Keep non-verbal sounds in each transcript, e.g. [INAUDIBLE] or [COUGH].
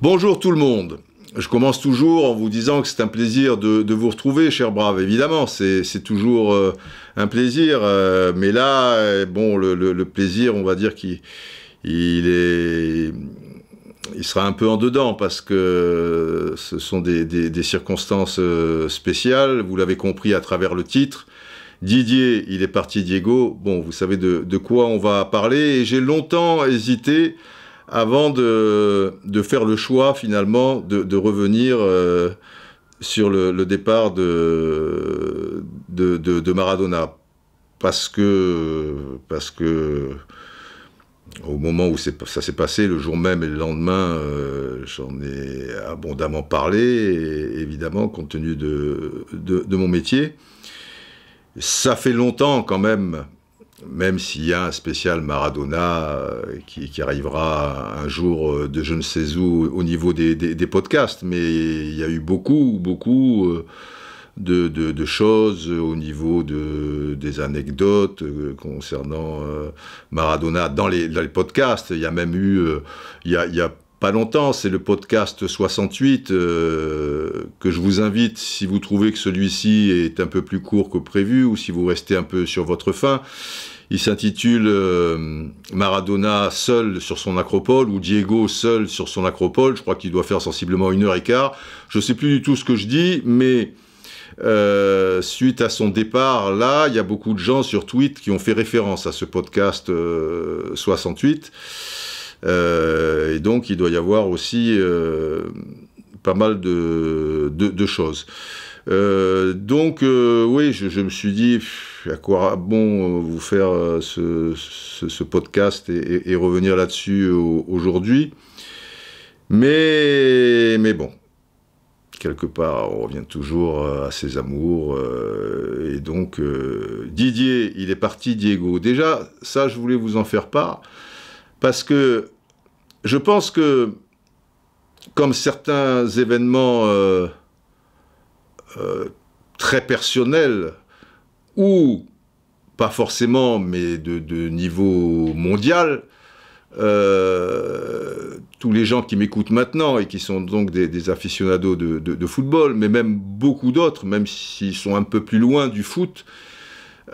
Bonjour tout le monde. Je commence toujours en vous disant que c'est un plaisir de, vous retrouver, cher brave. Évidemment, c'est toujours euh, un plaisir. Euh, mais là, euh, bon, le, plaisir, on va dire qu'il est, il sera un peu en dedans parce que ce sont des circonstances spéciales. Vous l'avez compris à travers le titre. Didier, il est parti Diego. Bon, vous savez de, quoi on va parler. Et j'ai longtemps hésité avant de, faire le choix finalement de, revenir euh, sur le, départ de, Maradona. Parce que, parce que au moment où ça s'est passé, le jour même et le lendemain, euh, j'en ai abondamment parlé, évidemment, compte tenu de mon métier. Ça fait longtemps quand même, même s'il y a un spécial Maradona euh, qui, arrivera un jour euh, de je ne sais où au niveau des, podcasts, mais il y a eu beaucoup, beaucoup euh, de, choses au niveau des anecdotes concernant Maradona dans les, podcasts. Il y a même eu, a pas longtemps, c'est le podcast 68 euh, que je vous invite, si vous trouvez que celui-ci est un peu plus court que prévu, ou si vous restez un peu sur votre faim. Il s'intitule euh, Maradona seul sur son acropole ou Diego seul sur son acropole. Je crois qu'il doit faire sensiblement une heure et quart. Je ne sais plus du tout ce que je dis, mais euh, suite à son départ, là, il y a beaucoup de gens sur Twitter qui ont fait référence à ce podcast 68. Euh, et donc, il doit y avoir aussi euh, pas mal de, choses. Euh, donc, oui, je, me suis dit, à quoi bon vous faire ce, podcast et, revenir là-dessus aujourd'hui. Mais, mais bon, quelque part, on revient toujours à ses amours. et donc, Didier, il est parti, Diego. Déjà, ça, je voulais vous en faire part parce que je pense que, comme certains événements euh, euh, très personnels, ou pas forcément, mais de, niveau mondial, euh, tous les gens qui m'écoutent maintenant et qui sont donc des, aficionados de, de, football, mais même beaucoup d'autres, même s'ils sont un peu plus loin du foot,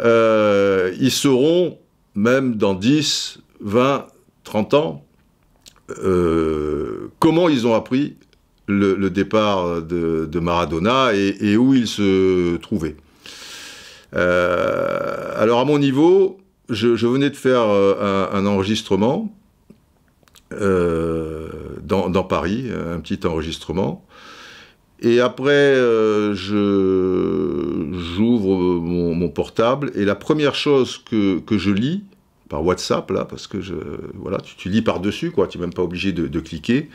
ils seront, même dans 10, 20, 30 ans, euh, comment ils ont appris le, départ de, Maradona et, où ils se trouvaient. Euh, alors à mon niveau, je, venais de faire euh, un, enregistrement dans, Paris, un petit enregistrement. Et après, j'ouvre mon, portable et la première chose que je lis, par WhatsApp, là, parce que je, voilà, tu, lis par-dessus, quoi, tu n'es même pas obligé de, cliquer.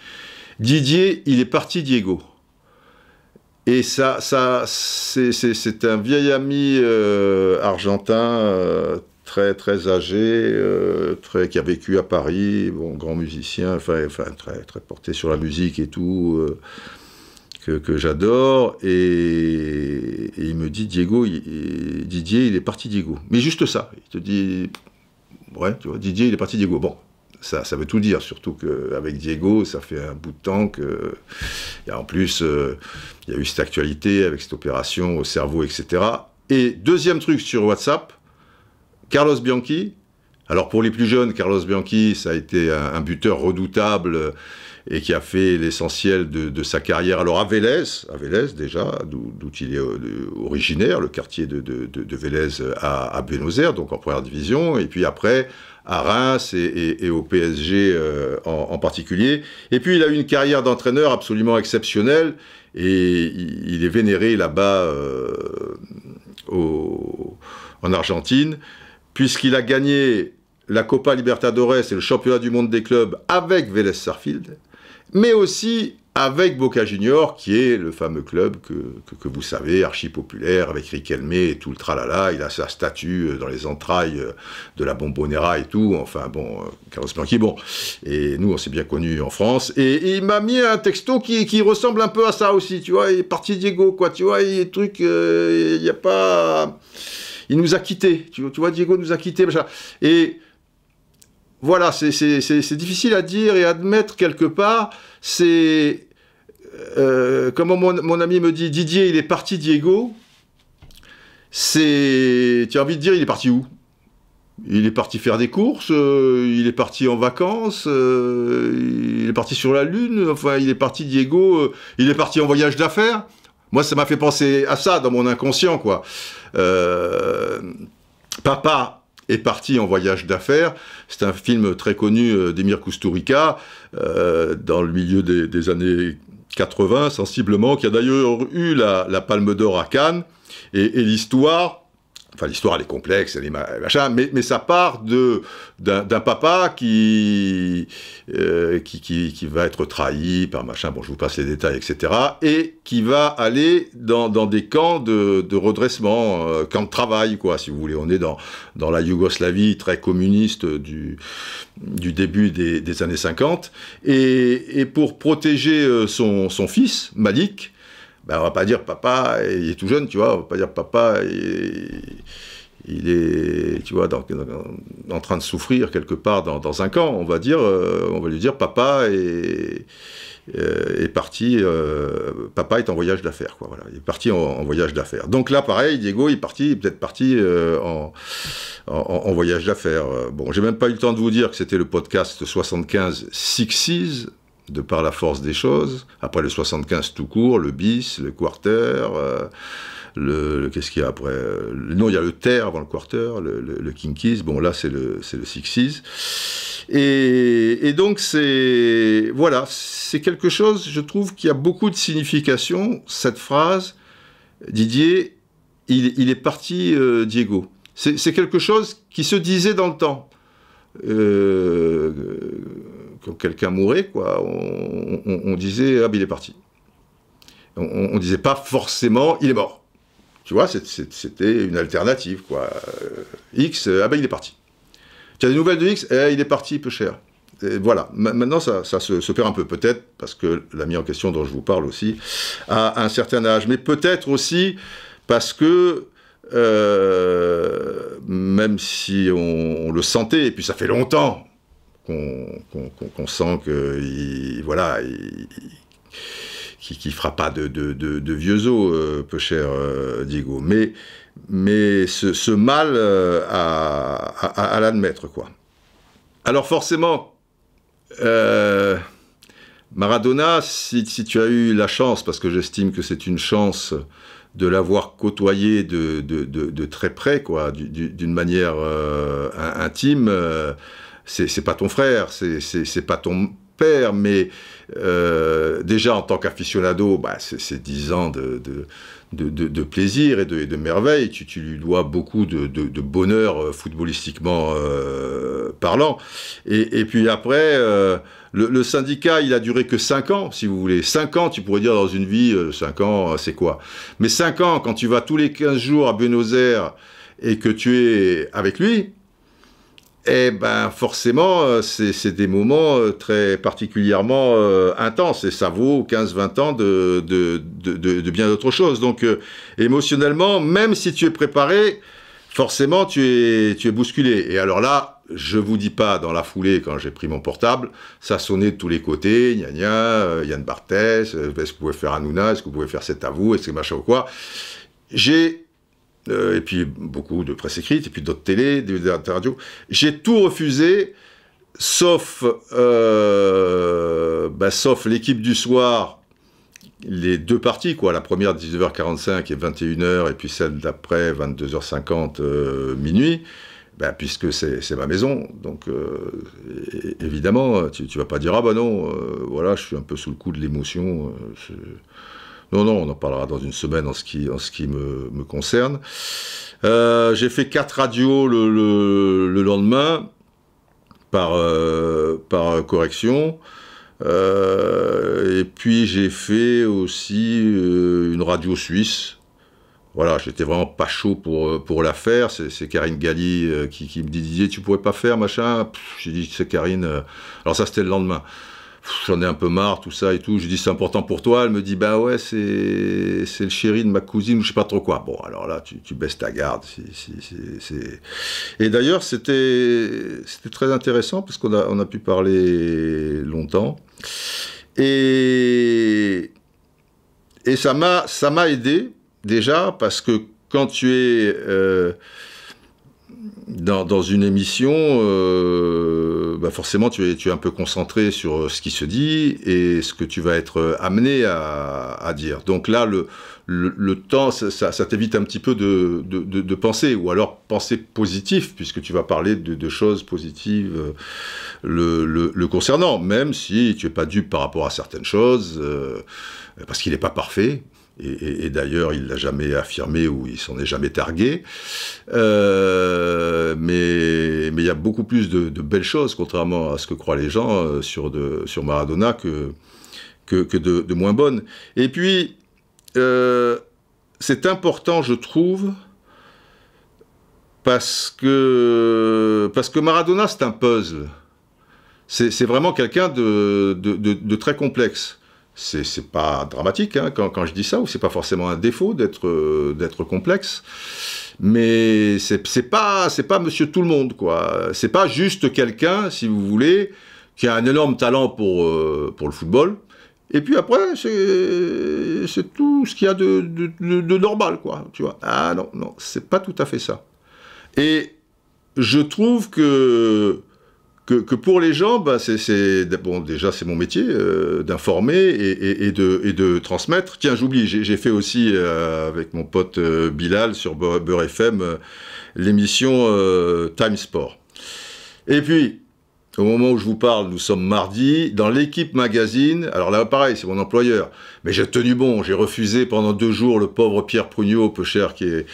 Didier, il est parti, Diego. Et ça, ça c'est un vieil ami euh, argentin, euh, très, très âgé, euh, très, qui a vécu à Paris, bon, grand musicien, enfin, enfin très, très porté sur la musique et tout que, que j'adore. Et, il me dit, Diego, Didier, il est parti Diego. Mais juste ça. Il te dit, ouais, tu vois, Didier, il est parti Diego. Bon, ça, ça veut tout dire, surtout qu'avec Diego, ça fait un bout de temps que. Et en plus, euh, il y a eu cette actualité avec cette opération au cerveau, etc. Et deuxième truc sur WhatsApp, Carlos Bianchi. Alors pour les plus jeunes, Carlos Bianchi, ça a été un buteur redoutable et qui a fait l'essentiel de, sa carrière. Alors à Vélez, à Vélez déjà, d'où il est euh, originaire, le quartier de, Vélez à, Buenos Aires, donc en première division, et puis après à Reims et, au PSG euh, en, particulier. Et puis il a eu une carrière d'entraîneur absolument exceptionnelle et il est vénéré là-bas euh, en Argentine, puisqu'il a gagné la Copa Libertadores et le championnat du monde des clubs avec Vélez Sarfield, mais aussi avec Boca Junior, qui est le fameux club que, vous savez, archi populaire, avec Riquelme et tout le tralala. Il a sa statue euh, dans les entrailles euh, de la Bombonera et tout. Enfin bon, euh, Carlos Blanqui, bon. Et nous, on s'est bien connus en France. Et, il m'a mis un texto qui, qui, ressemble un peu à ça aussi, tu vois. Il est parti Diego, quoi, tu vois. Il truc, il n'y a pas. Il nous a quittés, tu, tu vois, Diego nous a quittés, machin. Et voilà, c'est difficile à dire et admettre quelque part. C'est, Comment euh, comme mon, ami me dit, Didier, il est parti Diego. C'est, tu as envie de dire, il est parti où Il est parti faire des courses, euh, il est parti en vacances, euh, il est parti sur la lune. Enfin, il est parti Diego, il est parti en voyage d'affaires. Moi, ça m'a fait penser à ça dans mon inconscient, quoi. papa est parti en voyage d'affaires. C'est un film très connu euh, d'Emir Kusturica euh, dans le milieu des, années 80, sensiblement, qui a d'ailleurs eu la, Palme d'Or à Cannes. et l'histoire l'histoire, elle est complexe, elle est mais, ça part d'un, papa euh, qui, qui, va être trahi par machin, bon, je vous passe les détails, etc., et qui va aller dans, des camps de, redressement, euh, camps de travail, quoi, si vous voulez. On est dans, la Yougoslavie très communiste du, début des, années 50, et, pour protéger euh, son fils, Malik, on ben, on va pas dire papa, il est tout jeune, tu vois, on va pas dire papa, il, est, tu vois, en train de souffrir quelque part dans, un camp, on va dire, euh, on va lui dire papa est, euh, parti, euh, papa est en voyage d'affaires, quoi, il est parti en, voyage d'affaires. Donc là, pareil, Diego, il est parti, peut-être parti en, voyage d'affaires. Bon, j'ai même pas eu le temps de vous dire que c'était le podcast 75 Sixes, de par la force des choses. Après le 75 tout court, le bis, le quarter, euh, le, qu'est-ce qu'il y a après euh, Non, il y a le terre avant le quarter, le, le, Bon, là c'est le c'est le Et, et donc c'est voilà, c'est quelque chose. Je trouve qui a beaucoup de signification. Cette phrase, Didier, il, est parti, euh, Diego. C'est quelque chose qui se disait dans le temps. Euh, quand quelqu'un mourait, quoi, on, disait ah ben il est parti. On, ne disait pas forcément il est mort. Tu vois, c'était une alternative quoi. Euh, X euh, ah ben il est parti. Tu as des nouvelles de X eh, il est parti peu cher. voilà, maintenant ça, se, perd un peu, peut-être parce que la mise en question dont je vous parle aussi a un certain âge, mais peut-être aussi parce que euh, même si on, on, le sentait, et puis ça fait longtemps, qu'on sent qu'il voilà, qui, qui fera pas de, vieux os, euh, peu cher euh, Diego. Mais, mais ce, mal euh, à, l'admettre, quoi. Alors forcément, Maradona, si, si, tu as eu la chance, parce que j'estime que c'est une chance de l'avoir côtoyé de, de, très près, quoi, d'une manière intime c'est pas ton frère, c'est pas ton père, mais euh, déjà en tant qu'aficionado, bah, c'est 10 ans de, de, de, plaisir et de, merveille. Tu, lui dois beaucoup de, bonheur euh, footballistiquement euh, parlant. Et, puis après, le, le, syndicat, il a duré que 5 ans, si vous voulez. 5 ans, tu pourrais dire dans une vie, 5 ans, c'est quoi Mais 5 ans, quand tu vas tous les 15 jours à Buenos Aires et que tu es avec lui, eh ben forcément, euh, c'est des moments euh, très particulièrement euh, intenses et ça vaut 15-20 ans de, de, bien d'autres choses. Donc émotionnellement, même si tu es préparé, forcément tu es, tu es bousculé. Et alors là, je vous dis pas dans la foulée quand j'ai pris mon portable, ça sonnait de tous les côtés, gna gna, Yann Barthès, est-ce que vous pouvez faire Hanouna, est-ce que vous pouvez faire cet avou, est-ce que machin ou quoi. J'ai euh, et puis beaucoup de presse écrite, et puis d'autres télé, des, radios. J'ai tout refusé, sauf, euh, bah, sauf l'équipe du soir, les deux parties, quoi. La première, 19h45 et 21h, et puis celle d'après, 22h50, euh, minuit. Bah, puisque c'est ma maison, donc évidemment, tu, ne vas pas dire ah bah non, voilà, je suis un peu sous le coup de l'émotion, non, non, on en parlera dans une semaine en ce qui, en ce qui me, me concerne. Euh, j'ai fait quatre radios le, le, lendemain par, euh, par correction. Euh, et puis j'ai fait aussi une radio suisse. Voilà, j'étais vraiment pas chaud pour, pour la faire. C'est Karine Galli qui, qui, me dit Didier, tu pourrais pas faire, machin. J'ai dit, c'est Karine. Alors ça, c'était le lendemain j'en ai un peu marre, tout ça et tout. Je lui dis, c'est important pour toi. Elle me dit, bah ouais, c'est le chéri de ma cousine, ou je sais pas trop quoi. Bon, alors là, tu, tu baisses ta garde. Et d'ailleurs, c'était très intéressant parce qu'on a, on a pu parler longtemps. Et, et ça m'a aidé déjà parce que quand tu es. Euh, dans, une émission, euh, bah forcément, tu es, un peu concentré sur euh, ce qui se dit et ce que tu vas être euh, amené à, dire. Donc là, le, temps, ça, t'évite un petit peu de, penser, ou alors penser positif, puisque tu vas parler de, choses positives le, concernant, même si tu es pas dupe par rapport à certaines choses, parce qu'il n'est pas parfait. Et, d'ailleurs, il l'a jamais affirmé ou il s'en est jamais targué. Euh, mais il y a beaucoup plus de, belles choses, contrairement à ce que croient les gens euh, sur Maradona que de, moins bonnes. Et puis euh, c'est important, je trouve, parce que parce que Maradona c'est un puzzle. C'est vraiment quelqu'un de, très complexe c'est pas dramatique hein, quand, je dis ça, ou c'est pas forcément un défaut d'être euh, d'être complexe, mais c'est pas c'est pas Monsieur Tout le Monde quoi. C'est pas juste quelqu'un, si vous voulez, qui a un énorme talent pour euh, pour le football. Et puis après, c'est tout ce qu'il y a de, de, normal quoi. Tu vois Ah non non, c'est pas tout à fait ça. Et je trouve que que, pour les gens, bah, c'est bon déjà c'est mon métier euh, d'informer et, et, de, transmettre. Tiens, j'oublie, j'ai fait aussi euh, avec mon pote euh, Bilal sur Beurre FM l'émission Time Sport. Et puis au moment où je vous parle, nous sommes mardi, dans l'équipe magazine, alors là pareil, c'est mon employeur, mais j'ai tenu bon, j'ai refusé pendant deux jours le pauvre Pierre Prugnot, peu cher, qui est,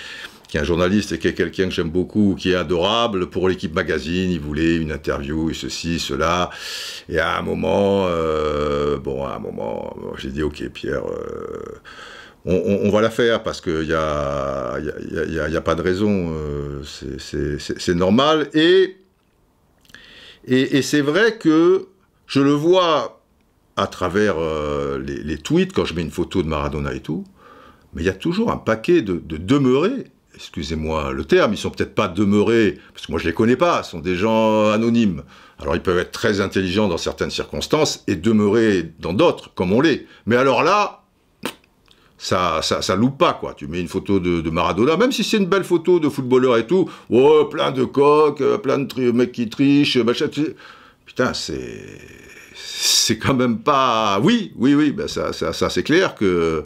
un journaliste et qui est quelqu'un que j'aime beaucoup, qui est adorable, pour l'équipe magazine, il voulait une interview et ceci, cela. Et à un moment, euh, bon, à un moment, j'ai dit, ok Pierre, euh, on, va la faire parce il n'y a, y a, pas de raison, euh, c'est normal. Et, et, c'est vrai que je le vois à travers les, tweets, quand je mets une photo de Maradona et tout, mais il y a toujours un paquet de, de demeurés excusez-moi le terme, ils sont peut-être pas demeurés, parce que moi je les connais pas, sont des gens anonymes. Alors ils peuvent être très intelligents dans certaines circonstances et demeurer dans d'autres, comme on l'est. Mais alors là, ça, ça, loupe pas, quoi. Tu mets une photo de, Maradona, même si c'est une belle photo de footballeur et tout, oh, plein de coques, euh, plein de mecs qui trichent, machin, putain, c'est... C'est quand même pas... Oui, oui, oui, ben ça, ça c'est clair que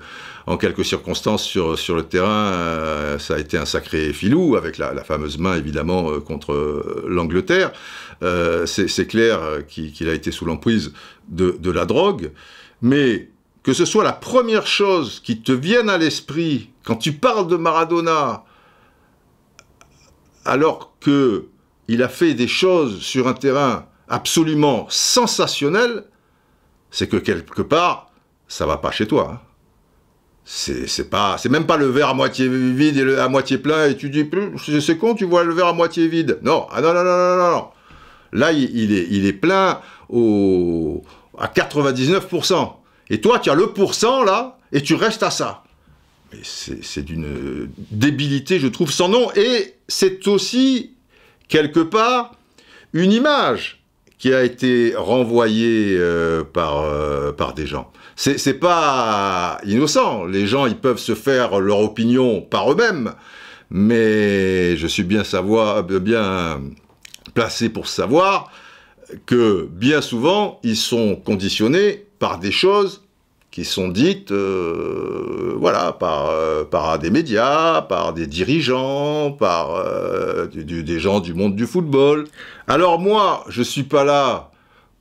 en quelques circonstances sur, sur le terrain, euh, ça a été un sacré filou, avec la, fameuse main évidemment euh, contre euh, l'Angleterre. C'est clair qu'il a été sous l'emprise de, la drogue, mais que ce soit la première chose qui te vienne à l'esprit quand tu parles de Maradona, alors que il a fait des choses sur un terrain absolument sensationnel, c'est que quelque part, ça va pas chez toi. Hein c'est même pas le verre à moitié vide et à moitié plein et tu dis hum, c'est con tu vois le verre à moitié vide non ah non non non non non là il, est plein à 99% et toi tu as le pourcent là et tu restes à ça c'est d'une débilité je trouve sans nom et c'est aussi quelque part une image qui a été renvoyée euh, euh, par des gens c'est pas innocent. Les gens, ils peuvent se faire leur opinion par eux-mêmes, mais je suis bien, savoir, euh, bien placé pour savoir que bien souvent, ils sont conditionnés par des choses qui sont dites euh, voilà euh, par, des médias, par des dirigeants, par des gens du monde du football. Alors moi, je suis pas là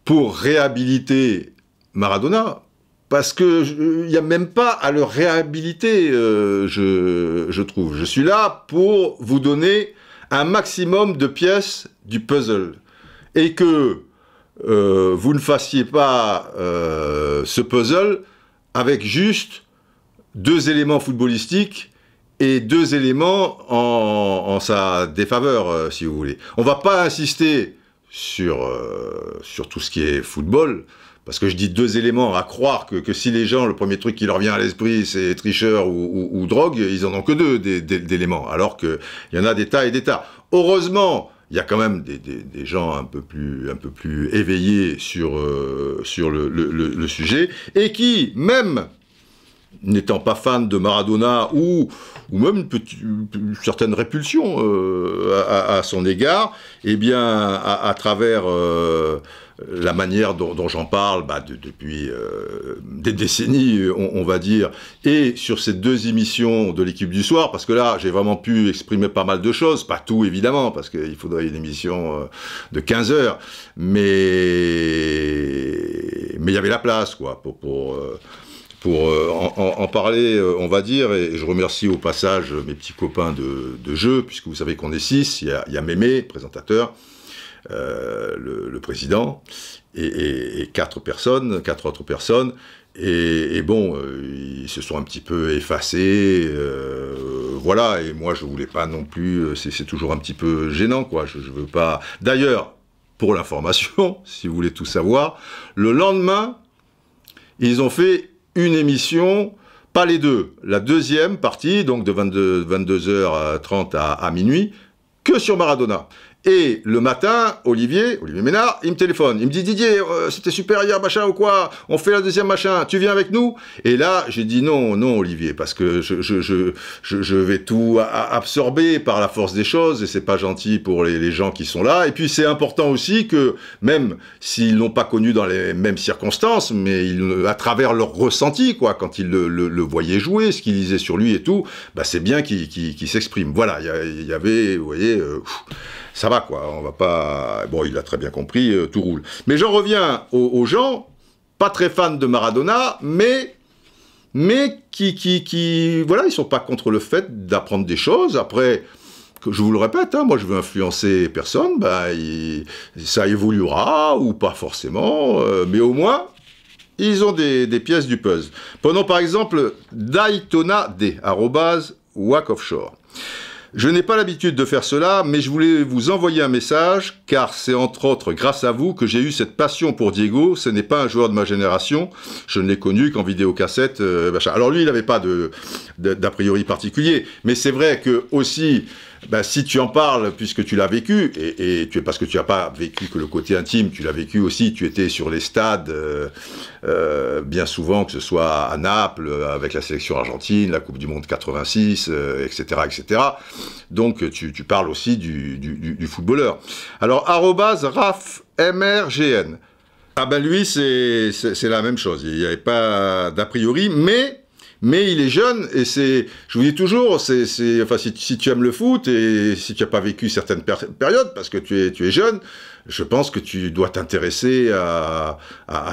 pour réhabiliter Maradona, parce que euh, il n'y a même pas à le réhabiliter, euh, je, trouve. Je suis là pour vous donner un maximum de pièces du puzzle. Et que euh, vous ne fassiez pas ce puzzle avec juste deux éléments footballistiques et deux éléments en, sa défaveur, si vous voulez. On ne va pas insister sur tout ce qui est football, parce que je dis deux éléments à croire que, si les gens, le premier truc qui leur vient à l'esprit, c'est tricheur ou, drogue, ils en ont que deux d'éléments, alors qu'il y en a des tas et des tas. Heureusement, il y a quand même des, gens un peu plus, un peu plus éveillés sur, euh, sur le, sujet, et qui, même n'étant pas fan de Maradona ou, ou même une, certaine répulsion euh, à, son égard, eh bien, à, travers euh, la manière dont, j'en parle bah, depuis euh, des décennies, on, va dire, et sur ces deux émissions de l'équipe du soir, parce que là, j'ai vraiment pu exprimer pas mal de choses, pas tout évidemment, parce qu'il faudrait une émission de 15 heures, mais mais il y avait la place, quoi, pour pour euh, en, parler, euh, on va dire, et je remercie au passage mes petits copains de, jeu, puisque vous savez qu'on est six, il y a, Mémé, présentateur, euh, le, président, et, quatre personnes, quatre autres personnes, et, bon, ils se sont un petit peu effacés, voilà, et moi je voulais pas non plus, c'est toujours un petit peu gênant, quoi, je, je veux pas... D'ailleurs, pour l'information, [LAUGHS] si vous voulez tout savoir, le lendemain, ils ont fait une émission, pas les deux, la deuxième partie, donc de 22, h 30 à minuit, que sur Maradona. Et le matin, Olivier, Olivier Ménard, il me téléphone. Il me dit Didier, euh, c'était super hier, machin ou quoi On fait la deuxième machin, tu viens avec nous Et là, j'ai dit non, non, Olivier, parce que je, je, je, je vais tout absorber par la force des choses et c'est pas gentil pour les, gens qui sont là. Et puis c'est important aussi que, même s'ils l'ont pas connu dans les mêmes circonstances, mais à travers leur ressenti, quoi, quand ils le, le, voyaient jouer, ce qu'ils lisaient sur lui et tout, bah, c'est bien qu'ils s'exprime. Voilà, il y, avait, vous voyez. Euh, ça va quoi, on va pas... Bon, il a très bien compris, euh, tout roule. Mais j'en reviens aux, gens, pas très fans de Maradona, mais, mais qui, qui, qui... Voilà, ils sont pas contre le fait d'apprendre des choses. Après, je vous le répète, hein, moi je veux influencer personne, bah, ça évoluera ou pas forcément, euh, mais au moins, ils ont des, pièces du puzzle. Prenons par exemple Daytona D, arrobase Wack Offshore. Je n'ai pas l'habitude de faire cela, mais je voulais vous envoyer un message, car c'est entre autres grâce à vous que j'ai eu cette passion pour Diego. Ce n'est pas un joueur de ma génération. Je ne l'ai connu qu'en vidéocassette. cassette. Euh, Alors lui, il n'avait pas d'a de, priori particulier, mais c'est vrai que aussi, ben, si tu en parles, puisque tu l'as vécu, et, parce que tu n'as pas vécu que le côté intime, tu l'as vécu aussi, tu étais sur les stades, euh, euh, bien souvent, que ce soit à Naples, avec la sélection argentine, la Coupe du Monde 86, etc., etc. Donc, tu, parles aussi du, footballeur. Alors, raf RAFMRGN. Ah ben lui, c'est la même chose, il n'y avait pas d'a priori, mais mais il est jeune et c'est, je vous dis toujours, c'est, enfin, si, tu aimes le foot et si tu n'as pas vécu certaines périodes parce que tu es, tu es jeune, je pense que tu dois t'intéresser à,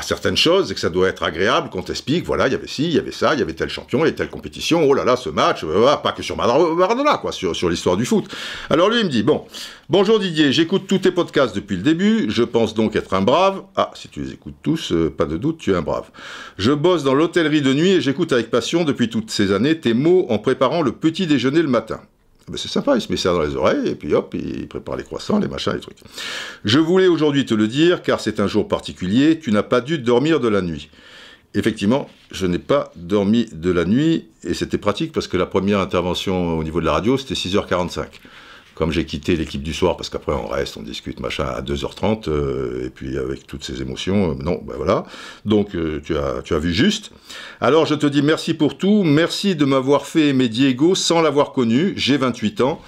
certaines choses et que ça doit être agréable qu'on t'explique, voilà, il y avait ci, il y avait ça, il y avait tel champion, il y avait telle compétition, oh là là, ce match, euh, ah, pas que sur Maradona, quoi, sur, l'histoire du foot. Alors lui, il me dit, bon, bonjour Didier, j'écoute tous tes podcasts depuis le début, je pense donc être un brave. Ah, si tu les écoutes tous, euh, pas de doute, tu es un brave. Je bosse dans l'hôtellerie de nuit et j'écoute avec passion depuis toutes ces années tes mots en préparant le petit déjeuner le matin. Ah ben, c'est sympa, il se met ça dans les oreilles, et puis hop, il prépare les croissants, les machins, les trucs. Je voulais aujourd'hui te le dire, car c'est un jour particulier, tu n'as pas dû dormir de la nuit. Effectivement, je n'ai pas dormi de la nuit, et c'était pratique, parce que la première intervention au niveau de la radio, c'était 6h45 comme j'ai quitté l'équipe du soir, parce qu'après on reste, on discute, machin, à 2h30, euh, et puis avec toutes ces émotions, euh, non, ben voilà. Donc euh, tu, as, tu as vu juste. Alors je te dis merci pour tout, merci de m'avoir fait aimer Diego sans l'avoir connu, j'ai 28 ans.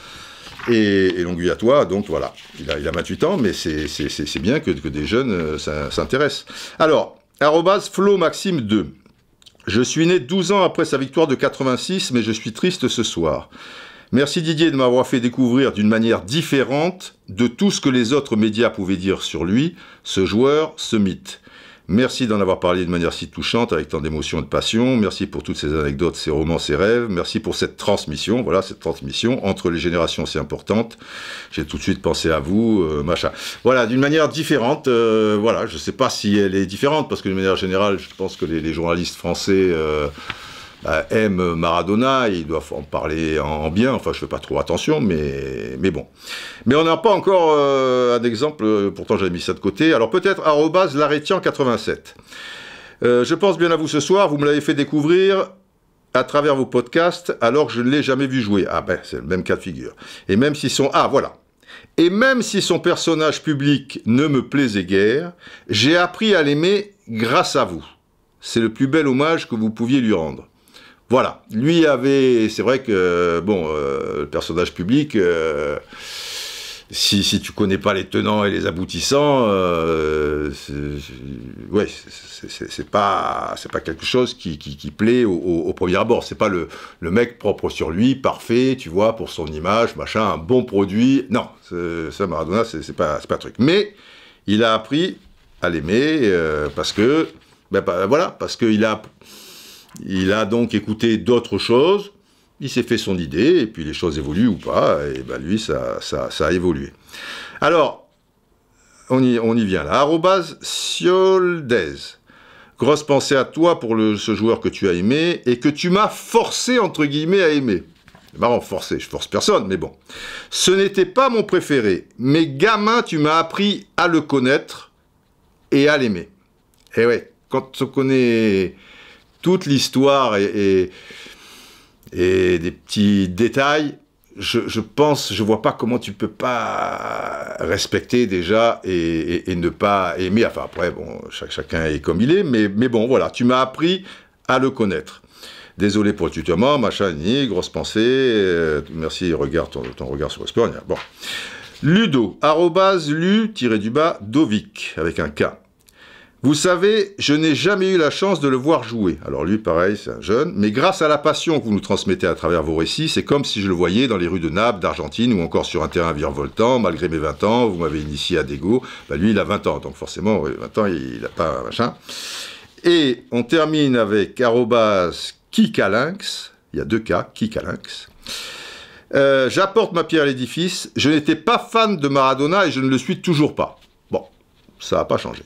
Et, et à toi, donc voilà. Il a, il a 28 ans, mais c'est bien que, que, des jeunes s'intéressent. Alors, arrobas Maxime 2. Je suis né 12 ans après sa victoire de 86, mais je suis triste ce soir. Merci Didier de m'avoir fait découvrir d'une manière différente de tout ce que les autres médias pouvaient dire sur lui, ce joueur, ce mythe. Merci d'en avoir parlé de manière si touchante, avec tant d'émotion et de passion. Merci pour toutes ces anecdotes, ces romans, ces rêves. Merci pour cette transmission. Voilà, cette transmission entre les générations, c'est importante. J'ai tout de suite pensé à vous, euh, machin. Voilà, d'une manière différente. Euh, voilà, je ne sais pas si elle est différente, parce que d'une manière générale, je pense que les, journalistes français... Euh, euh, aime Maradona, ils doivent en parler en bien, enfin je fais pas trop attention, mais, mais bon. Mais on n'a pas encore euh, un exemple, euh, pourtant j'avais mis ça de côté, alors peut-être arrobase 87 je pense bien à vous ce soir, vous me l'avez fait découvrir à travers vos podcasts, alors que je ne l'ai jamais vu jouer. Ah ben, c'est le même cas de figure. Et même si son... Ah, voilà. Et même si son personnage public ne me plaisait guère, j'ai appris à l'aimer grâce à vous. C'est le plus bel hommage que vous pouviez lui rendre. Voilà, lui avait, c'est vrai que bon, euh, le personnage public, euh, si, si tu connais pas les tenants et les aboutissants, euh, ouais, c'est, pas pas quelque chose qui, plaît au, premier abord. C'est pas le, mec propre sur lui, parfait, tu vois, pour son image, machin, un bon produit. Non, ça Maradona, c'est, pas pas un truc. Mais il a appris à l'aimer parce que ben, ben, voilà, parce qu'il a il a donc écouté d'autres choses, il s'est fait son idée, et puis les choses évoluent ou pas, et ben lui, ça, ça, ça a évolué. Alors, on y, vient là. Arrobas Sioldez. Grosse pensée à toi pour ce joueur que tu as aimé et que tu m'as forcé, entre guillemets, à aimer. C'est marrant, forcé, je force personne, mais bon. Ce n'était pas mon préféré, mais gamin, tu m'as appris à le connaître et à l'aimer. Eh ouais, quand on connaît toute l'histoire et, et, des petits détails, je, pense, je vois pas comment tu peux pas respecter déjà et, ne pas aimer. Enfin après, bon, chacun est comme il est, mais, bon, voilà, tu m'as appris à le connaître. Désolé pour le tutoiement, machin, ni grosse pensée. Euh, merci, regarde ton, regard sur le Bon. Ludo, arrobase lu-du-bas, dovic, avec un K. Vous savez, je n'ai jamais eu la chance de le voir jouer. Alors lui, pareil, c'est un jeune. Mais grâce à la passion que vous nous transmettez à travers vos récits, c'est comme si je le voyais dans les rues de Naples, d'Argentine, ou encore sur un terrain virevoltant. Malgré mes 20 ans, vous m'avez initié à Dego. Bah, lui, il a 20 ans, donc forcément, 20 ans, il n'a pas un machin. Et on termine avec arrobas Kikalinx. Il y a deux cas, Kikalinx. Euh, j'apporte ma pierre à l'édifice. Je n'étais pas fan de Maradona et je ne le suis toujours pas. Bon, ça n'a pas changé.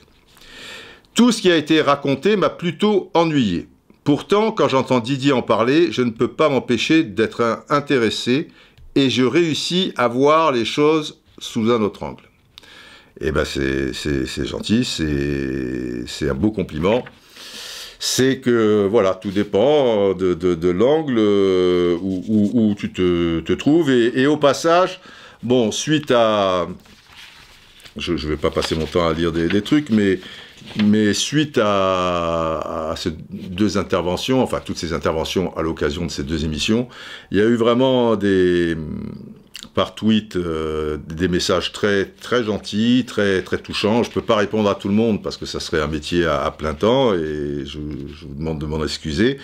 Tout ce qui a été raconté m'a plutôt ennuyé. Pourtant, quand j'entends Didier en parler, je ne peux pas m'empêcher d'être intéressé et je réussis à voir les choses sous un autre angle. Eh ben c'est gentil, c'est un beau compliment c'est que voilà, tout dépend de, l'angle euh, où, tu te, trouves. Et, au passage, bon, suite à. Je ne vais pas passer mon temps à lire des trucs, mais mais suite à, ces deux interventions, enfin toutes ces interventions à l'occasion de ces deux émissions, il y a eu vraiment des par tweet euh, des messages très très gentils, très très touchants. Je ne peux pas répondre à tout le monde parce que ça serait un métier à, plein temps et je, vous demande de m'en excuser.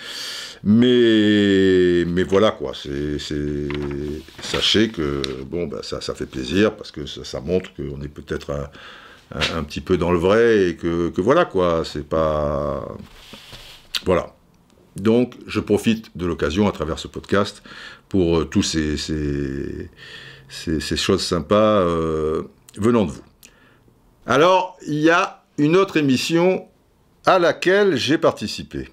Mais mais voilà quoi. C'est sachez que bon bah, ça ça fait plaisir parce que ça, ça montre qu'on est peut-être un un, petit peu dans le vrai et que, voilà quoi, c'est pas. Voilà. Donc je profite de l'occasion à travers ce podcast pour euh, tous ces, choses sympas euh, venant de vous. Alors il y a une autre émission à laquelle j'ai participé.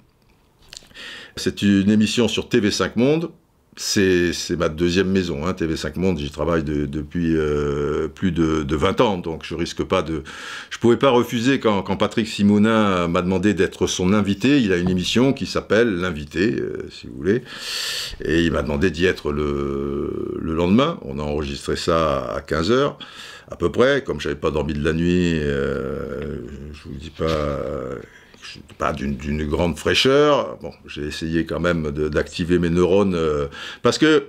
C'est une émission sur TV5 Monde c'est ma deuxième maison, hein, TV5 Monde, j'y travaille depuis euh, plus de, de, 20 ans, donc je risque pas de... Je pouvais pas refuser quand, Patrick Simonin m'a demandé d'être son invité, il a une émission qui s'appelle L'invité, euh, si vous voulez, et il m'a demandé d'y être le, lendemain, on a enregistré ça à 15h à peu près, comme j'avais pas dormi de la nuit, euh, je vous dis pas pas d'une grande fraîcheur. Bon, j'ai essayé quand même d'activer mes neurones euh, parce que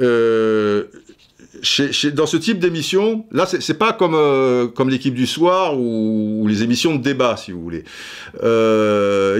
euh, dans ce type d'émission, là, c'est pas comme euh, comme l'équipe du soir ou, les émissions de débat, si vous voulez.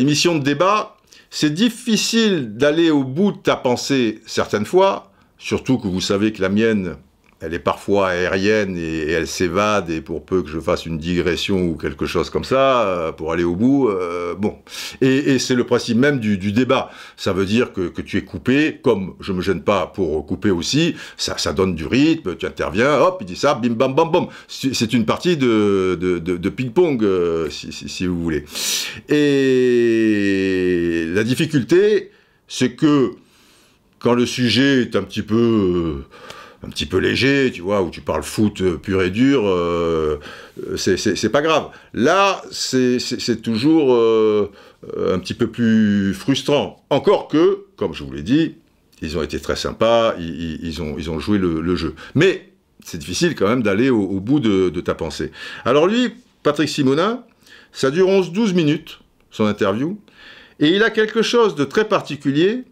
Émissions de débat, c'est difficile d'aller au bout de ta pensée certaines fois, surtout que vous savez que la mienne elle est parfois aérienne et, elle s'évade, et pour peu que je fasse une digression ou quelque chose comme ça, euh, pour aller au bout, euh, bon. Et, c'est le principe même du, débat. Ça veut dire que, tu es coupé, comme je me gêne pas pour couper aussi, ça, donne du rythme, tu interviens, hop, il dit ça, bim bam bam bam. C'est une partie de, ping-pong, euh, si, vous voulez. Et la difficulté, c'est que quand le sujet est un petit peu un petit peu léger, tu vois, où tu parles foot euh, pur et dur, euh, euh, c'est pas grave. Là, c'est toujours un petit peu plus frustrant. Encore que, comme je vous l'ai dit, ils ont été très sympas, ils, ont, joué le, jeu. Mais c'est difficile quand même d'aller au, bout de, de, ta pensée. Alors lui, Patrick Simonin, ça dure 11-12 minutes, son interview, et il a quelque chose de très particulier.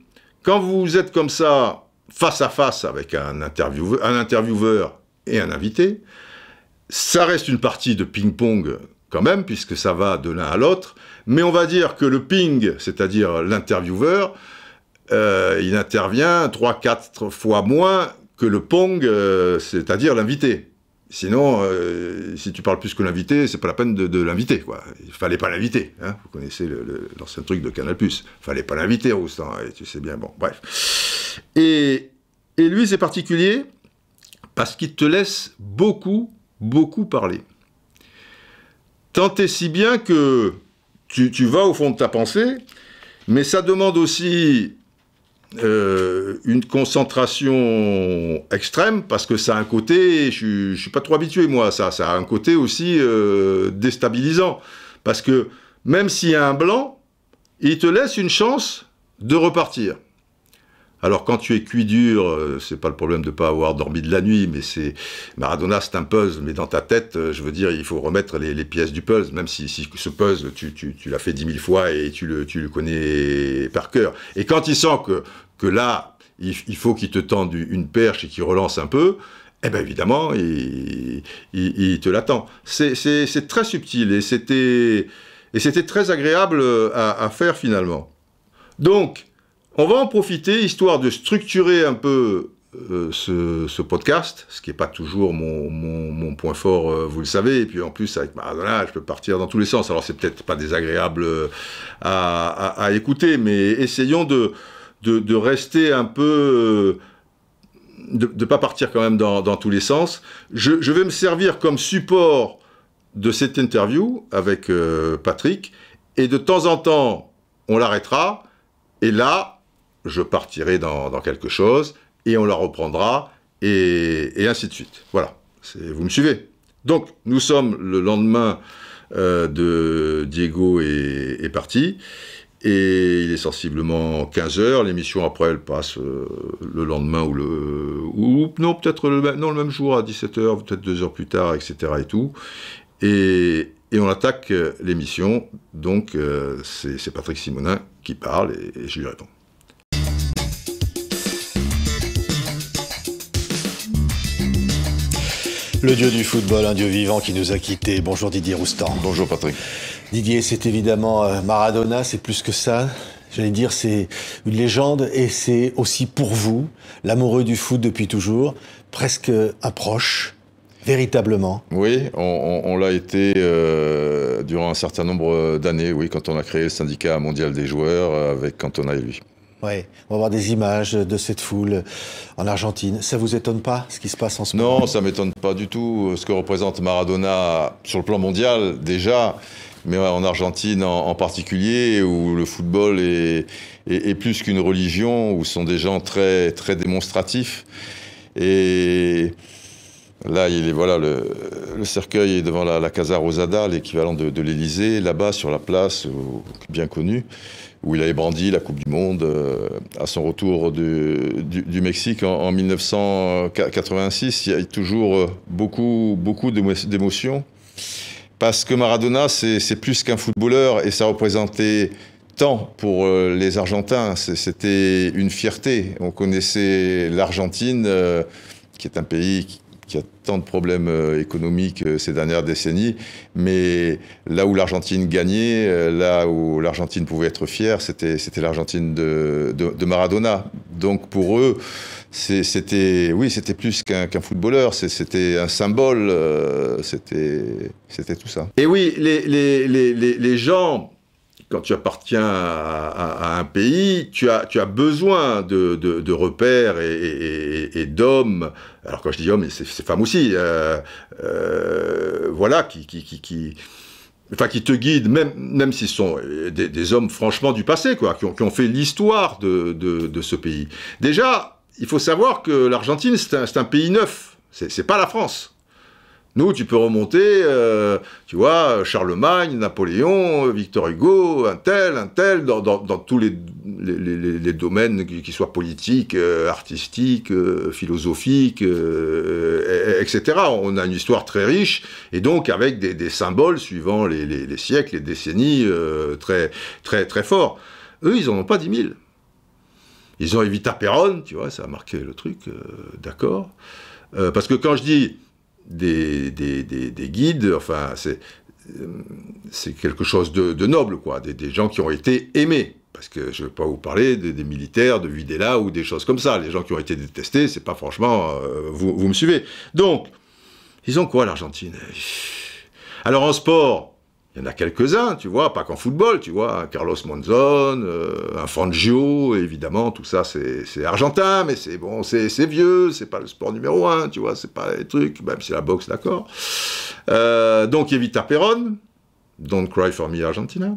Quand vous êtes comme ça face à face avec un, un intervieweur et un invité. Ça reste une partie de ping-pong quand même, puisque ça va de l'un à l'autre. Mais on va dire que le ping, c'est-à-dire l'intervieweur, euh, il intervient 3-4 fois moins que le pong, euh, c'est-à-dire l'invité. Sinon, euh, si tu parles plus que l'invité, c'est pas la peine de, l'inviter, quoi. Il fallait pas l'inviter, hein. Vous connaissez l'ancien truc de Canal+. Fallait pas l'inviter, Roustan, et tu sais bien, bon, bref. Et, lui, c'est particulier parce qu'il te laisse beaucoup, beaucoup parler. Tant et si bien que tu, vas au fond de ta pensée, mais ça demande aussi euh, une concentration extrême, parce que ça a un côté, je ne suis pas trop habitué moi à ça, ça a un côté aussi euh, déstabilisant, parce que même s'il y a un blanc, il te laisse une chance de repartir. Alors quand tu es cuit dur, euh, c'est pas le problème de pas avoir dormi de la nuit, mais c'est Maradona, c'est un puzzle. Mais dans ta tête, euh, je veux dire, il faut remettre les, pièces du puzzle, même si, si ce puzzle, tu, tu, l'as fait dix mille fois et tu le, connais par cœur. Et quand il sent que, là, il, faut qu'il te tende une perche et qu'il relance un peu, eh bien évidemment, il, il, te l'attend. C'est très subtil et c'était très agréable à faire finalement. Donc, on va en profiter, histoire de structurer un peu euh, ce, podcast, ce qui n'est pas toujours mon, point fort, euh, vous le savez. Et puis en plus, avec Maradona, je peux partir dans tous les sens. Alors c'est peut-être pas désagréable euh, à, écouter, mais essayons de, de, rester un peu... de ne pas partir quand même dans, tous les sens. Je, je, vais me servir comme support de cette interview avec Patrick, et de temps en temps, on l'arrêtera, et là, je partirai dans, quelque chose, et on la reprendra, et, ainsi de suite. Voilà, vous me suivez Donc, nous sommes le lendemain euh, de Diego est, parti, et il est sensiblement 15 heures. L'émission, après, elle passe euh, le lendemain ou le... non, peut-être le, le même jour, à 17h, peut-être deux heures plus tard, etc. et tout. Et, on attaque euh, l'émission. Donc, c'est Patrick Simonin qui parle et je lui réponds. Le dieu du football, un dieu vivant qui nous a quittés. Bonjour Didier Roustan. Bonjour Patrick. Didier, c'est évidemment euh, Maradona, c'est plus que ça. J'allais dire, c'est une légende et c'est aussi pour vous, l'amoureux du foot depuis toujours, presque un proche, véritablement. Oui, on, l'a été euh, durant un certain nombre euh, d'années, oui, quand on a créé le syndicat mondial des joueurs avec Cantona et lui. Oui, on va voir des images de cette foule en Argentine. Ça vous étonne pas ce qui se passe en ce moment Non, ça m'étonne pas du tout. Ce que représente Maradona sur le plan mondial déjà, mais en Argentine en, particulier, où le football est, plus qu'une religion, où sont des gens très très démonstratifs et Là, il est, voilà, le, cercueil est devant la, Casa Rosada, l'équivalent de, de l'Elysée, là-bas sur la place, bien connue où il avait brandi la Coupe du Monde euh, à son retour du, du, Mexique en, 1986. Il y a toujours euh, beaucoup, beaucoup d'émotions. Parce que Maradona, c'est plus qu'un footballeur et ça représentait tant pour euh, les Argentins. C'était une fierté. On connaissait l'Argentine, qui est un pays qui qui a tant de problèmes euh, économiques euh, ces dernières décennies, mais là où l'Argentine gagnait, euh, là où l'Argentine pouvait être fière, c'était l'Argentine de, Maradona. Donc pour eux, c'était oui, c'était plus qu'un footballeur, c'était un symbole, c'était tout ça. Et oui, les, les, les gens quand tu appartiens à, un pays, tu as, tu as besoin de, repères et, d'hommes. Alors quand je dis hommes, c'est femmes aussi. Euh, euh, voilà, qui, qui, qui, te guident, même, même s'ils sont des, hommes franchement du passé, quoi, qui ont, fait l'histoire de, ce pays. Déjà, il faut savoir que l'Argentine, c'est un, pays neuf, c'est pas la France. Nous, tu peux remonter, euh, tu vois, Charlemagne, Napoléon, Victor Hugo, un tel, un tel, dans, tous les, domaines, qu'ils soient politiques, euh, artistiques, euh, philosophiques, etc. On a une histoire très riche, et donc avec des, symboles suivant les, siècles, les décennies, très, très, très forts. Eux, ils n'en ont pas 10 000. Ils ont Evita Perron, tu vois, ça a marqué le truc, d'accord Parce que quand je dis des, guides, enfin, c'est, euh, c'est quelque chose de, noble, quoi, des, gens qui ont été aimés. Parce que je ne vais pas vous parler des militaires, de Videla ou des choses comme ça. Les gens qui ont été détestés, c'est pas franchement. Euh, vous, me suivez. Donc, ils ont quoi l'Argentine Alors en sport, il y en a quelques-uns, tu vois, pas qu'en football, tu vois, Carlos Monzon, euh, un Fangio, évidemment, tout ça c'est argentin, mais c'est bon, c'est vieux, c'est pas le sport numéro un, tu vois, c'est pas les trucs, même si la boxe, d'accord. Euh, donc Evita Perón, Don't Cry for Me Argentina.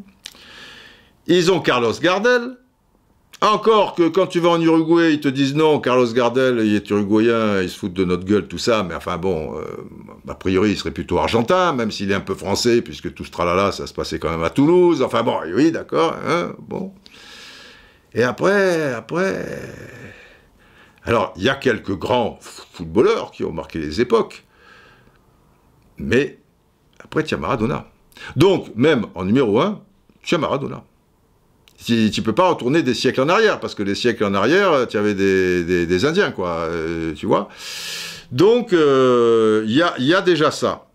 Ils ont Carlos Gardel, encore que quand tu vas en Uruguay, ils te disent non, Carlos Gardel, il est uruguayen, il se fout de notre gueule, tout ça, mais enfin bon, euh, a priori, il serait plutôt argentin, même s'il est un peu français, puisque tout ce tralala, ça se passait quand même à Toulouse, enfin bon, oui, d'accord, hein, bon. Et après, après... Alors, il y a quelques grands footballeurs qui ont marqué les époques, mais après, tiens Maradona. Donc, même en numéro 1, tiens Maradona tu, ne peux pas retourner des siècles en arrière, parce que les siècles en arrière, tu avais des, des, Indiens, quoi, euh, tu vois. Donc, euh, il y, a, y, a, déjà ça.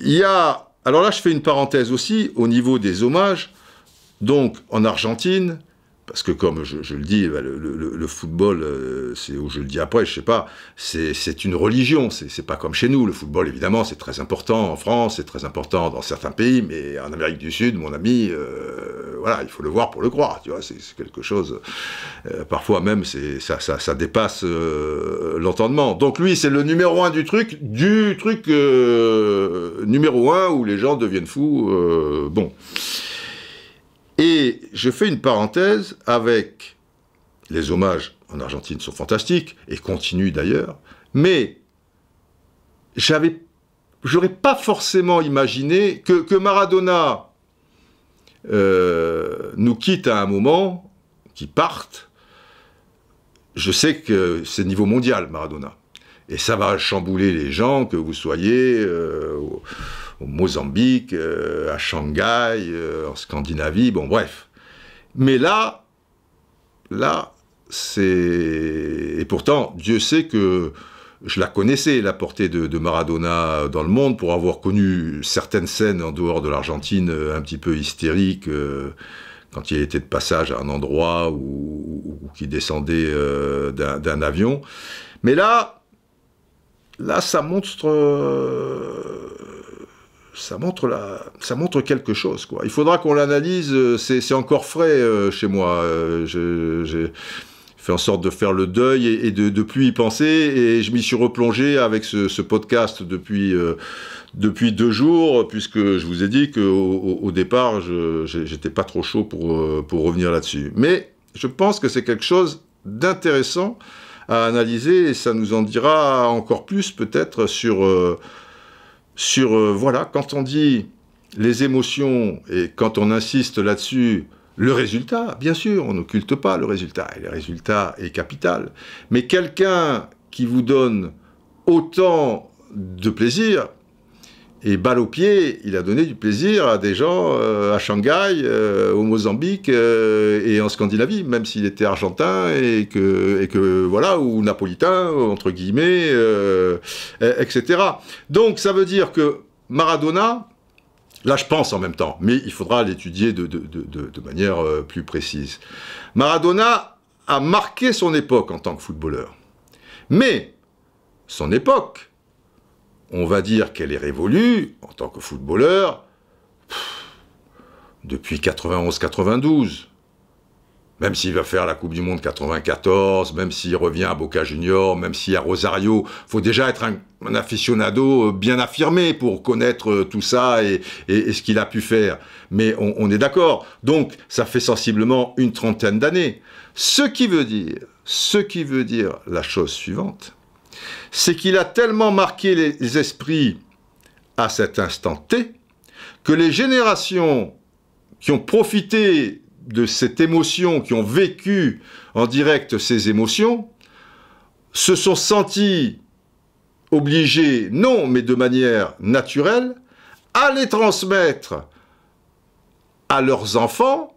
Il y a... Alors là, je fais une parenthèse aussi, au niveau des hommages. Donc, en Argentine, parce que comme je, le dis, bah, le, football, euh, c'est où je le dis après, je sais pas, c'est une religion. C'est pas comme chez nous. Le football, évidemment, c'est très important en France, c'est très important dans certains pays, mais en Amérique du Sud, mon ami, euh, voilà, il faut le voir pour le croire. Tu vois, c'est quelque chose. Euh, parfois même, ça, dépasse l'entendement. Donc lui, c'est le numéro un du truc, du truc numéro un où les gens deviennent fous. bon. Et je fais une parenthèse avec les hommages en Argentine sont fantastiques et continuent d'ailleurs, mais j'avais, j'aurais pas forcément imaginé que, Maradona euh, nous quitte à un moment, qu'il parte. Je sais que c'est niveau mondial, Maradona. Et ça va chambouler les gens, que vous soyez euh, au Mozambique, euh, à Shanghai, euh, en Scandinavie, bon bref. Mais là, là, c'est... Et pourtant, Dieu sait que je la connaissais, la portée de, Maradona dans le monde, pour avoir connu certaines scènes en dehors de l'Argentine euh, un petit peu hystériques, quand il était de passage à un endroit ou qui descendait d'un avion. Mais là, là, ça montre ça montre, la, ça montre quelque chose. Quoi. Il faudra qu'on l'analyse, euh, c'est encore frais euh, chez moi. Euh, j'ai fait en sorte de faire le deuil et, de, ne plus y penser, et je m'y suis replongé avec ce, podcast depuis, depuis deux jours, puisque je vous ai dit qu'au au départ, je n'étais pas trop chaud pour, pour revenir là-dessus. Mais je pense que c'est quelque chose d'intéressant à analyser, et ça nous en dira encore plus peut-être sur sur, euh, voilà, quand on dit les émotions et quand on insiste là-dessus, le résultat, bien sûr, on n'occulte pas le résultat, et le résultat est capital. Mais quelqu'un qui vous donne autant de plaisir, et balle au pied, il a donné du plaisir à des gens euh, à Shanghai, euh, au Mozambique euh, et en Scandinavie, même s'il était argentin et que, et que voilà, ou napolitain, entre guillemets, etc. Donc ça veut dire que Maradona, là je pense en même temps, mais il faudra l'étudier de, manière plus précise. Maradona a marqué son époque en tant que footballeur. Mais son époque on va dire qu'elle est révolue en tant que footballeur depuis 91-92. Même s'il va faire la Coupe du Monde 94, même s'il revient à Boca Junior, même y à Rosario, faut déjà être un, aficionado euh, bien affirmé pour connaître euh, tout ça et, ce qu'il a pu faire. Mais on, on est d'accord. Donc, ça fait sensiblement une trentaine d'années. Ce qui veut dire, ce qui veut dire la chose suivante, c'est qu'il a tellement marqué les esprits à cet instant T que les générations qui ont profité de cette émotion, qui ont vécu en direct ces émotions, se sont senties obligées non, mais de manière naturelle, à les transmettre à leurs enfants,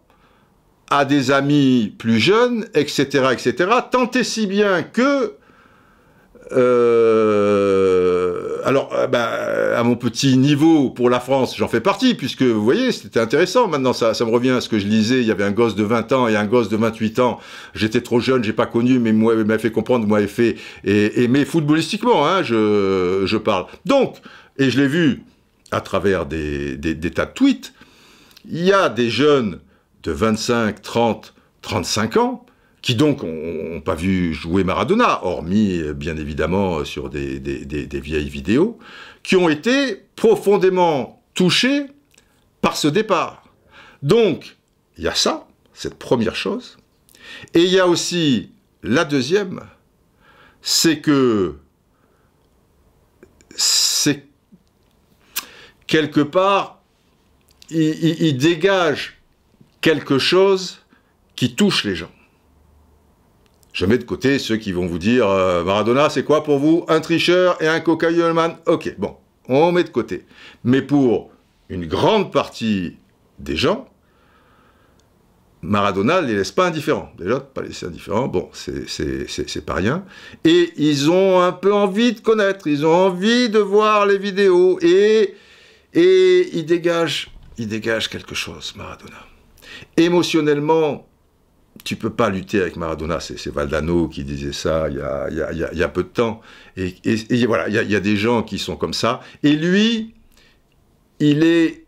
à des amis plus jeunes, etc., etc., tant et si bien que euh, alors, euh, bah, à mon petit niveau pour la France, j'en fais partie, puisque vous voyez, c'était intéressant. Maintenant, ça, ça me revient à ce que je lisais. Il y avait un gosse de 20 ans et un gosse de 28 ans. J'étais trop jeune, j'ai pas connu, mais moi, m'a fait comprendre, m'a fait aimer footballistiquement, hein, je, parle. Donc, et je l'ai vu à travers des tas de tweets. Il y a des jeunes de 25, 30, 35 ans qui donc n'ont pas vu jouer Maradona, hormis euh, bien évidemment euh, sur des, vieilles vidéos, qui ont été profondément touchés par ce départ. Donc, il y a ça, cette première chose. Et il y a aussi la deuxième, c'est que c'est quelque part, il dégage quelque chose qui touche les gens. Je mets de côté ceux qui vont vous dire euh, Maradona, c'est quoi pour vous Un tricheur et un cocaïoman Ok, bon, on met de côté. Mais pour une grande partie des gens, Maradona ne les laisse pas indifférents. Déjà, pas les laisser indifférents, bon, c'est pas rien. Et ils ont un peu envie de connaître, ils ont envie de voir les vidéos, et, et il dégage ils dégagent quelque chose, Maradona. Émotionnellement, tu ne peux pas lutter avec Maradona. C'est Valdano qui disait ça il y a, peu de temps. Et, voilà, il y, a des gens qui sont comme ça. Et lui, il est.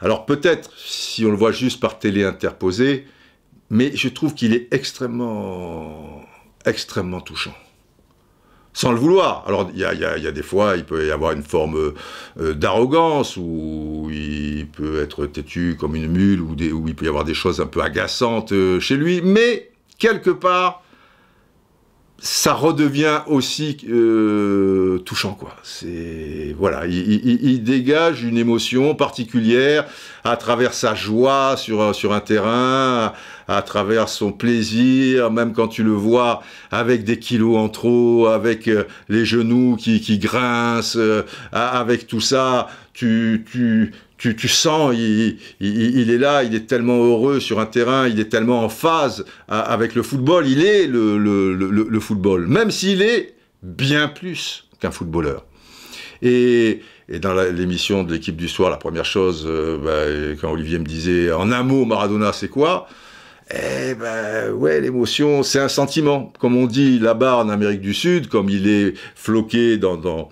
Alors peut-être, si on le voit juste par télé interposée, mais je trouve qu'il est extrêmement, extrêmement touchant sans le vouloir. Alors, il y a, des fois, il peut y avoir une forme euh, d'arrogance, ou il peut être têtu comme une mule, ou, il peut y avoir des choses un peu agaçantes euh, chez lui, mais quelque part, ça redevient aussi euh, touchant, quoi. C'est voilà, il, dégage une émotion particulière à travers sa joie sur sur un terrain, à, travers son plaisir, même quand tu le vois avec des kilos en trop, avec euh, les genoux qui, qui grincent, euh, avec tout ça, tu tu tu, sens, il, est là, il est tellement heureux sur un terrain, il est tellement en phase avec le football, il est le, football, même s'il est bien plus qu'un footballeur. Et, dans l'émission de l'équipe du soir, la première chose, euh, bah, quand Olivier me disait en un mot Maradona, c'est quoi eh ben ouais, l'émotion, c'est un sentiment. Comme on dit là-bas en Amérique du Sud, comme il est floqué dans, dans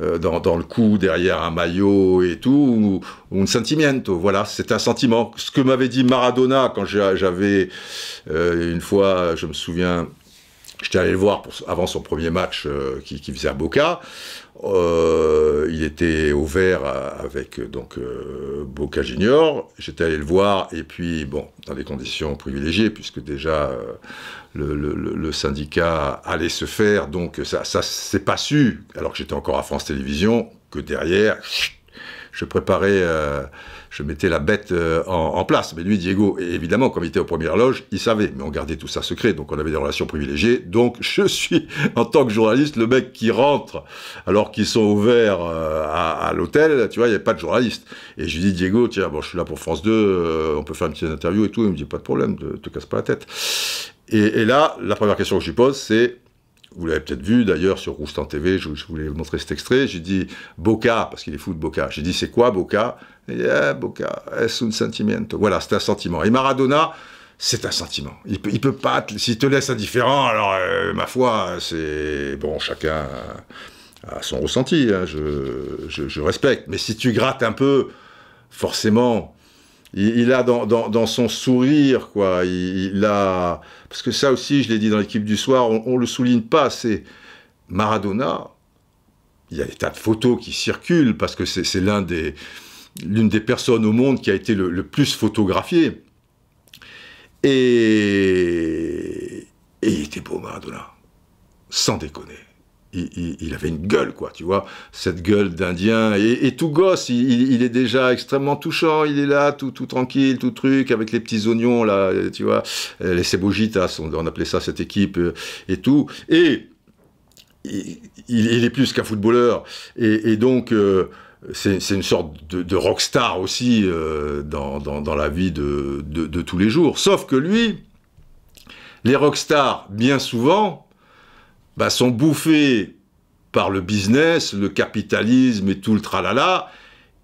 euh, dans, le cou, derrière un maillot et tout, ou, un sentimiento. Voilà, c'est un sentiment. Ce que m'avait dit Maradona quand j'avais, euh, une fois, je me souviens, j'étais allé le voir avant son premier match euh, qui, qui, faisait à Boca. Euh, il était au vert euh, avec euh, donc Boca Junior. J'étais allé le voir et puis bon, dans des conditions privilégiées puisque déjà le, syndicat allait se faire, donc ça, ça s'est pas su alors que j'étais encore à France Télévisions que derrière je préparais je mettais la bête euh, en, place. Mais lui, Diego, évidemment, comme il était au premières loges, il savait. Mais on gardait tout ça secret, donc on avait des relations privilégiées. Donc [LAUGHS] je suis, en tant que journaliste, le mec qui rentre alors qu'ils sont ouverts euh, à, l'hôtel, tu vois, il n'y avait pas de journaliste. Et je lui dis, Diego, tiens, bon, je suis là pour France 2, euh, on peut faire une petite interview et tout. Il me dit, pas de problème, ne te casse pas la tête. Et, là, la première question que je lui pose, c'est vous l'avez peut-être vu d'ailleurs sur Roustan TV, je, je voulais vous montrer cet extrait, j'ai dit Boca, parce qu'il est fou de Boca, j'ai dit c'est quoi Boca eh, Boca, es un Voilà, c'est un sentiment. Et Maradona, c'est un sentiment. Il peut, peut pas, s'il te laisse indifférent, alors euh, ma foi, c'est bon, chacun a, son ressenti. Hein, je, je, respecte. Mais si tu grattes un peu, forcément, il, a dans, dans, son sourire, quoi. Il, a parce que ça aussi, je l'ai dit dans l'équipe du soir, on, on le souligne pas. C'est Maradona. Il y a des tas de photos qui circulent parce que c'est l'un des l'une des personnes au monde qui a été le, plus photographié. Et, et, il était beau, Maradona. Sans déconner. Il, il, avait une gueule, quoi, tu vois, cette gueule d'Indien. Et, tout gosse, il, il, est déjà extrêmement touchant. Il est là, tout, tout tranquille, tout truc, avec les petits oignons, là, tu vois, euh, les cebogitas, on, on appelait ça cette équipe euh, et tout. Et il, est plus qu'un footballeur. Et, donc. Euh, c'est une sorte de, rockstar aussi euh, dans, la vie de, tous les jours. Sauf que lui, les rockstars, bien souvent, bah, sont bouffés par le business, le capitalisme et tout le tralala.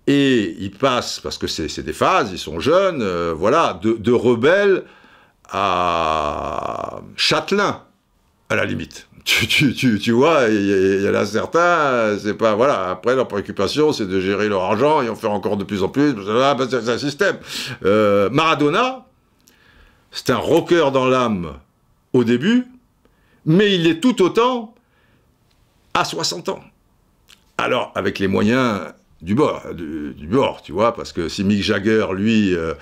Et ils passent, parce que c'est des phases, ils sont jeunes, euh, voilà, de, de rebelles à châtelain, à la limite tu, vois, il y, en a certains, c'est pas, voilà, après leur préoccupation c'est de gérer leur argent et en faire encore de plus en plus, c'est un système. Euh, Maradona, c'est un rocker dans l'âme au début, mais il est tout autant à 60 ans. Alors, avec les moyens du bord, du, bord, tu vois, parce que si Mick Jagger, lui, euh,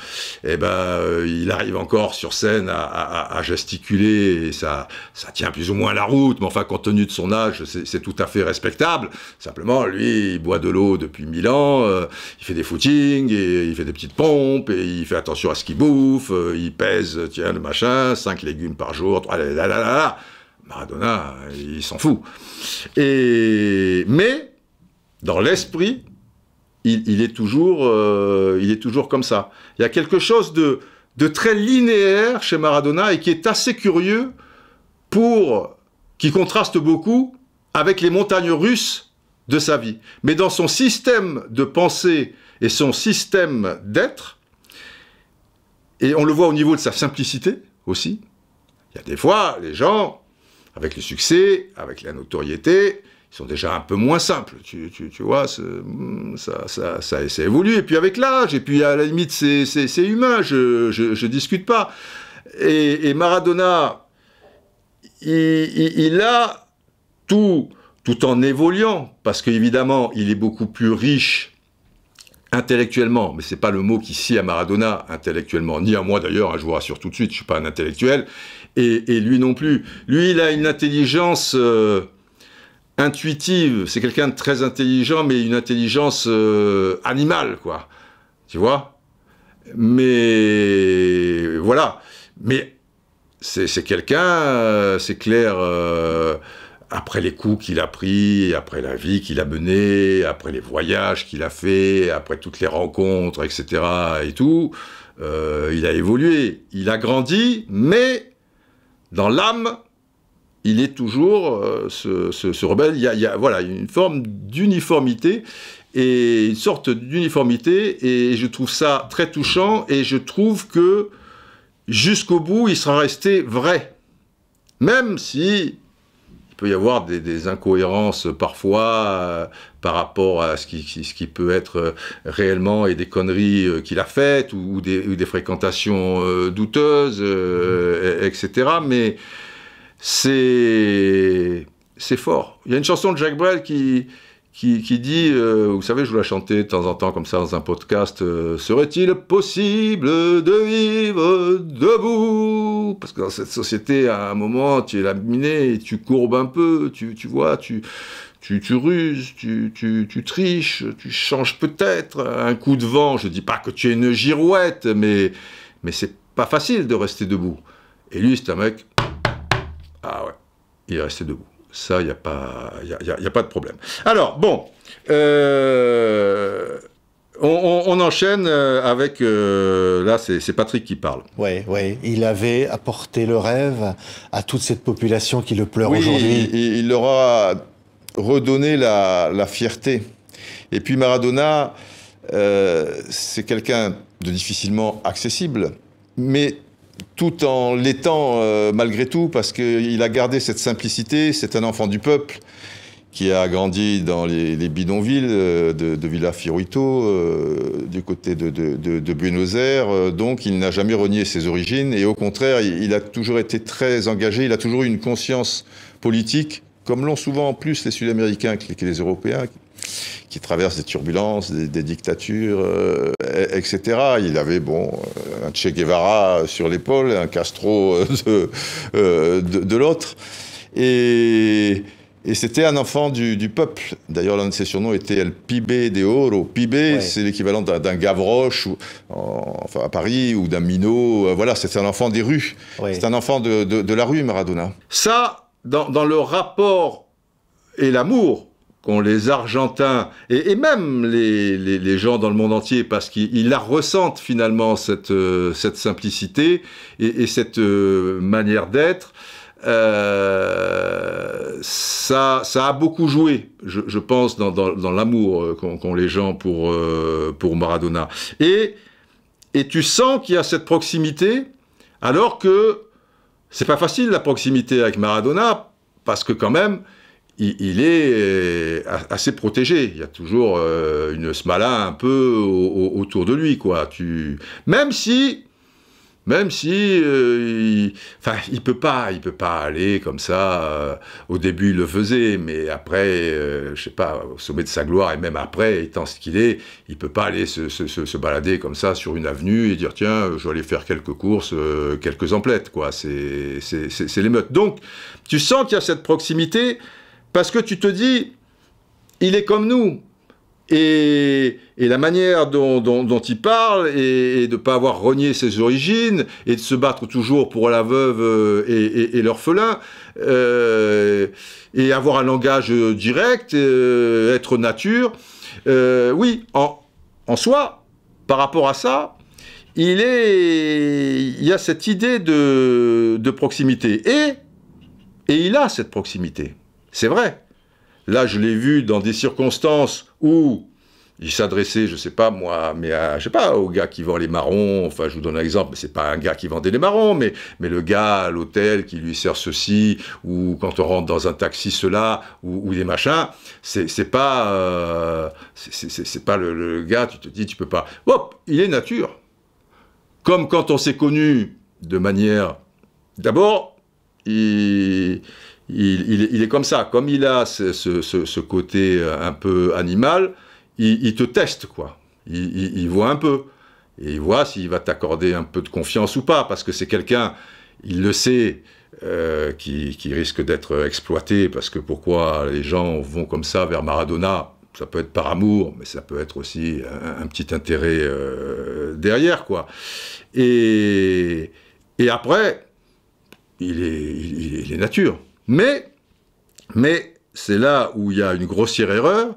eh ben, euh, il arrive encore sur scène à, gesticuler, et ça, ça tient plus ou moins la route, mais enfin, compte tenu de son âge, c'est tout à fait respectable. Simplement, lui, il boit de l'eau depuis mille ans, euh, il fait des footings, et il fait des petites pompes, et il fait attention à ce qu'il bouffe, il pèse, tiens, le machin, cinq légumes par jour, trois, là, là, là, Maradona, il s'en fout. Et, mais, dans l'esprit, il, est toujours, euh, il est toujours comme ça. Il y a quelque chose de, de très linéaire chez Maradona et qui est assez curieux pour, qui contraste beaucoup avec les montagnes russes de sa vie. Mais dans son système de pensée et son système d'être, et on le voit au niveau de sa simplicité aussi, il y a des fois, les gens, avec le succès, avec la notoriété, ils sont déjà un peu moins simples, tu, vois, hmm, ça, ça, évolue. Et puis avec l'âge, et puis à la limite, c'est humain, je, ne discute pas. Et, Maradona, il, il, a tout, tout en évoluant, parce qu'évidemment, il est beaucoup plus riche intellectuellement, mais c'est pas le mot qui scie à Maradona intellectuellement, ni à moi d'ailleurs, hein, je vous rassure tout de suite, je suis pas un intellectuel, et, lui non plus. Lui, il a une intelligence euh, intuitive, c'est quelqu'un de très intelligent, mais une intelligence euh, animale, quoi. Tu vois Mais voilà. Mais c'est quelqu'un, euh, c'est clair après les coups qu'il a pris, après la vie qu'il a menée, après les voyages qu'il a fait, après toutes les rencontres, etc. et tout, euh, il a évolué, il a grandi, mais dans l'âme, il est toujours euh, ce, rebelle. Il y a, il y a voilà, une forme d'uniformité et une sorte d'uniformité, et je trouve ça très touchant, et je trouve que jusqu'au bout, il sera resté vrai. Même si il peut y avoir des, incohérences parfois euh, par rapport à ce qui, peut être euh, réellement et des conneries euh, qu'il a faites ou, des, fréquentations douteuses, etc. Mais c'est fort. Il y a une chanson de Jack Brel qui, qui, dit, euh, vous savez, je vous la chantais de temps en temps comme ça dans un podcast, euh, serait-il possible de vivre debout Parce que dans cette société, à un moment, tu es laminé, tu courbes un peu, tu, vois, tu, tu, ruses, tu, triches, tu changes peut-être un coup de vent. Je dis pas que tu es une girouette, mais, mais c'est pas facile de rester debout. Et lui, c'est un mec. Ah ouais, il est resté debout. Ça, il n'y a, pas, y a, pas de problème. Alors, bon. Euh, on, enchaîne euh, avec. Euh, là, c'est Patrick qui parle. Oui, oui. Il avait apporté le rêve à toute cette population qui le pleure aujourd'hui. Il, il, leur a redonné la, fierté. Et puis Maradona, c'est quelqu'un de difficilement accessible, mais tout en l'étant euh, malgré tout, parce qu'il a gardé cette simplicité, c'est un enfant du peuple qui a grandi dans les, bidonvilles euh, de, Villa Fiorito, euh, du côté de, Buenos Aires. Donc, il n'a jamais renié ses origines. Et au contraire, il, a toujours été très engagé. Il a toujours eu une conscience politique, comme l'ont souvent en plus les Sud-Américains que les Européens qui traverse des turbulences, des, dictatures, euh, etc. Il avait bon euh, un Che Guevara sur l'épaule, un Castro euh, de, l'autre, et, c'était un enfant du, peuple. D'ailleurs, l'un de ses surnoms était El Pibe de Oro. Pibe, c'est l'équivalent d'un Gavroche, enfin à Paris, ou d'un Minot. Voilà, c'est un enfant des rues. C'est un enfant de, la rue, Maradona. Ça, dans le rapport et l'amour qu'ont les Argentins et, même les, gens dans le monde entier, parce qu'ils la ressentent finalement, cette, euh, simplicité et, cette euh, manière d'être, euh, ça, a beaucoup joué, je, pense, dans, l'amour qu'ont les gens pour, Maradona. Et, et tu sens qu'il y a cette proximité, alors que c'est pas facile la proximité avec Maradona, parce que quand même, il, est euh, assez protégé. Il y a toujours euh, une smala un peu autour de lui, quoi. Tu, même si, même si, euh, il, enfin, il peut pas, il peut pas aller comme ça. Au début, il le faisait, mais après, je sais pas, au sommet de sa gloire et même après, étant ce qu'il est, il peut pas aller se, se, balader comme ça sur une avenue et dire tiens, je vais aller faire quelques courses, quelques emplettes, quoi. C'est c'est l'émeute. Donc, tu sens qu'il y a cette proximité parce que tu te dis, il est comme nous. Et, la manière dont, il parle, et, de ne pas avoir renié ses origines, et de se battre toujours pour la veuve euh, et, l'orphelin, euh, et avoir un langage direct, euh, être nature, oui, en, soi, par rapport à ça, il, y a cette idée de, de proximité. Et, et il a cette proximité. C'est vrai. Là, je l'ai vu dans des circonstances où il s'adressait, je sais pas moi, mais à, je sais pas, au gars qui vend les marrons, enfin je vous donne un exemple, mais c'est pas un gars qui vendait les marrons, mais, mais le gars à l'hôtel qui lui sert ceci, ou quand on rentre dans un taxi cela, ou, des machins, c'est pas, c'est pas euh, le, gars, tu te dis, tu peux pas. Hop, il est nature. Comme quand on s'est connu de manière, d'abord, il, il, est comme ça. Comme il a ce, côté euh, un peu animal, il, te teste, quoi. Il, voit un peu. Et il voit s'il va t'accorder un peu de confiance ou pas, parce que c'est quelqu'un, il le sait, euh, qui, risque d'être exploité, parce que pourquoi les gens vont comme ça vers Maradona Ça peut être par amour, mais ça peut être aussi un, petit intérêt euh, derrière, quoi. Et, après, il est nature. Mais, mais c'est là où il y a une grossière erreur,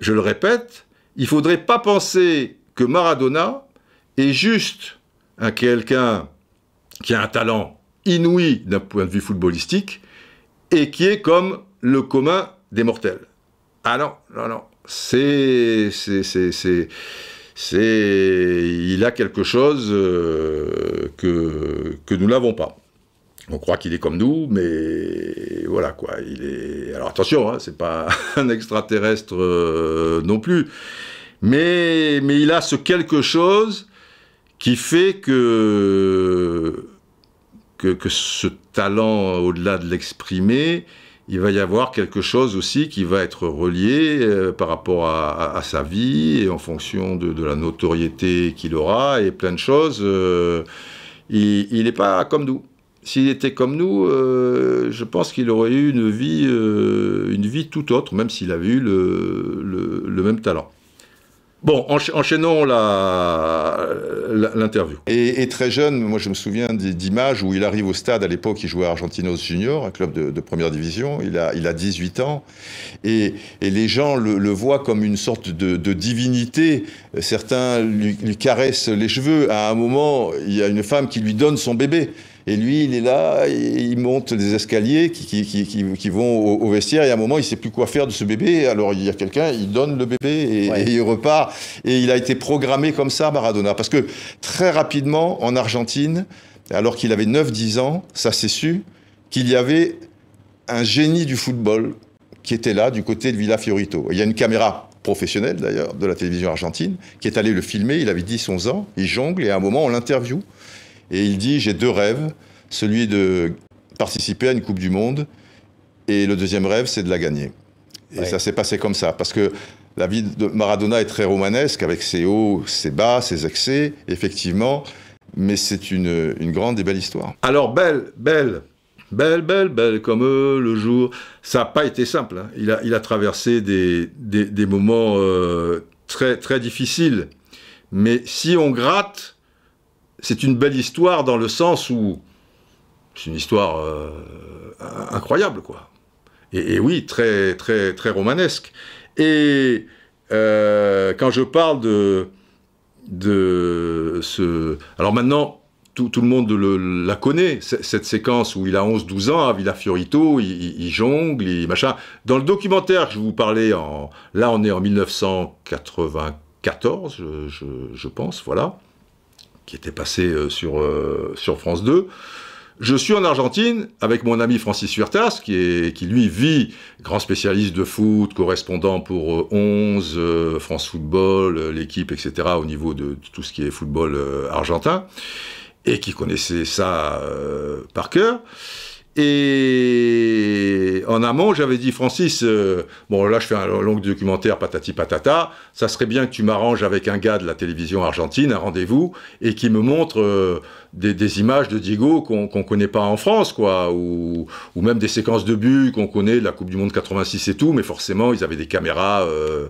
je le répète, il ne faudrait pas penser que Maradona est juste un quelqu'un qui a un talent inouï d'un point de vue footballistique et qui est comme le commun des mortels. Ah non, non, non, c'est... Il a quelque chose euh, que, que nous n'avons pas on croit qu'il est comme nous, mais voilà quoi. Il est. Alors attention, hein, c'est pas [LAUGHS] un extraterrestre euh, non plus, mais mais il a ce quelque chose qui fait que que, ce talent, au-delà de l'exprimer, il va y avoir quelque chose aussi qui va être relié euh, par rapport à, sa vie et en fonction de, la notoriété qu'il aura et plein de choses. Euh, il n'est pas comme nous. S'il était comme nous, euh, je pense qu'il aurait eu une vie, euh, une vie tout autre, même s'il avait eu le, même talent. Bon, enchaînons l'interview. Et, très jeune, moi je me souviens d'images où il arrive au stade, à l'époque il jouait à Argentinos Junior, un club de, première division, il a, 18 ans, et, les gens le, voient comme une sorte de, divinité, certains lui caressent les cheveux, à un moment il y a une femme qui lui donne son bébé. Et lui, il est là, il monte des escaliers qui, qui, qui, qui vont au, vestiaire. Et à un moment, il sait plus quoi faire de ce bébé. Alors il y a quelqu'un, il donne le bébé et, il repart. Et il a été programmé comme ça, Maradona. Parce que très rapidement, en Argentine, alors qu'il avait 9-10 ans, ça s'est su qu'il y avait un génie du football qui était là du côté de Villa Fiorito. Il y a une caméra professionnelle d'ailleurs de la télévision argentine qui est allée le filmer. Il avait 10-11 ans, il jongle et à un moment on l'interviewe. Et il dit, j'ai deux rêves, celui de participer à une Coupe du Monde, et le deuxième rêve, c'est de la gagner. Et ça s'est passé comme ça, parce que la vie de Maradona est très romanesque, avec ses hauts, ses bas, ses excès, effectivement, mais c'est une, une, grande et belle histoire. Alors, belle, belle, belle, belle, belle, comme eux, le jour, ça n'a pas été simple. Hein. Il, a, il a traversé des, des, moments euh, très, très difficiles. Mais si on gratte, c'est une belle histoire dans le sens où c'est une histoire euh, incroyable, quoi. Et, oui, très, très, très romanesque. Et euh, quand je parle de, ce... Alors maintenant, tout, le monde la connaît, cette séquence où il a 11-12 ans à Villa Fiorito, il, jongle, il machin. Dans le documentaire que je vous parlais, là on est en 1994, je pense, voilà qui était passé euh, sur, euh, sur France 2. Je suis en Argentine avec mon ami Francis Huertas, qui, est, qui lui vit, grand spécialiste de foot, correspondant pour 11, euh, France Football, l'équipe, etc., au niveau de, tout ce qui est football argentin, et qui connaissait ça par cœur. Et en amont, j'avais dit, Francis, euh, bon là je fais un long documentaire, patati patata, ça serait bien que tu m'arranges avec un gars de la télévision argentine, un rendez-vous, et qui me montre euh, des, images de Diego qu'on ne connaît pas en France, quoi, ou, même des séquences de buts qu'on connaît de la Coupe du Monde 86 et tout, mais forcément ils avaient des caméras, euh,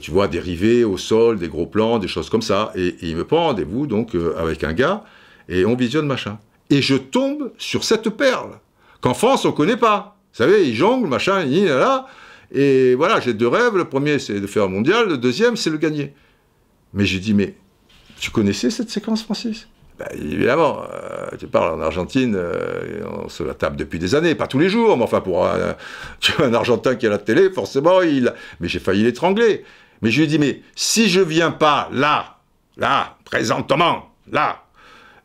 tu vois, dérivées au sol, des gros plans, des choses comme ça. Et, et il me prend rendez-vous donc avec un gars, et on visionne machin et je tombe sur cette perle qu'en France, on ne connaît pas. Vous savez, ils jonglent, machin, il là, là. Et voilà, j'ai deux rêves. Le premier, c'est de faire un mondial. Le deuxième, c'est le gagner. Mais j'ai dit, mais tu connaissais cette séquence, Francis ben, Évidemment, euh, tu parles en Argentine, euh, on se la tape depuis des années, pas tous les jours, mais enfin, pour un, [LAUGHS] un Argentin qui a la télé, forcément, il. Mais j'ai failli l'étrangler. Mais je lui ai dit, mais si je viens pas là, là, présentement, là,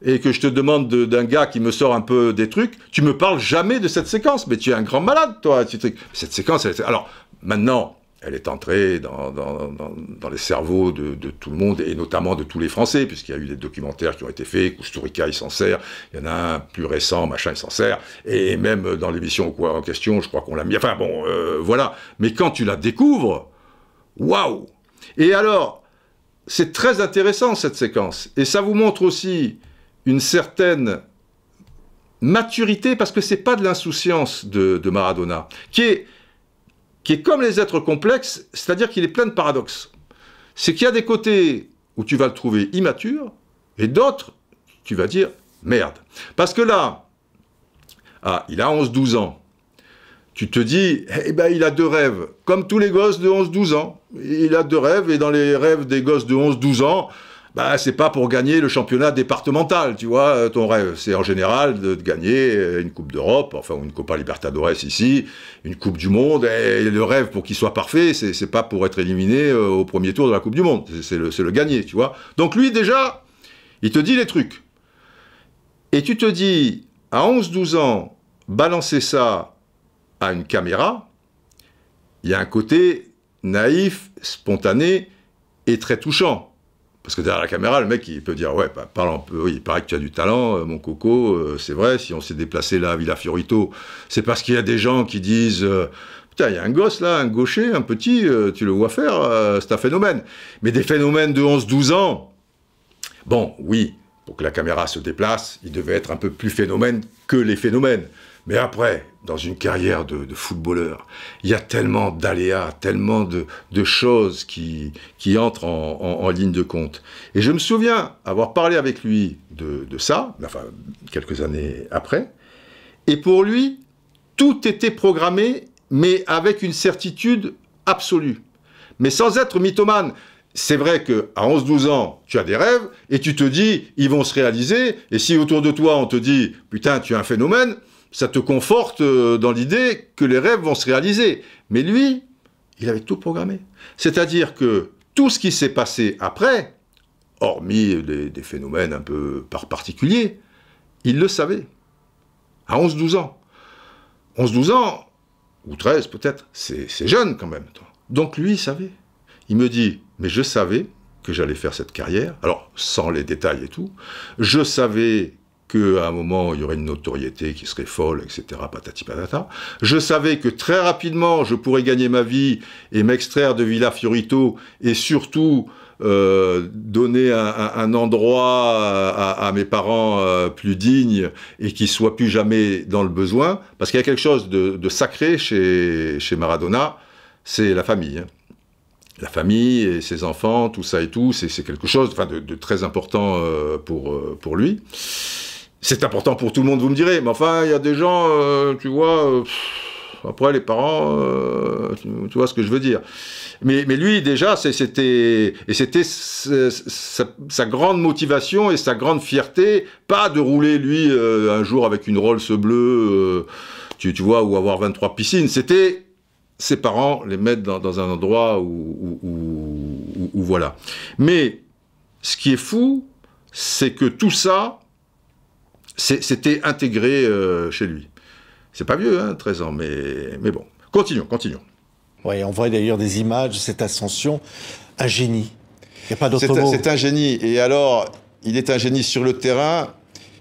et que je te demande d'un gars qui me sort un peu des trucs, tu me parles jamais de cette séquence. Mais tu es un grand malade, toi. tu Cette séquence, alors maintenant, elle est entrée dans, les cerveaux de, tout le monde, et notamment de tous les Français, puisqu'il y a eu des documentaires qui ont été faits, Kusturica, il s'en sert, il y en a un plus récent, machin, il s'en sert, et même dans l'émission en question, je crois qu'on l'a mis, enfin bon, euh, voilà. Mais quand tu la découvres, waouh Et alors, c'est très intéressant cette séquence, et ça vous montre aussi une certaine maturité, parce que c'est pas de l'insouciance de, Maradona, qui est, qui est comme les êtres complexes, c'est-à-dire qu'il est plein de paradoxes. C'est qu'il y a des côtés où tu vas le trouver immature, et d'autres, tu vas dire merde. Parce que là, ah, il a 11-12 ans. Tu te dis, eh ben, il a deux rêves. Comme tous les gosses de 11-12 ans. Il a deux rêves, et dans les rêves des gosses de 11-12 ans, bah, c'est pas pour gagner le championnat départemental, tu vois, euh, ton rêve. C'est en général de, gagner euh, une Coupe d'Europe, enfin, une Copa Libertadores ici, une Coupe du Monde. Et le rêve, pour qu'il soit parfait, c'est pas pour être éliminé euh, au premier tour de la Coupe du Monde. C'est le, le gagner, tu vois. Donc lui, déjà, il te dit les trucs. Et tu te dis, à 11-12 ans, balancer ça à une caméra, il y a un côté naïf, spontané et très touchant. Parce que derrière la caméra, le mec, il peut dire Ouais, bah, parle un peu, il paraît que tu as du talent, euh, mon coco, euh, c'est vrai. Si on s'est déplacé là à Villa Fiorito, c'est parce qu'il y a des gens qui disent euh, Putain, il y a un gosse là, un gaucher, un petit, tu le vois faire, c'est un phénomène. Mais des phénomènes de 11-12 ans, bon, oui, pour que la caméra se déplace, il devait être un peu plus phénomène que les phénomènes. Mais après, dans une carrière de, footballeur, il y a tellement d'aléas, tellement de, choses qui, entrent en, ligne de compte. Et je me souviens avoir parlé avec lui de, ça, enfin quelques années après, et pour lui, tout était programmé, mais avec une certitude absolue. Mais sans être mythomane. C'est vrai qu'à 11-12 ans, tu as des rêves et tu te dis, ils vont se réaliser. Et si autour de toi, on te dit, putain, tu es un phénomène, ça te conforte euh, dans l'idée que les rêves vont se réaliser. Mais lui, il avait tout programmé. C'est-à-dire que tout ce qui s'est passé après, hormis des, phénomènes un peu par particuliers, il le savait. À 11-12 ans. 11-12 ans, ou 13 peut-être, c'est jeune quand même. Donc lui, il savait. Il me dit, mais je savais que j'allais faire cette carrière, alors sans les détails et tout. Je savais qu'à un moment, il y aurait une notoriété qui serait folle, etc., patati patata. Je savais que très rapidement, je pourrais gagner ma vie et m'extraire de Villa Fiorito, et surtout euh, donner un, un endroit à, à, mes parents euh, plus dignes et qui soient plus jamais dans le besoin, parce qu'il y a quelque chose de, de sacré chez, chez Maradona, c'est la famille. Hein. la famille et ses enfants, tout ça et tout, c'est quelque chose de, de, très important euh, pour, euh, pour lui. C'est important pour tout le monde, vous me direz, mais enfin, il y a des gens, euh, tu vois, euh, après les parents, euh, tu, vois ce que je veux dire. Mais, lui, déjà, c'était et c'était sa, grande motivation et sa grande fierté, pas de rouler, lui, un jour avec une Rolls bleue, tu, vois, ou avoir 23 piscines, c'était ses parents les mettre dans, un endroit où, où, voilà. Mais ce qui est fou, c'est que tout ça, c'était intégré euh, chez lui. C'est pas vieux, hein, 13 ans, mais, mais bon. Continuons, continuons. Oui, on voit d'ailleurs des images de cette ascension. Un génie. Il n'y a pas d'autre mot. C'est un génie. Et alors, il est un génie sur le terrain,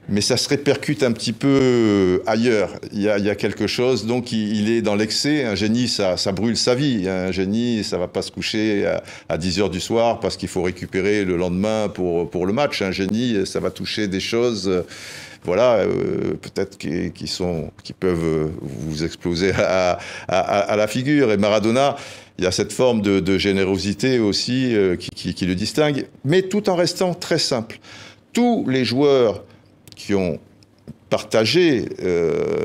mais ça se répercute un petit peu euh, ailleurs. Il y a, quelque chose, donc il, est dans l'excès. Un génie, ça, brûle sa vie. Un génie, ça va pas se coucher à, 10 heures du soir parce qu'il faut récupérer le lendemain pour, pour le match. Un génie, ça va toucher des choses euh, voilà, euh, peut-être qui, sont, qui peuvent euh, vous exploser à, la figure. Et Maradona, il y a cette forme de, générosité aussi euh, qui, le distingue, mais tout en restant très simple. Tous les joueurs qui ont partagé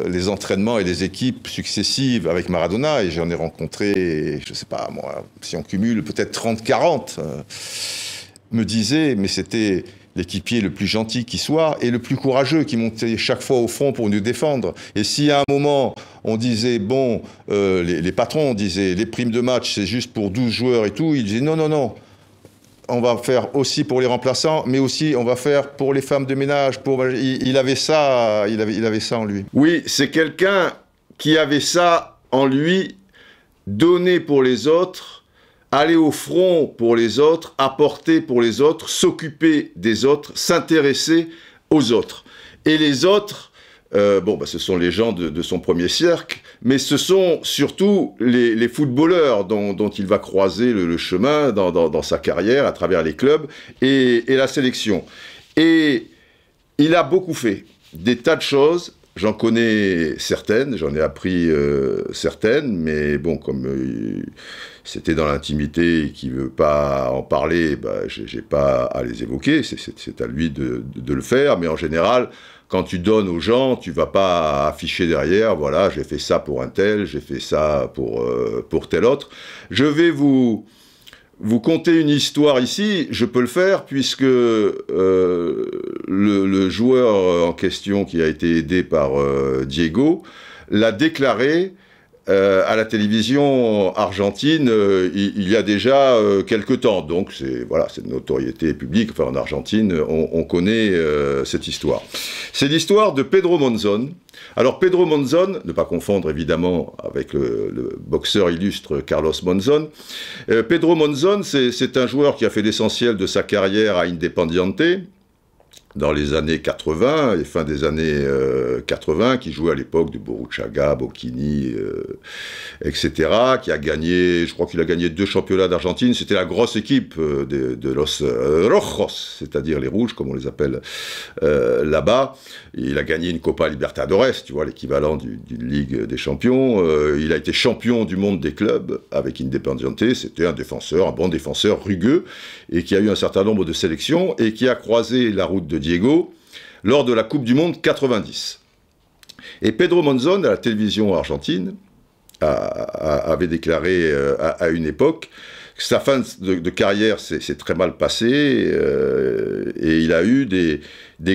les entraînements et les équipes successives avec Maradona, et j'en ai rencontré, je ne sais pas, moi, si on cumule peut-être 30-40, me disaient, mais c'était l'équipier le plus gentil qui soit et le plus courageux qui montait chaque fois au front pour nous défendre. Et si à un moment on disait, bon, euh, les, patrons disaient, les primes de match c'est juste pour 12 joueurs et tout, ils disaient non, non, non. On va faire aussi pour les remplaçants, mais aussi on va faire pour les femmes de ménage. Pour... il avait ça, il avait, il avait ça en lui. Oui, c'est quelqu'un qui avait ça en lui, donné pour les autres, aller au front pour les autres, apporter pour les autres, s'occuper des autres, s'intéresser aux autres. Et les autres, euh, bon, bah, ce sont les gens de, son premier cercle, mais ce sont surtout les, footballeurs dont, il va croiser le, chemin dans, sa carrière à travers les clubs et la sélection. Et il a beaucoup fait des tas de choses J'en connais certaines, j'en ai appris euh, certaines, mais bon, comme euh, c'était dans l'intimité et qu'il ne veut pas en parler, bah, je n'ai pas à les évoquer, c'est à lui de, le faire, mais en général, quand tu donnes aux gens, tu vas pas afficher derrière, voilà, j'ai fait ça pour un tel, j'ai fait ça pour, euh, pour tel autre. Je vais vous vous contez une histoire ici, je peux le faire puisque euh, le, joueur en question qui a été aidé par euh, Diego l'a déclaré euh, à la télévision argentine euh, il, y a déjà euh, quelque temps. Donc c'est voilà, c'est notoriété publique. Enfin en Argentine, on, connaît cette histoire. C'est l'histoire de Pedro Monzon. Alors Pedro Monzon, ne pas confondre évidemment avec le, boxeur illustre Carlos Monzon. Pedro Monzon, c'est un joueur qui a fait l'essentiel de sa carrière à Independiente dans les années 80 et fin des années 80, euh, qui jouait à l'époque du Boruchaga, Bocchini, etc., euh, qui a gagné, je crois qu'il a gagné deux championnats d'Argentine. C'était la grosse équipe euh, de, Los Rojos, c'est-à-dire les Rouges, comme on les appelle là-bas. Il a gagné une Copa Libertadores, tu vois, l'équivalent d'une Ligue des Champions. il a été champion du monde des clubs avec Independiente. C'était un défenseur, un bon défenseur rugueux, et qui a eu un certain nombre de sélections, et qui a croisé la route de Diego lors de la Coupe du Monde 90. Et Pedro Monzon, à la télévision argentine, avait déclaré euh, à, une époque que sa fin de, carrière s'est très mal passée euh, et il a eu des,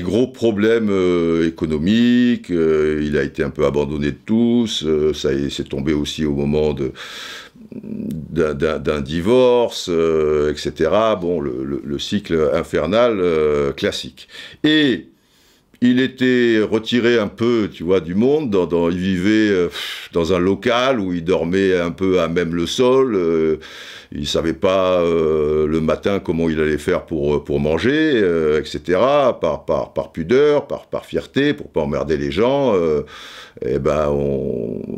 gros problèmes euh, économiques, il a été un peu abandonné de tous, ça s'est tombé aussi au moment de, d'un divorce, euh, etc. Bon, le, cycle infernal euh, classique. Et il était retiré un peu, tu vois, du monde. Dans, il vivait euh, dans un local où il dormait un peu à même le sol. Euh, il savait pas euh, le matin comment il allait faire pour, manger, etc. Par, pudeur, par, fierté, pour pas emmerder les gens. et eh ben,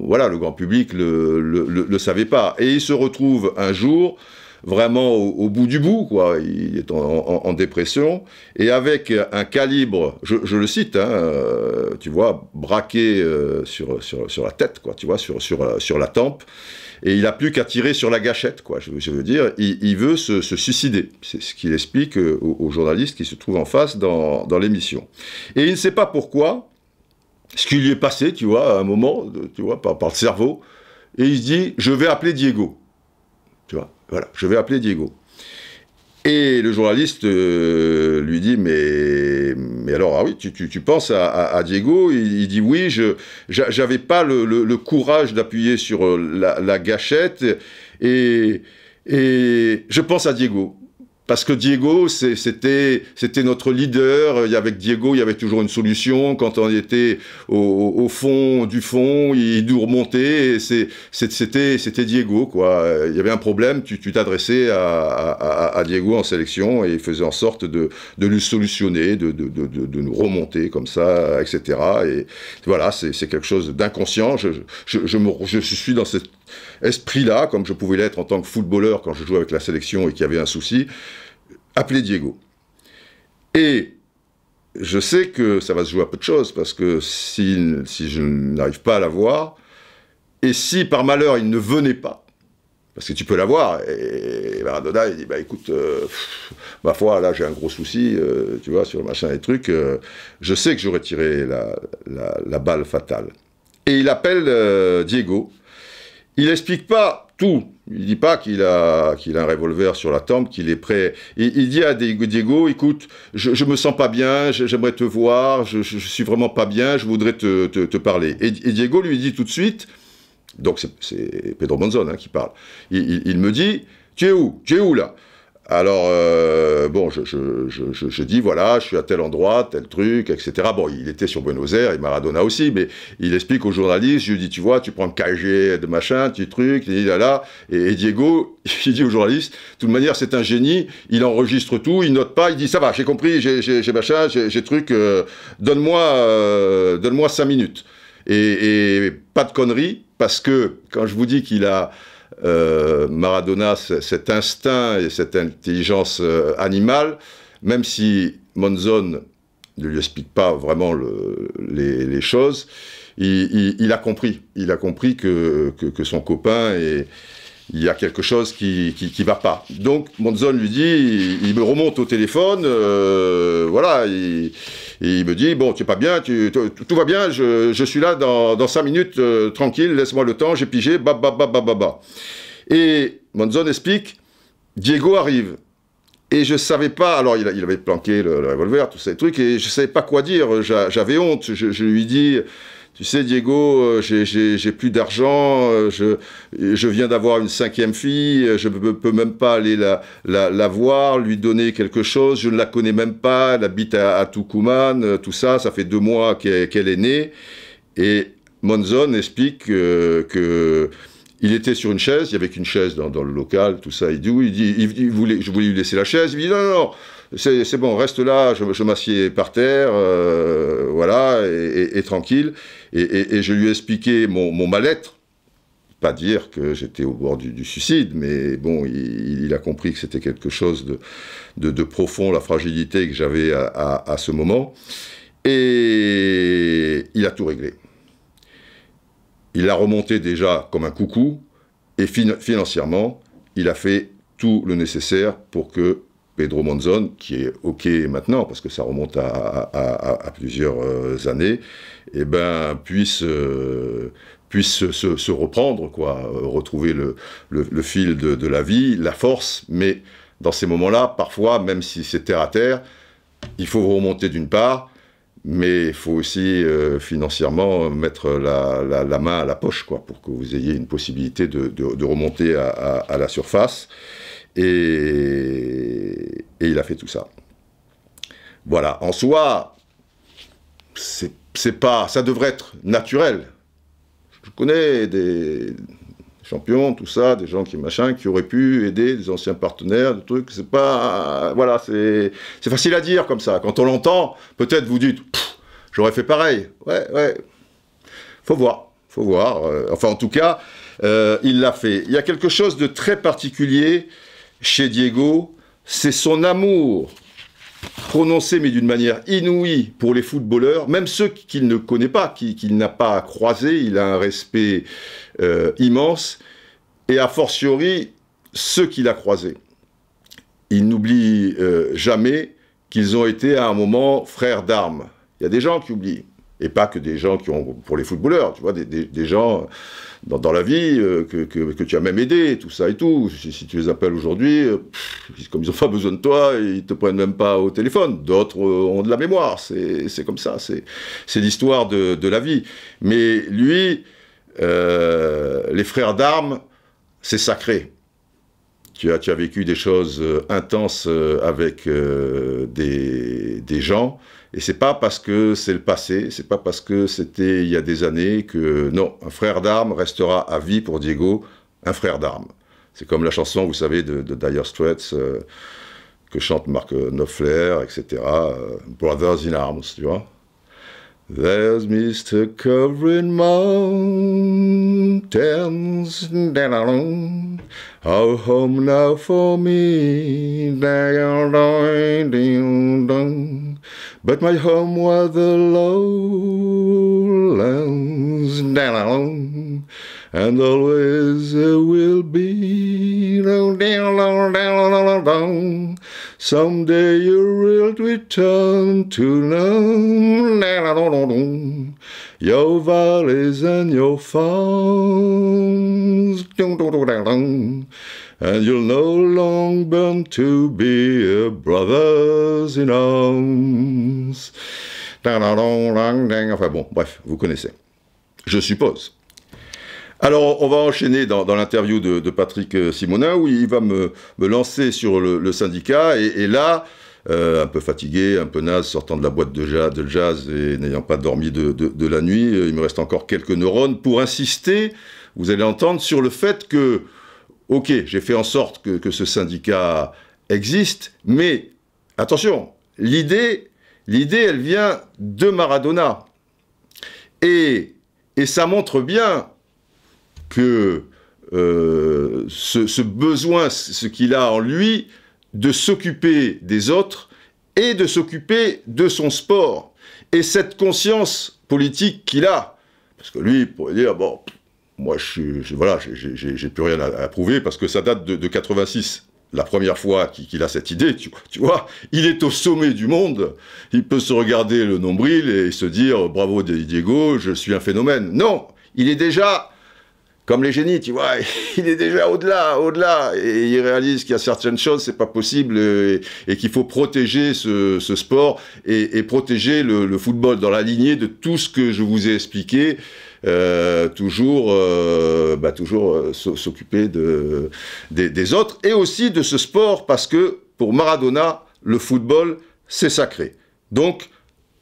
voilà, le grand public le, le savait pas. Et il se retrouve un jour vraiment au, bout du bout, quoi. Il est en, dépression et avec un calibre, je, le cite, hein, euh, tu vois, braqué euh, sur, sur, la tête, quoi, tu vois, sur, sur, euh, sur la tempe. Et il n'a plus qu'à tirer sur la gâchette, quoi. Je, veux dire, il, veut se, suicider. C'est ce qu'il explique aux, journalistes qui se trouvent en face dans, dans l'émission. Et il ne sait pas pourquoi, ce qui lui est passé, tu vois, à un moment, tu vois, par, par le cerveau. Et il se dit, je vais appeler Diego. Voilà, je vais appeler Diego. Et le journaliste euh, lui dit mais, mais alors ah oui tu, penses à, Diego il, dit oui je n'avais pas le, courage d'appuyer sur euh, la, la, gâchette et et je pense à Diego parce que Diego, c'était notre leader. Il y avait Diego, il y avait toujours une solution. Quand on était au, au fond du fond, il nous remontait. C'était Diego, quoi. Il y avait un problème, tu t'adressais à, à, à, Diego en sélection et il faisait en sorte de, de nous solutionner, de, de, de, nous remonter comme ça, etc. Et voilà, c'est quelque chose d'inconscient. Je, je, je suis dans cette esprit-là, comme je pouvais l'être en tant que footballeur quand je jouais avec la sélection et qu'il y avait un souci, appeler Diego. Et je sais que ça va se jouer à peu de choses, parce que si, je n'arrive pas à l'avoir, et si par malheur il ne venait pas, parce que tu peux l'avoir, et, et Maradona, il dit, bah écoute, euh, ma foi, là j'ai un gros souci, euh, tu vois, sur le machin et trucs, euh, je sais que j'aurais tiré la, balle fatale. Et il appelle Diego, il n'explique pas tout. Il dit pas qu'il a, qu'il a un revolver sur la tempe, qu'il est prêt. Il, il, dit à Diego, écoute, je, je me sens pas bien, j'aimerais te voir, je, je, suis vraiment pas bien, je voudrais te, parler. Et, Diego lui dit tout de suite, donc c'est Pedro Monzon hein, qui parle, il, il, me dit, tu es où Tu es où là alors, euh, bon, je, dis, voilà, je suis à tel endroit, tel truc, etc. Bon, il était sur Buenos Aires, et Maradona aussi, mais il explique au journaliste je lui dis, tu vois, tu prends KG de machin, tu truc, il là, là. Et, Diego, [LAUGHS] il dit au journaliste de toute manière, c'est un génie, il enregistre tout, il note pas, il dit, ça va, j'ai compris, j'ai machin, j'ai truc, euh, donne-moi euh, donne-moi 5 minutes. Et, et pas de conneries, parce que quand je vous dis qu'il a euh, Maradona, cet instinct et cette intelligence euh, animale, même si Monzon ne lui explique pas vraiment les, choses, il, a compris. Il a compris que son copain est il y a quelque chose qui, qui, va pas. Donc Monzon lui dit, il, me remonte au téléphone, euh, voilà, il, il, me dit, bon, tu es pas bien, tout va bien, je, je suis là dans, dans cinq minutes, euh, tranquille, laisse-moi le temps, j'ai pigé, bah, Et Monzon explique, Diego arrive. Et je savais pas, alors il, avait planqué le, revolver, tous ces trucs, et je savais pas quoi dire, j'avais honte, je, je lui dis, tu sais, Diego, euh, j'ai plus d'argent, euh, je, viens d'avoir une cinquième fille, euh, je ne peux même pas aller la, voir, lui donner quelque chose, je ne la connais même pas, elle habite à, à Tucumán, tout ça, ça fait deux mois qu'elle est née. Et Monzon explique que, il était sur une chaise, il y avait qu'une chaise dans, le local, tout ça, il dit, je voulais lui laisser la chaise, il dit, non, non, non c'est bon, reste là, je, je m'assieds par terre, voilà, et tranquille. Et, je lui ai expliqué mon, mal-être, pas dire que j'étais au bord du, suicide, mais bon, il, a compris que c'était quelque chose de, profond, la fragilité que j'avais à, ce moment. Et il a tout réglé. Il a remonté déjà comme un coucou, et financièrement, il a fait tout le nécessaire pour que Pedro Monzon, qui est OK maintenant, parce que ça remonte à, plusieurs euh, années, et eh ben, puisse, euh, puisse se, reprendre, quoi, euh, retrouver le, fil de, la vie, la force. Mais dans ces moments-là, parfois, même si c'est terre à terre, il faut remonter d'une part, mais il faut aussi financièrement mettre la, main à la poche, quoi, pour que vous ayez une possibilité de, remonter à, la surface. Et, et il a fait tout ça. Voilà, en soi, c'est pas, ça devrait être naturel. Je connais des champions, tout ça, des gens qui machin, qui auraient pu aider des anciens partenaires, des trucs. C'est pas, voilà, c'est facile à dire comme ça. Quand on l'entend, peut-être vous dites, j'aurais fait pareil. Ouais, ouais. Faut voir, faut voir. Euh, enfin, en tout cas, euh, il l'a fait. Il y a quelque chose de très particulier chez Diego, c'est son amour prononcé mais d'une manière inouïe pour les footballeurs, même ceux qu'il ne connaît pas, qu'il n'a pas croisé, il a un respect euh, immense, et a fortiori ceux qu'il a croisés. Il n'oublie euh, jamais qu'ils ont été à un moment frères d'armes. Il y a des gens qui oublient et pas que des gens qui ont, pour les footballeurs, tu vois, des, gens dans, la vie euh, que, que, tu as même aidé, tout ça et tout. Si, tu les appelles aujourd'hui, euh, comme ils n'ont pas besoin de toi, ils te prennent même pas au téléphone. D'autres euh, ont de la mémoire, c'est comme ça, c'est l'histoire de, de, la vie. Mais lui, les frères d'armes, c'est sacré. Tu as, tu as vécu des choses intenses avec des, des gens et c'est pas parce que c'est le passé, c'est pas parce que c'était il y a des années que non, un frère d'armes restera à vie pour Diego, un frère d'armes. C'est comme la chanson, vous savez, de, Dire Straits euh, que chante Mark Knopfler, etc. Euh, Brothers in Arms, tu vois. There's Mr. Covering Mountains, home now for me. But my home was the lowlands, down and always will be. Down, down, down, down, down. Someday you will return to none. Your valleys and your farms. and you'll no long burn to be a brothers in arms. Enfin bon, bref, vous connaissez. Je suppose. Alors, on va enchaîner dans, l'interview de, Patrick euh, Simonin, où il va me, lancer sur le, syndicat, et, là, euh, un peu fatigué, un peu naze, sortant de la boîte de jazz, de jazz et n'ayant pas dormi de, de, la nuit, euh, il me reste encore quelques neurones pour insister, vous allez entendre, sur le fait que ok, j'ai fait en sorte que, ce syndicat existe, mais attention, l'idée, l'idée, elle vient de Maradona. Et, ça montre bien que euh, ce, ce, besoin, ce qu'il a en lui, de s'occuper des autres et de s'occuper de son sport. Et cette conscience politique qu'il a, parce que lui, il pourrait dire, bon, moi, je, je voilà, j'ai plus rien à, prouver parce que ça date de, de 86. La première fois qu'il a cette idée, tu, vois, il est au sommet du monde, il peut se regarder le nombril et se dire bravo Diego, je suis un phénomène. Non, il est déjà comme les génies, tu vois, [LAUGHS] il est déjà au-delà, au-delà, et il réalise qu'il y a certaines choses, c'est pas possible, et, qu'il faut protéger ce, sport et, protéger le, football dans la lignée de tout ce que je vous ai expliqué euh, toujours, euh, bah, toujours euh, s'occuper de, des, autres et aussi de ce sport parce que pour Maradona, le football, c'est sacré. Donc,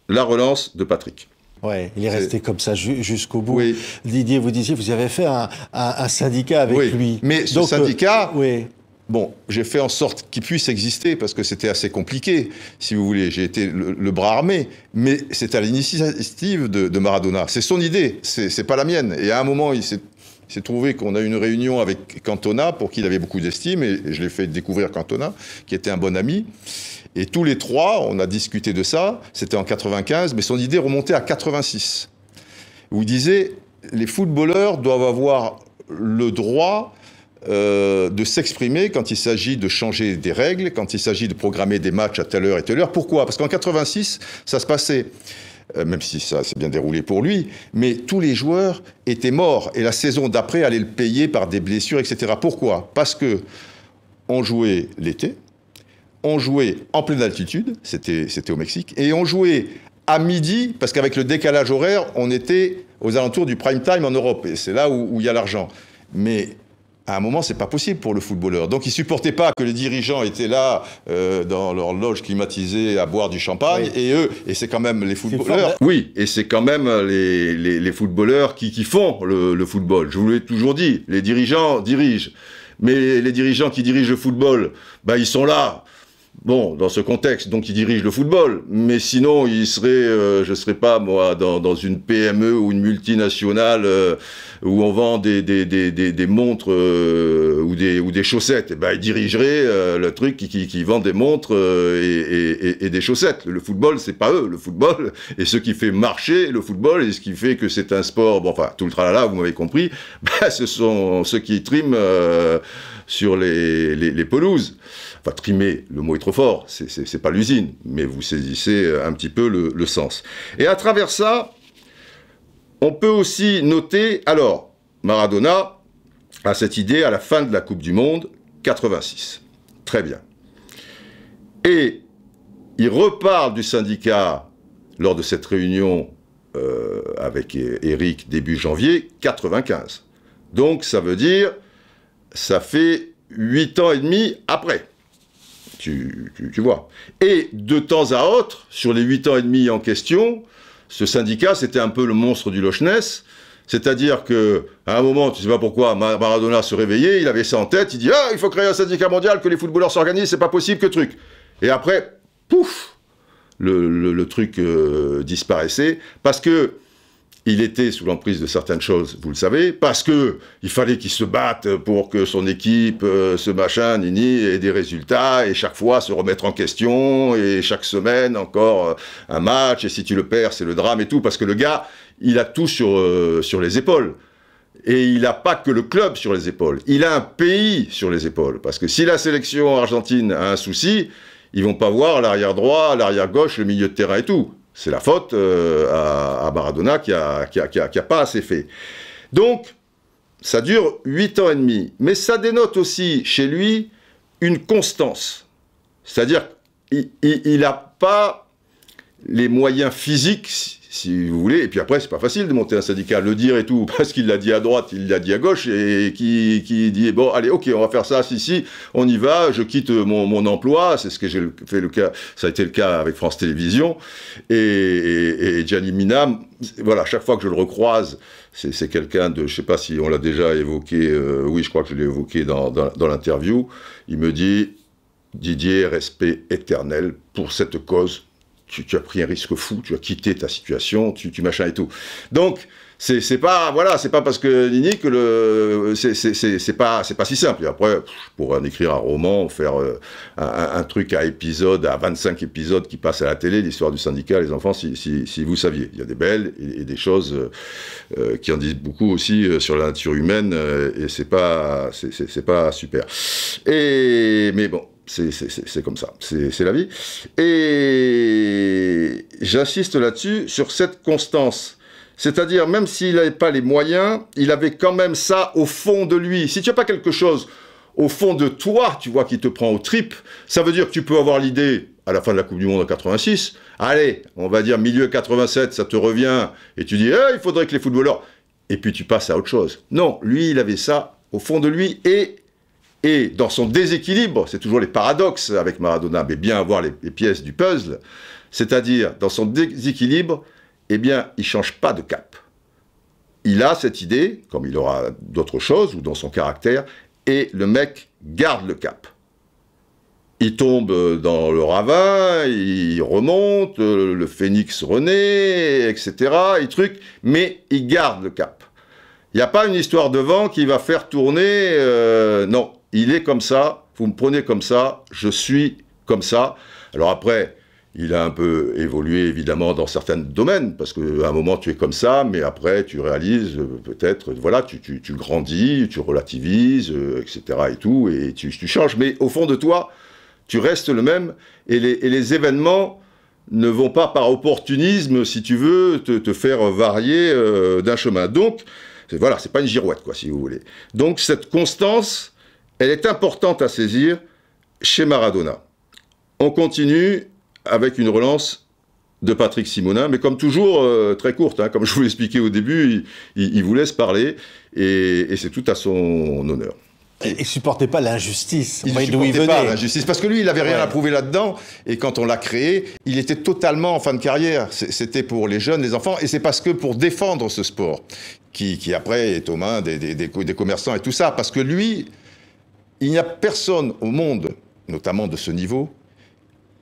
la relance de Patrick. Ouais, il est, resté comme ça jusqu'au bout. Didier, vous disiez, vous avez fait un, syndicat avec oui. lui. Mais ce syndicat, oui. Bon, j'ai fait en sorte qu'il puisse exister parce que c'était assez compliqué, si vous voulez. J'ai été le, bras armé, mais c'est à l'initiative de, Maradona. C'est son idée, c'est pas la mienne. Et à un moment, il s'est trouvé qu'on a eu une réunion avec Cantona, pour qui il avait beaucoup d'estime, et je l'ai fait découvrir Cantona, qui était un bon ami. Et tous les trois, on a discuté de ça. C'était en 95, mais son idée remontait à 86, où il disait les footballeurs doivent avoir le droit euh, de s'exprimer quand il s'agit de changer des règles, quand il s'agit de programmer des matchs à telle heure et telle heure. Pourquoi Parce qu'en 86, ça se passait euh, même si ça s'est bien déroulé pour lui, mais tous les joueurs étaient morts et la saison d'après allait le payer par des blessures, etc. Pourquoi Parce que jouait l'été, on jouait en pleine altitude, c'était au Mexique, et on jouait à midi, parce qu'avec le décalage horaire, on était aux alentours du prime time en Europe, et c'est là où il y a l'argent. Mais à un moment, c'est pas possible pour le footballeur. Donc, il supportait pas que les dirigeants étaient là euh, dans leur loge climatisée à boire du champagne, et eux, et c'est quand même les footballeurs. Oui, et c'est quand même euh, les, les, footballeurs qui, qui, font le, le football. Je vous l'ai toujours dit, les dirigeants dirigent. Mais les dirigeants qui dirigent le football, bah, ils sont là Bon, dans ce contexte, donc il dirige le football, mais sinon il serait, euh, je ne serais pas moi, dans, une PME ou une multinationale euh, où on vend des, des, des, des, montres euh, ou, des, ou des chaussettes. Et eh ben, il dirigerait le truc qui, qui, vend des montres et, et, des chaussettes. Le football, c'est pas eux. Le football [LAUGHS] et ce qui fait marcher le football et ce qui fait que c'est un sport, bon, enfin tout le tralala, vous m'avez compris, [LAUGHS] ben, ce sont ceux qui triment sur les, les, les pelouses trimer, le mot est trop fort, c'est pas l'usine, mais vous saisissez euh, un petit peu le, sens. Et à travers ça, on peut aussi noter, alors, Maradona a cette idée à la fin de la Coupe du Monde, 86. Très bien. Et il repart du syndicat lors de cette réunion euh, avec Eric début janvier 95. Donc ça veut dire, ça fait 8 ans et demi après. Tu, vois. Et de temps à autre, sur les 8 ans et demi en question, ce syndicat, c'était un peu le monstre du Loch Ness. C'est-à-dire que, à un moment, tu sais pas pourquoi, Maradona se réveillait, il avait ça en tête, il dit Ah, il faut créer un syndicat mondial, que les footballeurs s'organisent, c'est pas possible, que truc. Et après, pouf, le, truc euh, disparaissait. Parce que il était sous l'emprise de certaines choses, vous le savez, parce que il fallait qu'il se batte pour que son équipe, euh, ce machin, Nini, ait des résultats, et chaque fois se remettre en question, et chaque semaine encore euh, un match, et si tu le perds, c'est le drame et tout, parce que le gars, il a tout sur, euh, sur les épaules. Et il n'a pas que le club sur les épaules, il a un pays sur les épaules, parce que si la sélection argentine a un souci, ils vont pas voir l'arrière droit, l'arrière gauche, le milieu de terrain et tout. C'est la faute euh, à, à, Maradona qui n'a qui a, pas assez fait. Donc, ça dure 8 ans et demi. Mais ça dénote aussi chez lui une constance. C'est-à-dire qu'il n'a pas les moyens physiques si vous voulez. Et puis après, c'est pas facile de monter un syndicat, le dire et tout, [LAUGHS] parce qu'il l'a dit à droite, il l'a dit à gauche, et qui, dit bon, allez, ok, on va faire ça, si, si, on y va, je quitte mon, emploi. C'est ce que j'ai fait le cas, ça a été le cas avec France Télévisions. Et, Gianni Minam, voilà, chaque fois que je le recroise, c'est quelqu'un de, je sais pas si on l'a déjà évoqué, euh, oui, je crois que je l'ai évoqué dans l'interview, il me dit Didier, respect éternel pour cette cause tu, as pris un risque fou, tu as quitté ta situation, tu, tu machin et tout. Donc, c'est pas voilà c'est pas parce que Nini que le c'est pas c'est pas si simple et après pour écrire un roman faire euh, un, truc à épisode à 25 épisodes qui passent à la télé l'histoire du syndicat les enfants si, vous saviez il y a des belles et, des choses euh, euh, qui en disent beaucoup aussi sur la nature humaine et c'est pas c'est pas super et mais bon c'est comme ça, c'est la vie. Et j'insiste là-dessus, sur cette constance. C'est-à-dire, même s'il n'avait pas les moyens, il avait quand même ça au fond de lui. Si tu n'as pas quelque chose au fond de toi, tu vois, qui te prend aux tripes, ça veut dire que tu peux avoir l'idée, à la fin de la Coupe du Monde en 86, allez, on va dire milieu 87, ça te revient, et tu dis, eh, il faudrait que les footballeurs... Et puis tu passes à autre chose. Non, lui, il avait ça au fond de lui, et et dans son déséquilibre, c'est toujours les paradoxes avec Maradona, mais bien avoir les, pièces du puzzle, c'est-à-dire dans son déséquilibre, eh bien, il ne change pas de cap. Il a cette idée, comme il aura d'autres choses ou dans son caractère, et le mec garde le cap. Il tombe dans le ravin, il remonte, le phénix renaît, etc., il truc, mais il garde le cap. Il n'y a pas une histoire de vent qui va faire tourner, euh, non il est comme ça, vous me prenez comme ça, je suis comme ça. Alors après, il a un peu évolué évidemment dans certains domaines, parce qu'à un moment tu es comme ça, mais après tu réalises euh, peut-être, voilà, tu, grandis, tu relativises, euh, etc. et tout, et tu, changes. Mais au fond de toi, tu restes le même, et les, événements ne vont pas par opportunisme, si tu veux, te, faire varier euh, d'un chemin. Donc, voilà, c'est pas une girouette, quoi, si vous voulez. Donc cette constance, elle est importante à saisir chez Maradona. On continue avec une relance de Patrick Simonin, mais comme toujours, euh, très courte. Hein. comme je vous l'expliquais au début, il, vous laisse parler et, c'est tout à son honneur. Il supportait pas l'injustice. Il ne supportait pas l'injustice. Parce que lui, il n'avait rien à prouver là-dedans. Et quand on l'a créé, il était totalement en fin de carrière. C'était pour les jeunes, les enfants. Et c'est parce que pour défendre ce sport, qui, après est aux mains des commerçants et tout ça. Parce que lui, il n'y a personne au monde, notamment de ce niveau,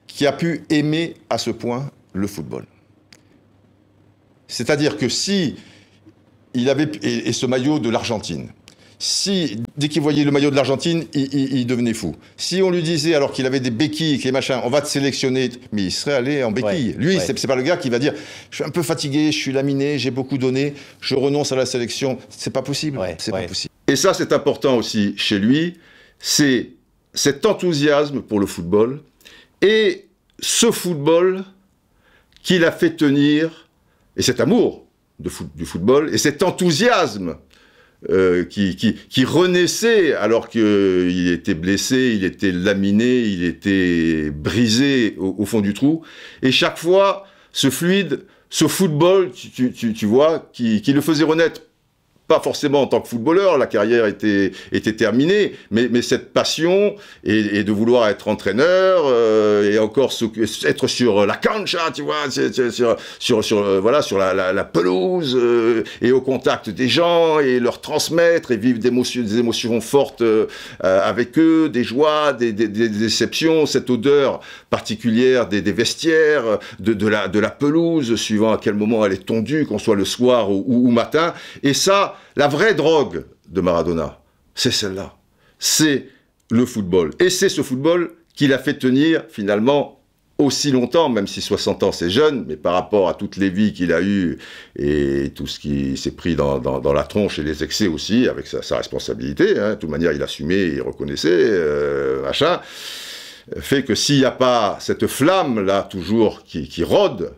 qui a pu aimer à ce point le football. C'est-à-dire que si il avait et, ce maillot de l'Argentine, si dès qu'il voyait le maillot de l'Argentine, il, devenait fou. Si on lui disait alors qu'il avait des béquilles, et les machins, on va te sélectionner, mais il serait allé en béquille. lui, ce c'est pas le gars qui va dire, je suis un peu fatigué, je suis laminé, j'ai beaucoup donné, je renonce à la sélection. C'est pas possible. c'est pas possible. Et ça, c'est important aussi chez lui c'est cet enthousiasme pour le football et ce football qui l'a fait tenir, et cet amour du football, et cet enthousiasme euh, qui, renaissait alors qu'il euh, était blessé, il était laminé, il était brisé au, fond du trou. Et chaque fois, ce fluide, ce football, tu, vois, qui, le faisait renaître pas forcément en tant que footballeur, la carrière était, était terminée, mais, mais cette passion et, et de vouloir être entraîneur euh, et encore être sur la cancha, tu vois, sur, sur, sur euh, voilà, sur la, la, la pelouse euh, et au contact des gens et leur transmettre et vivre des émotions, des émotions fortes avec eux, des joies, des, des, déceptions, cette odeur particulière des, des vestiaires, de, de, la, de la pelouse, suivant à quel moment elle est tondue, qu'on soit le soir ou, ou, ou matin. Et ça, la vraie drogue de Maradona. C'est celle-là. C'est le football. Et c'est ce football qui l'a fait tenir finalement aussi longtemps, même si 60 ans c'est jeune, mais par rapport à toutes les vies qu'il a eues et tout ce qui s'est pris dans, la tronche et les excès aussi, avec sa, responsabilité, hein, de toute manière il assumait, il reconnaissait, euh, machin, fait que s'il n'y a pas cette flamme-là toujours qui rôde,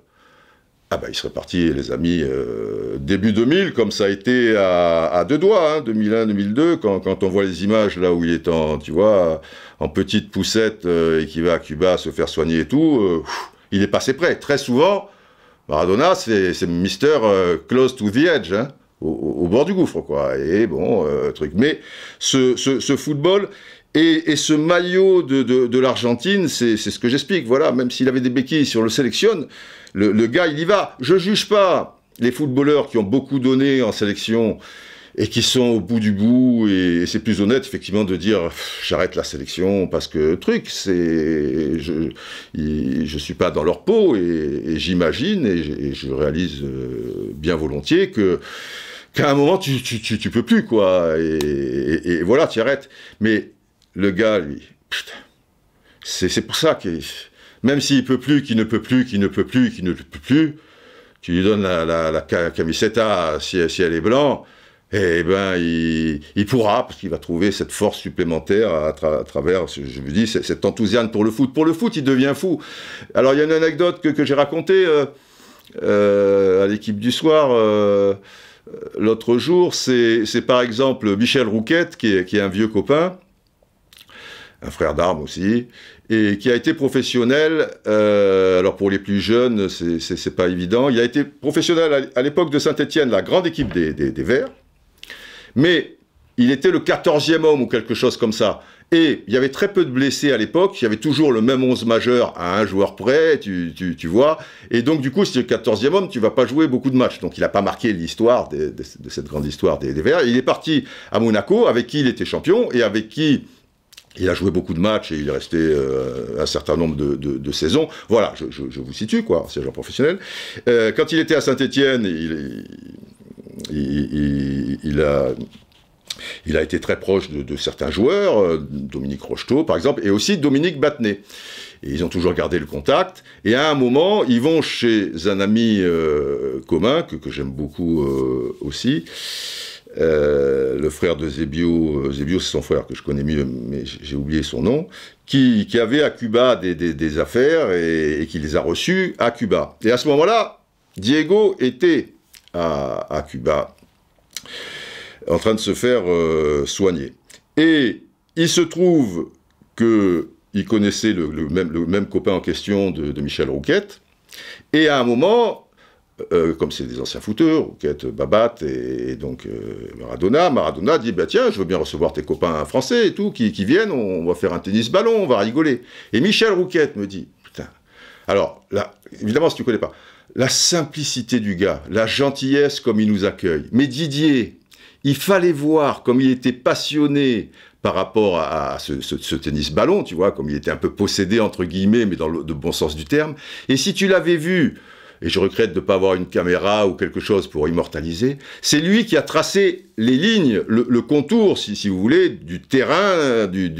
ah ben, bah, il serait parti, les amis, euh, début 2000, comme ça a été à, deux doigts, 2001, hein, 2002, quand, quand, on voit les images là où il est en, tu vois, en petite poussette euh, et qui va à Cuba se faire soigner et tout, euh, il est passé près. Très souvent, Maradona, c'est Mister Close to the Edge, hein, au, bord du gouffre, quoi. Et bon, truc. Mais ce, football et, ce maillot de, de l'Argentine, c'est ce que j'explique, voilà, même s'il avait des béquilles sur le sélectionne, le, gars, il y va. Je juge pas les footballeurs qui ont beaucoup donné en sélection et qui sont au bout du bout. Et c'est plus honnête, effectivement, de dire j'arrête la sélection parce que truc, c'est je je suis pas dans leur peau et, j'imagine et, je réalise euh, bien volontiers que qu'à un moment tu tu, peux plus quoi et, voilà tu arrêtes. Mais le gars lui, c'est pour ça que même s'il ne peut plus, qu'il ne peut plus, qu'il ne peut plus, qu'il ne peut plus, tu lui donnes la, camiseta si, elle est blanche, et eh ben, il, pourra, parce qu'il va trouver cette force supplémentaire à, travers, je vous dis, cet enthousiasme pour le foot. Pour le foot, il devient fou. Alors, il y a une anecdote que, j'ai racontée euh, euh, à l'équipe du soir euh, l'autre jour. C'est par exemple Michel Rouquette, qui est, un vieux copain, un frère d'armes aussi, et qui a été professionnel, euh, alors pour les plus jeunes, c'est pas évident, il a été professionnel à, l'époque de saint etienne la grande équipe des, Verts, mais il était le 14e homme ou quelque chose comme ça. Et il y avait très peu de blessés à l'époque, il y avait toujours le même 11 majeur à un joueur près, tu, vois. Et donc du coup, si tu es le 14e homme, tu vas pas jouer beaucoup de matchs. Donc il n'a pas marqué l'histoire de, cette grande histoire des, des Verts. il est parti à Monaco, avec qui il était champion et avec qui il a joué beaucoup de matchs et il est resté euh, un certain nombre de, de, saisons. Voilà, je, vous situe, quoi, c'est un joueur professionnel. Euh, quand il était à Saint-Etienne, il, il, a... Il a été très proche de, certains joueurs, euh, Dominique Rocheteau par exemple, et aussi Dominique Battenet. Et ils ont toujours gardé le contact. Et à un moment, ils vont chez un ami commun, que, que j'aime beaucoup aussi, euh, le frère de Zébio, euh, Zébio c'est son frère que je connais mieux, mais j'ai oublié son nom, qui, avait à Cuba des, affaires et, qui les a reçues à Cuba. Et à ce moment-là, Diego était à, Cuba en train de se faire euh, soigner. Et il se trouve qu'il connaissait le, même, copain en question de, de Michel Rouquette, et à un moment, euh, comme c'est des anciens footeurs, Rouquette, Babat et, donc euh, Maradona, Maradona dit bah tiens, je veux bien recevoir tes copains français et tout, qui, viennent, on, va faire un tennis ballon, on va rigoler. Et Michel Rouquette me dit putain. Alors évidemment, si tu ne connais pas, la simplicité du gars, la gentillesse comme il nous accueille. Mais Didier, il fallait voir comme il était passionné par rapport à, ce, tennis ballon, tu vois, comme il était un peu possédé entre guillemets, mais dans le bon sens du terme. Et si tu l'avais vu et je regrette de ne pas avoir une caméra ou quelque chose pour immortaliser, c'est lui qui a tracé les lignes, le, contour, si, vous voulez, du terrain du,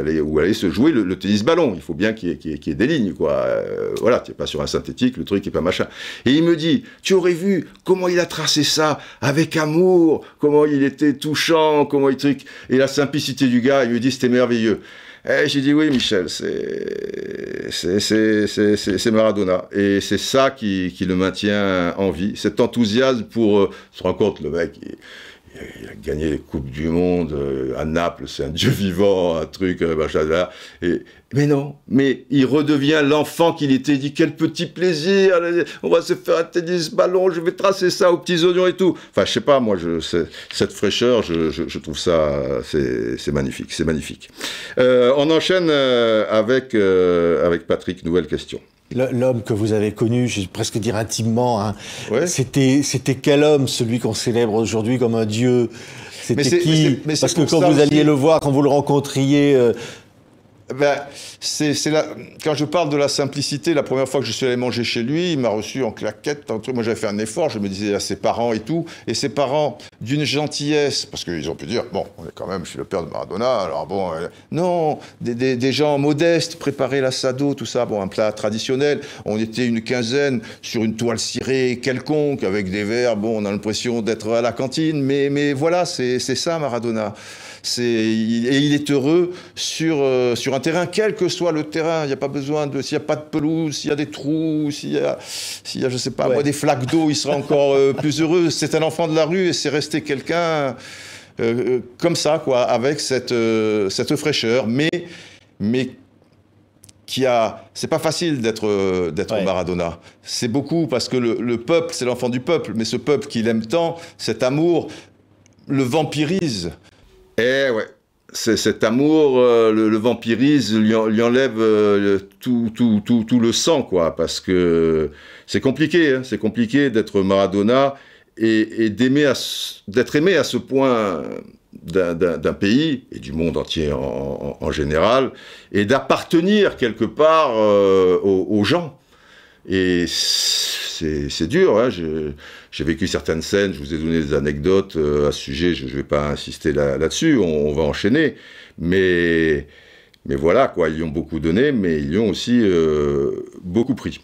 allait, où allait se jouer le, tennis-ballon. Il faut bien qu'il y, ait des lignes, quoi. Euh, voilà, tu n'es pas sur un synthétique, le truc n'est pas machin. Et il me dit, tu aurais vu comment il a tracé ça, avec amour, comment il était touchant, comment il truc, et la simplicité du gars, il me dit, c'était merveilleux. Et eh, j'ai dit oui, Michel, c'est c'est c'est Maradona. Et c'est ça qui, qui, le maintient en vie, cet enthousiasme pour... Euh, tu te rends compte, le mec il a gagné les Coupes du Monde, euh, à Naples, c'est un dieu vivant, un truc, euh, machin, et, mais non, mais il redevient l'enfant qu'il était, il dit quel petit plaisir, on va se faire un tennis ballon, je vais tracer ça aux petits oignons et tout. Enfin, je sais pas, moi, je, cette fraîcheur, je, trouve ça, c'est magnifique, c'est magnifique. Euh, on enchaîne euh, avec, avec Patrick, nouvelle question. L'homme que vous avez connu, je presque dire intimement, hein. c'était, c'était quel homme, celui qu'on célèbre aujourd'hui comme un dieu C'était qui Parce que quand vous alliez le voir, quand vous le rencontriez, euh, eh ben, c'est, la... Quand je parle de la simplicité, la première fois que je suis allé manger chez lui, il m'a reçu en claquette. Entre... Moi, j'avais fait un effort, je me disais à ses parents et tout. Et ses parents, d'une gentillesse, parce qu'ils ont pu dire, bon, on est quand même, je suis le père de Maradona, alors bon... Euh, non, des, gens modestes, préparer l'assado, tout ça, bon, un plat traditionnel. On était une quinzaine sur une toile cirée quelconque, avec des verres, bon, on a l'impression d'être à la cantine, mais, mais voilà, c'est ça, Maradona et il est heureux sur, euh, sur un terrain, quel que soit le terrain. Il n'y a pas besoin de. S'il n'y a pas de pelouse, s'il y a des trous, s'il y a, je sais pas, moi, des flaques d'eau, il sera encore euh, plus heureux. C'est un enfant de la rue et c'est resté quelqu'un euh, comme ça, quoi, avec cette, cette fraîcheur. Mais. mais qui a. C'est pas facile d'être d'être Maradona. C'est beaucoup parce que le, le peuple, c'est l'enfant du peuple, mais ce peuple qu'il aime tant, cet amour, le vampirise. Eh ouais, cet amour euh, le, le, vampirise, lui, enlève euh, tout, tout, tout, le sang, quoi, parce que c'est compliqué, hein. c'est compliqué d'être Maradona et, et d'être aimé à ce point d'un pays et du monde entier en, général, et d'appartenir quelque part euh, aux gens. Et c'est dur, hein. j'ai vécu certaines scènes, je vous ai donné des anecdotes euh, à ce sujet, je ne vais pas insister là-dessus, là on, on, va enchaîner. Mais, mais voilà, quoi, ils ont beaucoup donné, mais ils ont aussi euh, beaucoup pris.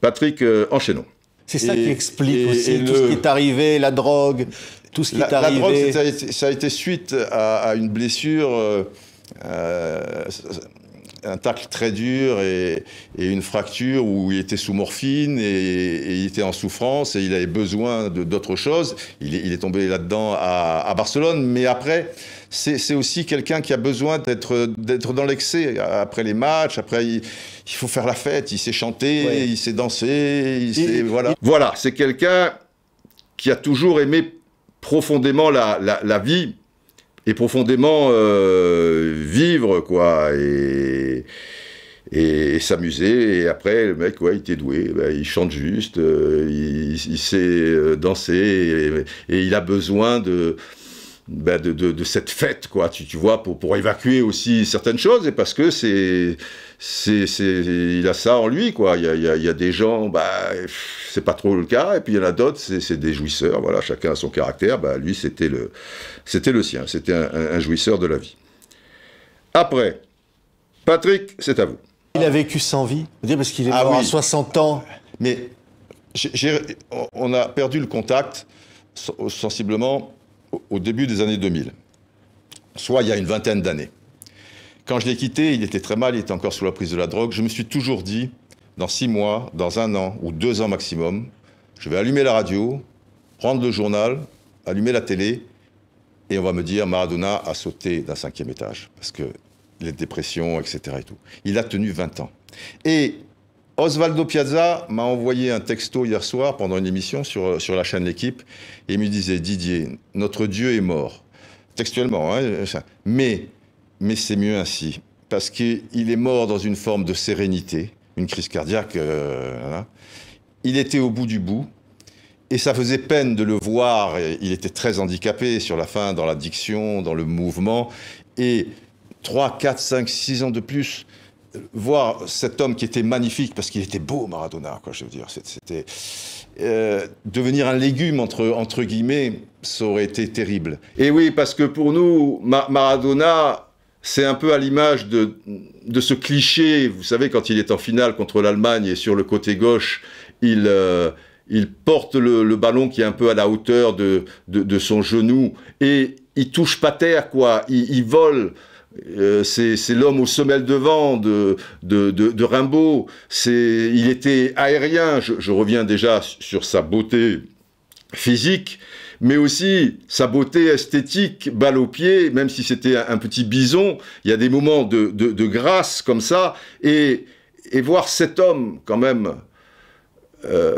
Patrick, euh, enchaînons. C'est ça qui explique aussi tout ce qui est arrivé, la drogue, tout ce qui est arrivé. La drogue, ça a été, suite à, une blessure un tacle très dur et, une fracture où il était sous morphine et, il était en souffrance et il avait besoin de d'autres choses. Il est, tombé là-dedans à, Barcelone, mais après, c'est aussi quelqu'un qui a besoin d'être dans l'excès après les matchs. Après, il, faut faire la fête. Il sait chanter, il sait danser, il sait, voilà. Voilà, c'est quelqu'un qui a toujours aimé profondément la, la vie et profondément euh, vivre, quoi, et, et, s'amuser. Et après, le mec, ouais, il était doué, eh ben, il chante juste, euh, il, il, sait euh, danser, et, il a besoin de bah, de, cette fête, quoi, tu, vois, pour, évacuer aussi certaines choses, et parce que c'est, c'est, il a ça en lui, quoi. Il y a, il y des gens, bah, c'est pas trop le cas, et puis il y en a d'autres, c'est, des jouisseurs, voilà, chacun a son caractère, bah, lui, c'était le, c'était le sien, c'était un, jouisseur de la vie. Après, Patrick, c'est à vous. Il a vécu sans vie, parce qu'il est ah mort à 60 ans. Mais on a perdu le contact sensiblement au début des années 2000, soit il y a une vingtaine d'années. Quand je l'ai quitté, il était très mal, il était encore sous la prise de la drogue. Je me suis toujours dit, dans six mois, dans un an ou deux ans maximum, je vais allumer la radio, prendre le journal, allumer la télé, et on va me dire Maradona a sauté d'un cinquième étage, parce que les dépressions, etc. Et tout. Il a tenu 20 ans. Et Osvaldo Piazza m'a envoyé un texto hier soir pendant une émission sur, euh, sur la chaîne L'équipe et il me disait Didier, notre Dieu est mort. Textuellement, hein, euh, mais, mais c'est mieux ainsi. Parce qu'il est mort dans une forme de sérénité, une crise cardiaque. Euh, il était au bout du bout. Et ça faisait peine de le voir. Il était très handicapé sur la fin, dans l'addiction, dans le mouvement. Et 3, 4, 5, 6 ans de plus, voir cet homme qui était magnifique, parce qu'il était beau, Maradona, quoi, je veux dire, c'était... Euh, devenir un légume, entre, entre guillemets, ça aurait été terrible. Et oui, parce que pour nous, Maradona, c'est un peu à l'image de, ce cliché, vous savez, quand il est en finale contre l'Allemagne et sur le côté gauche, il... Euh, il porte le, ballon qui est un peu à la hauteur de, son genou et il touche pas terre, quoi. il vole euh, c'est l'homme au semelles de vent de, de, Rimbaud. Il était aérien, je, reviens déjà sur sa beauté physique, mais aussi sa beauté esthétique, balle au pied, même si c'était un, petit bison, il y a des moments de, grâce comme ça, et, voir cet homme quand même, euh,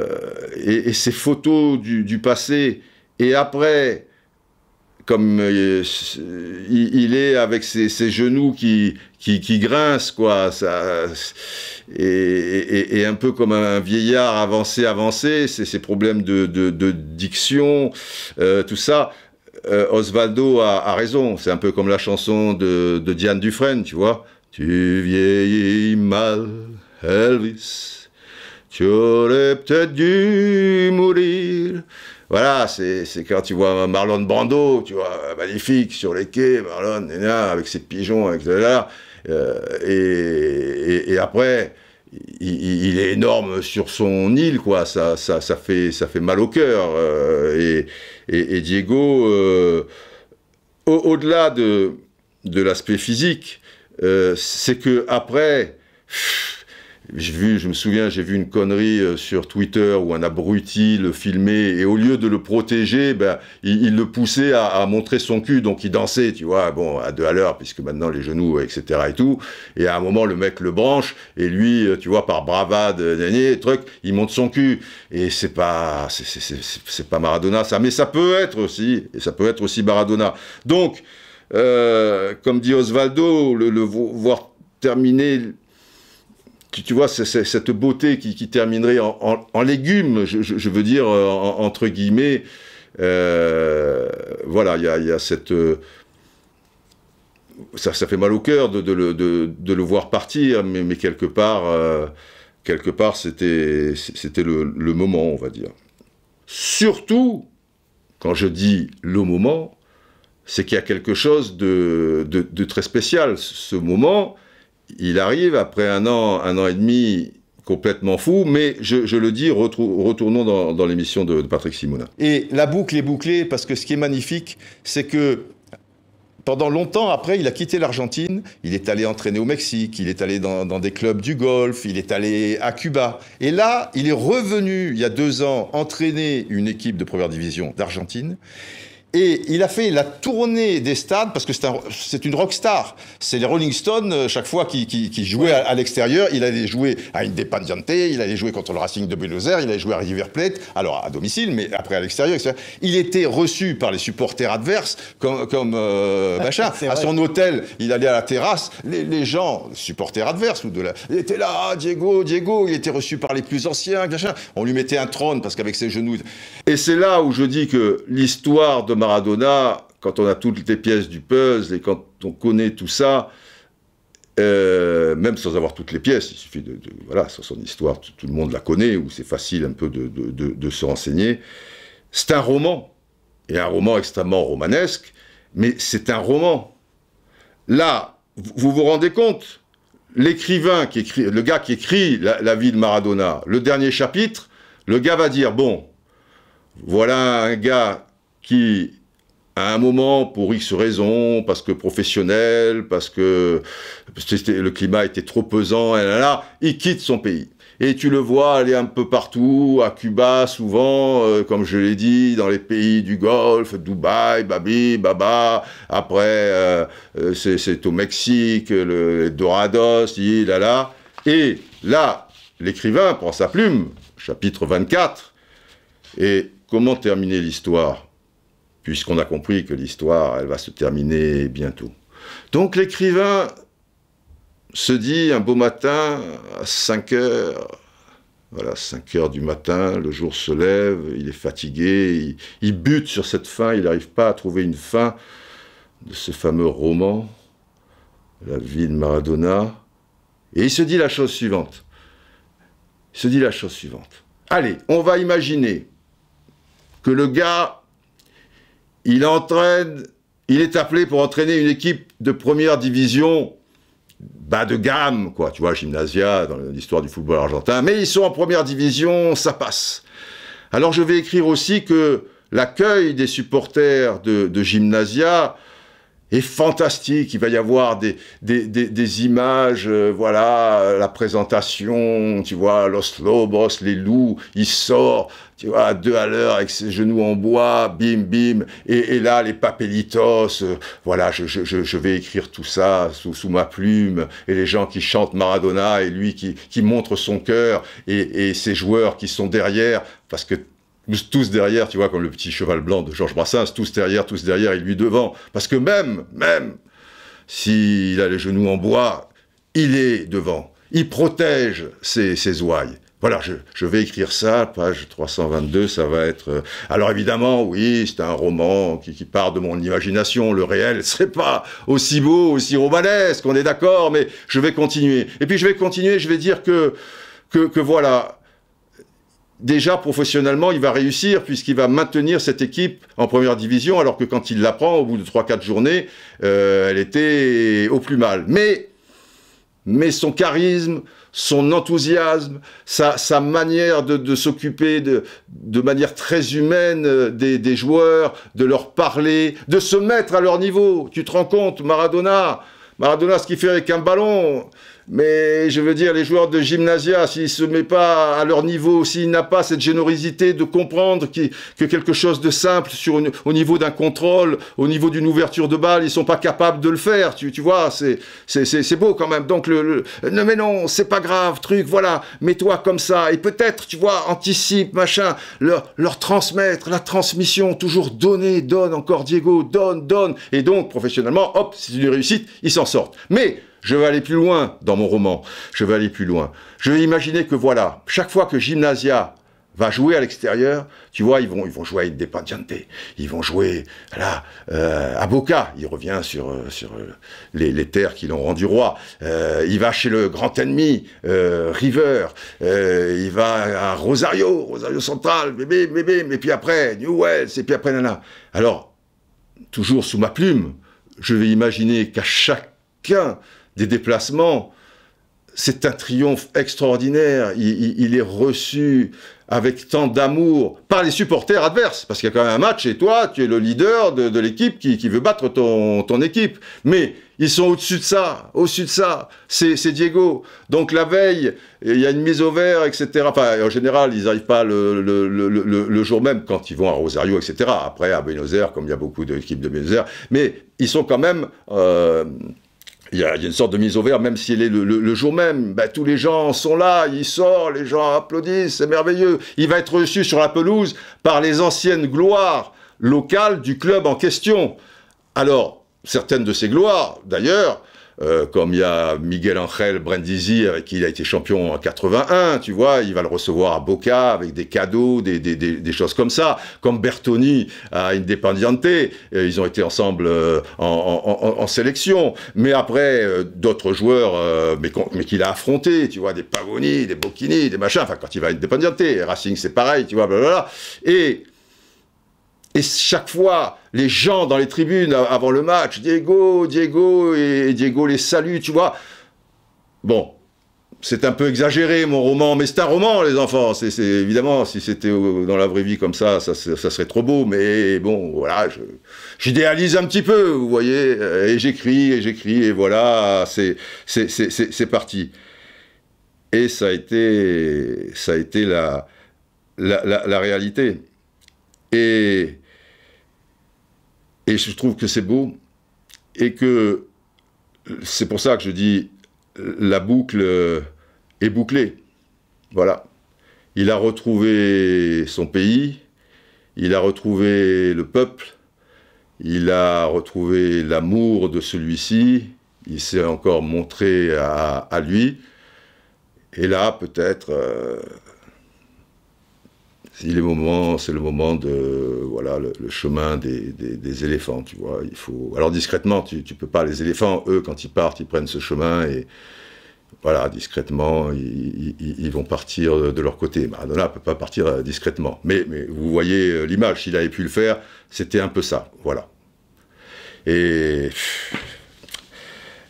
et, ses photos du passé, et après comme euh, il, est avec ses, genoux qui, qui, qui, grincent, quoi, ça, et, un peu comme un vieillard avancé, avancé, ses problèmes de, diction, euh, tout ça. Euh, Osvaldo a, raison, c'est un peu comme la chanson de, de Diane Dufresne, tu vois. Tu vieillis mal, Elvis, tu aurais peut-être dû mourir. Voilà, c'est quand tu vois Marlon Brando, tu vois, magnifique, sur les quais, Marlon, avec ses pigeons, avec euh, et, après, il, est énorme sur son île, quoi, ça, ça, fait, ça fait mal au cœur. Euh, et, Diego, euh, au-delà de, l'aspect physique, c'est que après vu, je me souviens, j'ai vu une connerie euh, sur Twitter où un abruti le filmait et au lieu de le protéger, ben, il, le poussait à, à, montrer son cul, donc il dansait, tu vois, bon, à deux à l'heure, puisque maintenant les genoux, euh, etc. et tout. Et à un moment, le mec le branche et lui, euh, tu vois, par bravade, dernier truc, il monte son cul. Et c'est pas, c'est pas Maradona ça, mais ça peut être aussi, et ça peut être aussi Maradona. Donc, euh, comme dit Osvaldo, le, le voir terminer tu, vois, cette beauté qui, terminerait en, légumes, je, veux dire, euh, entre guillemets. Euh, voilà, il y a, cette... Euh, ça, fait mal au cœur de, le, voir partir, mais, quelque part, quelque part c'était, le, le, moment, on va dire. Surtout, quand je dis le moment, c'est qu'il y a quelque chose de, très spécial. Ce moment, il arrive après un an, un an et demi complètement fou, mais je, le dis, retournons dans, l'émission de, Patrick Simona. Et la boucle est bouclée parce que ce qui est magnifique, c'est que pendant longtemps après, il a quitté l'Argentine, il est allé entraîner au Mexique, il est allé dans, des clubs du golf, il est allé à Cuba. Et là, il est revenu il y a deux ans entraîner une équipe de première division d'Argentine. Et il a fait la tournée des stades parce que c'est une une rockstar. C'est les Rolling Stones, euh, chaque fois qui, jouait jouaient à, l'extérieur, il allait jouer à Independiente, il allait jouer contre le Racing de Buenos il allait jouer à River Plate, alors à domicile, mais après à l'extérieur, Il était reçu par les supporters adverses comme, comme Bachar. Euh, [LAUGHS] à son hôtel, il allait à la terrasse, les, gens, supporters adverses ou de il était là, ah, Diego, Diego, il était reçu par les plus anciens, machin. On lui mettait un trône parce qu'avec ses genoux. Et c'est là où je dis que l'histoire de Maradona, quand on a toutes les pièces du puzzle et quand on connaît tout ça, euh, même sans avoir toutes les pièces, il suffit de, voilà, sur son histoire, tout, le monde la connaît, ou c'est facile un peu de, se renseigner. C'est un roman, et un roman extrêmement romanesque, mais c'est un roman. Là, vous vous rendez compte, l'écrivain qui écrit, le gars qui écrit la vie de Maradona, le dernier chapitre, le gars va dire bon, voilà un gars qui, à un moment, pour X raisons, parce que professionnel, parce que le climat était trop pesant, là, là, il quitte son pays. Et tu le vois aller un peu partout, à Cuba souvent, euh, comme je l'ai dit, dans les pays du Golfe, Dubaï, Babi, Baba. Après, euh, euh, c'est au Mexique, le Dorados, il là là. Et là, l'écrivain prend sa plume, chapitre 24. Et comment terminer l'histoire puisqu'on a compris que l'histoire, elle va se terminer bientôt. Donc l'écrivain se dit un beau matin, à 5 heures, voilà, 5 heures du matin, le jour se lève, il est fatigué, il, bute sur cette fin, il n'arrive pas à trouver une fin de ce fameux roman, La vie de Maradona, et il se dit la chose suivante. Il se dit la chose suivante. Allez, on va imaginer que le gars il entraîne, il est appelé pour entraîner une équipe de première division bas de gamme, quoi. Tu vois, Gymnasia, dans l'histoire du football argentin. Mais ils sont en première division, ça passe. Alors je vais écrire aussi que l'accueil des supporters de Gymnasia et fantastique. Il va y avoir des, des, des, images, euh, voilà, euh, la présentation, tu vois, Los Lobos, les loups, il sort, tu vois, à deux à l'heure avec ses genoux en bois, bim, bim, et, là, les papelitos, euh, voilà, je, je, je, vais écrire tout ça sous, sous, ma plume, et les gens qui chantent Maradona, et lui qui, qui montre son cœur, et, et ses joueurs qui sont derrière, parce que tous derrière, tu vois, comme le petit cheval blanc de Georges Brassens, tous derrière, tous derrière, et lui devant. Parce que même, même, s'il a les genoux en bois, il est devant. Il protège ses, ses ouailles. Voilà, je, vais écrire ça, page 322, ça va être... Euh, alors évidemment, oui, c'est un roman qui, part de mon imagination, le réel serait [LAUGHS] pas aussi beau, aussi romanesque, on est d'accord, mais je vais continuer. Et puis je vais continuer, je vais dire que, que, que voilà, déjà professionnellement, il va réussir puisqu'il va maintenir cette équipe en première division, alors que quand il la prend, au bout de 3-4 journées, euh, elle était au plus mal. Mais, mais son charisme, son enthousiasme, sa, manière de, s'occuper de, manière très humaine euh, des, des, joueurs, de leur parler, de se mettre à leur niveau. Tu te rends compte, Maradona Maradona, ce qu'il fait avec un ballon, mais je veux dire, les joueurs de gymnasia, s'ils se mettent pas à leur niveau, s'ils n'ont pas cette générosité de comprendre que quelque chose de simple sur au niveau d'un contrôle, au niveau d'une ouverture de balle, ils sont pas capables de le faire. Tu, vois, c'est beau quand même. Donc le, non mais non, c'est pas grave, truc, voilà, mets-toi comme ça et peut-être, tu vois, anticipe, machin, leur leur transmettre, la transmission, toujours donner, donne encore Diego, donne, donne et donc professionnellement, hop, si tu réussite, ils s'en sortent. Mais je vais aller plus loin dans mon roman. Je vais aller plus loin. Je vais imaginer que voilà, chaque fois que Gymnasia va jouer à l'extérieur, tu vois, ils vont, ils vont jouer à Independiente, ils vont jouer là, à Boca, il revient sur, euh, sur euh, les, terres qui l'ont rendu roi, euh, il va chez le grand ennemi, River, il va à Rosario, Rosario Central, bébé, bébé, mais puis après, New c'est et puis après, nana. Alors, toujours sous ma plume, je vais imaginer qu'à chacun des déplacements. C'est un triomphe extraordinaire. Il, est reçu avec tant d'amour par les supporters adverses, parce qu'il y a quand même un match et toi, tu es le leader de, l'équipe qui, veut battre ton, équipe. Mais ils sont au-dessus de ça, au-dessus de ça, c'est, Diego. Donc la veille, il y a une mise au vert, etc. Enfin, en général, ils n'arrivent pas le, jour même quand ils vont à Rosario, etc. Après, à Buenos Aires, comme il y a beaucoup d'équipes de Buenos Aires. Mais ils sont quand même... Euh, il y, a, une sorte de mise au vert, même si elle est le, jour même. Bah, tous les gens sont là, il sort, les gens applaudissent, c'est merveilleux. Il va être reçu sur la pelouse par les anciennes gloires locales du club en question. Alors, certaines de ces gloires, d'ailleurs, euh, comme il y a Miguel Angel Brindisi avec qui il a été champion en 81, tu vois, il va le recevoir à Boca avec des cadeaux, des, des, des, choses comme ça, comme Bertoni à Independiente, euh, ils ont été ensemble euh, en, sélection, mais après d'autres joueurs, mais, mais qu'il a affronté, tu vois, des Pavoni, des Bocchini, des machins, enfin quand il va à Independiente, Racing c'est pareil, tu vois, blablabla, et et chaque fois, les gens dans les tribunes euh, avant le match, Diego, Diego, et Diego les salue, tu vois. Bon, c'est un peu exagéré mon roman, mais c'est un roman, les enfants. C'est évidemment, si c'était dans la vraie vie comme ça, ça, serait trop beau. Mais bon, voilà, j'idéalise un petit peu, vous voyez, euh, et j'écris, et j'écris, et voilà, c'est parti. Et ça a été, ça a été la réalité. Et et je trouve que c'est beau et que c'est pour ça que je dis la boucle euh, est bouclée. Voilà. Il a retrouvé son pays, il a retrouvé le peuple, il a retrouvé l'amour de celui-ci, il s'est encore montré à, lui. Et là, peut-être, euh, moment, c'est le moment de voilà le, chemin des, éléphants, tu vois. Il faut alors discrètement, tu, tu peux pas. Les éléphants, eux, quand ils partent, ils prennent ce chemin et voilà discrètement, ils, vont partir de leur côté. ne peut pas partir euh, discrètement, mais, mais vous voyez euh, l'image. S'il avait pu le faire, c'était un peu ça, voilà. Et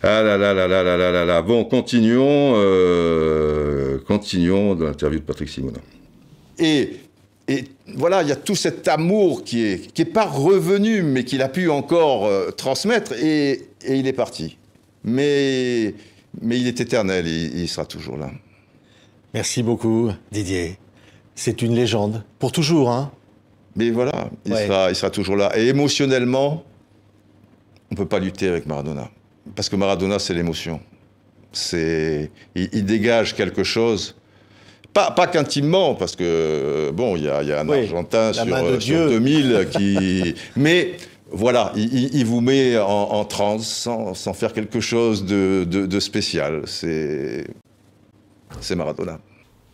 ah là là là là là là là là. Bon, continuons, euh, continuons de l'interview de Patrick Simon. Et et voilà, il y a tout cet amour qui n'est qui est pas revenu, mais qu'il a pu encore euh, transmettre, et, il est parti. Mais, mais il est éternel, il, sera toujours là. Merci beaucoup, Didier. C'est une légende, pour toujours, hein Mais voilà, il, sera, il sera toujours là. Et émotionnellement, on ne peut pas lutter avec Maradona. Parce que Maradona, c'est l'émotion. il dégage quelque chose pas, qu'intimement, parce que, euh, bon, il y a, un Argentin sur, 2000 euh, [LAUGHS] qui... mais voilà, il, vous met en, en transe sans, faire quelque chose de, spécial. C'est Maradona.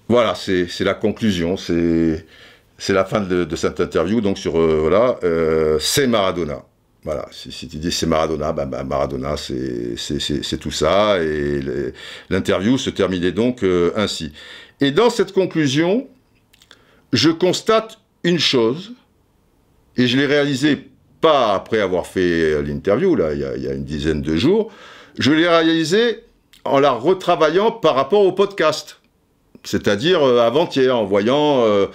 Voilà, c'est la conclusion, c'est la fin de, cette interview. Donc sur euh, voilà, c'est Maradona. Voilà, si, tu dis c'est Maradona, ben, ben Maradona c'est tout ça. Et l'interview se terminait donc ainsi. Et dans cette conclusion, je constate une chose, et je l'ai réalisée pas après avoir fait l'interview, là, il y, a, une dizaine de jours, je l'ai réalisée en la retravaillant par rapport au podcast. C'est-à-dire euh, avant-hier, en voyant euh,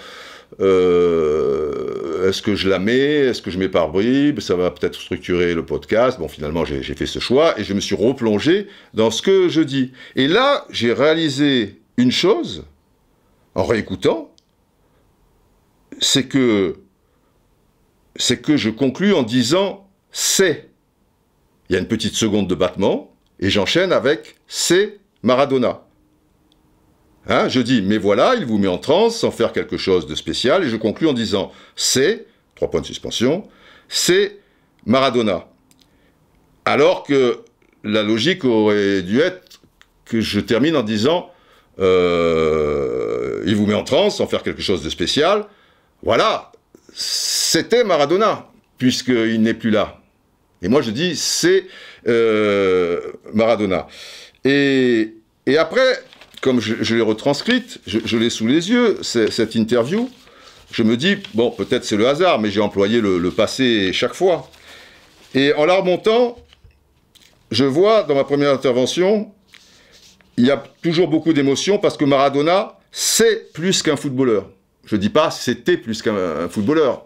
euh, est-ce que je la mets, est-ce que je mets par bribes, ça va peut-être structurer le podcast. Bon, finalement, j'ai fait ce choix et je me suis replongé dans ce que je dis. Et là, j'ai réalisé une chose, en réécoutant, c'est que, c'est que je conclus en disant c'est. Il y a une petite seconde de battement et j'enchaîne avec c'est Maradona. Hein, je dis mais voilà, il vous met en transe sans faire quelque chose de spécial et je conclus en disant c'est, trois points de suspension, c'est Maradona. Alors que la logique aurait dû être que je termine en disant euh, il vous met en transe sans faire quelque chose de spécial. Voilà, c'était Maradona, puisqu'il n'est plus là. Et moi je dis, c'est euh, Maradona. Et, et, après, comme je, l'ai retranscrite, je, l'ai sous les yeux, cette interview, je me dis, bon, peut-être c'est le hasard, mais j'ai employé le, le, passé chaque fois. Et en la remontant, je vois dans ma première intervention, il y a toujours beaucoup d'émotions parce que Maradona, c'est plus qu'un footballeur. Je ne dis pas c'était plus qu'un footballeur.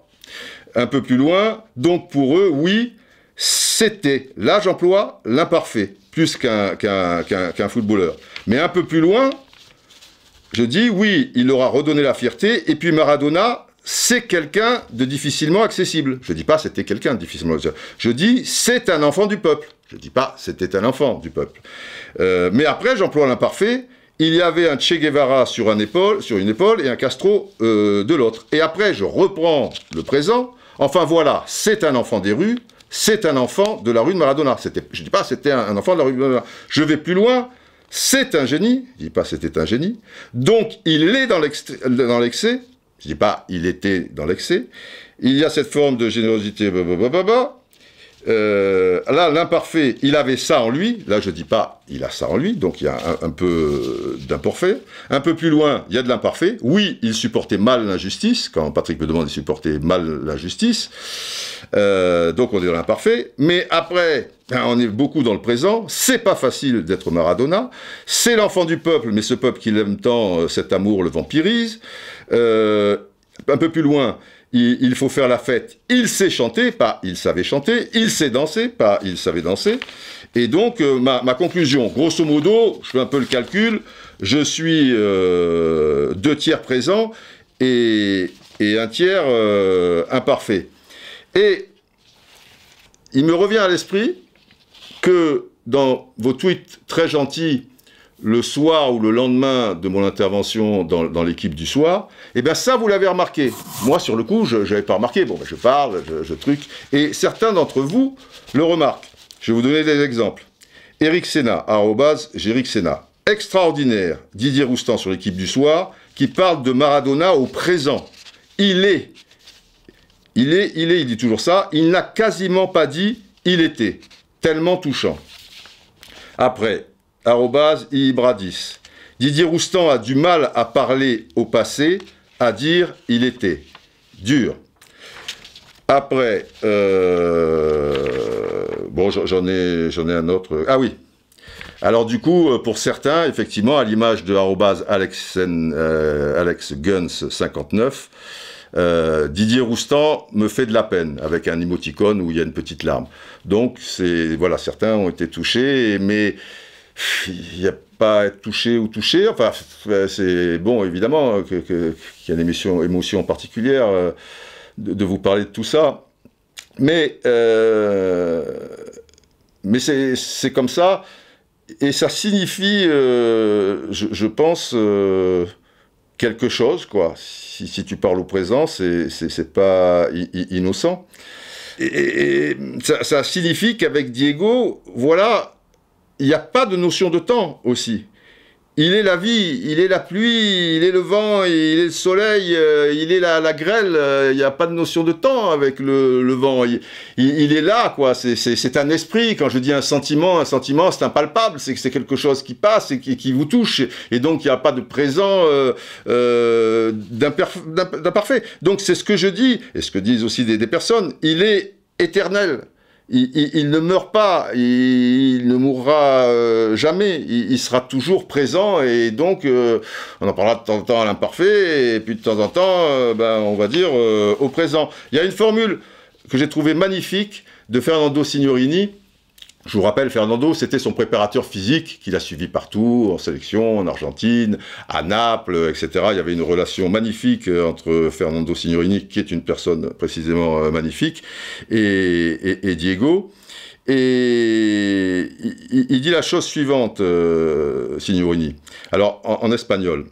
Un peu plus loin, donc pour eux, oui, c'était, là j'emploie l'imparfait, plus qu'un footballeur. Mais un peu plus loin, je dis oui, il leur a redonné la fierté, et puis Maradona, c'est quelqu'un de difficilement accessible. Je ne dis pas c'était quelqu'un de difficilement accessible. Je dis c'est un enfant du peuple. Je ne dis pas c'était un enfant du peuple. Euh, mais après, j'emploie l'imparfait, il y avait un Che Guevara sur, un épaule, sur une épaule et un Castro euh, de l'autre. Et après, je reprends le présent. Enfin voilà, c'est un enfant des rues, c'est un enfant de la rue de Maradona. Je ne dis pas c'était un, enfant de la rue de Maradona. Je vais plus loin, c'est un génie, je ne dis pas c'était un génie. Donc il est dans l'excès, je ne dis pas il était dans l'excès. Il y a cette forme de générosité, euh, là, l'imparfait, il avait ça en lui. Là, je dis pas, il a ça en lui, donc il y a un, peu d'imparfait. Un peu plus loin, il y a de l'imparfait. Oui, il supportait mal l'injustice. Quand Patrick me demande, il supportait mal l'injustice. Euh, donc on est dans l'imparfait. Mais après, ben, on est beaucoup dans le présent. C'est pas facile d'être Maradona. C'est l'enfant du peuple, mais ce peuple qui l'aime tant, euh, cet amour le vampirise. un peu plus loin, il, faut faire la fête. Il sait chanter, pas il savait chanter. Il sait danser, pas il savait danser. Et donc, euh, ma, conclusion, grosso modo, je fais un peu le calcul, je suis euh, deux tiers présent et, un tiers euh, imparfait. Et il me revient à l'esprit que dans vos tweets très gentils le soir ou le lendemain de mon intervention dans, l'équipe du soir, eh bien ça, vous l'avez remarqué. Moi, sur le coup, je n'avais pas remarqué. Bon, ben, je parle, je, truc. Et certains d'entre vous le remarquent. Je vais vous donner des exemples. Eric Sénat, j'ai Eric Extraordinaire, Didier Roustan sur l'équipe du soir, qui parle de Maradona au présent. Il est, il est, il est, il dit toujours ça, il n'a quasiment pas dit il était. Tellement touchant. Après, Ibradis. Didier Roustan a du mal à parler au passé, à dire il était dur. Après, euh, bon, j'en ai, j'en ai un autre. Ah oui. Alors du coup, euh, pour certains, effectivement, à l'image de Alex, euh, Alex Guns 59, Didier Roustan me fait de la peine avec un émoticône où il y a une petite larme. Donc c'est voilà, certains ont été touchés, mais il n'y a pas à être touché ou touché. Enfin, c'est bon, évidemment, qu'il y a une émotion, émotion particulière euh, de, vous parler de tout ça. Mais, euh, mais c'est comme ça. Et ça signifie, euh, je, pense, quelque chose, quoi. Si, tu parles au présent, c'est pas innocent. Et, ça, ça signifie qu'avec Diego, voilà, il n'y a pas de notion de temps aussi. Il est la vie, il est la pluie, il est le vent, il est le soleil, euh, il est la, grêle. Euh, il n'y a pas de notion de temps avec le, vent. Il, est là, quoi. C'est un esprit. Quand je dis un sentiment, un sentiment, c'est impalpable. C'est c'est quelque chose qui passe et qui, vous touche. Et donc, il n'y a pas de présent euh, d'imparfait. Donc, c'est ce que je dis et ce que disent aussi des personnes. Il est éternel il, ne meurt pas, il, ne mourra euh, jamais, il, sera toujours présent et donc euh, on en parlera de temps en temps à l'imparfait et puis de temps en temps, euh, ben, on va dire au présent. Il y a une formule que j'ai trouvée magnifique de Fernando Signorini je vous rappelle, Fernando, c'était son préparateur physique qu'il a suivi partout, en sélection, en Argentine, à Naples, etc. Il y avait une relation magnifique euh, entre Fernando Signorini, qui est une personne précisément euh, magnifique, et, Diego. Et il, dit la chose suivante, euh, Signorini, alors en, espagnol.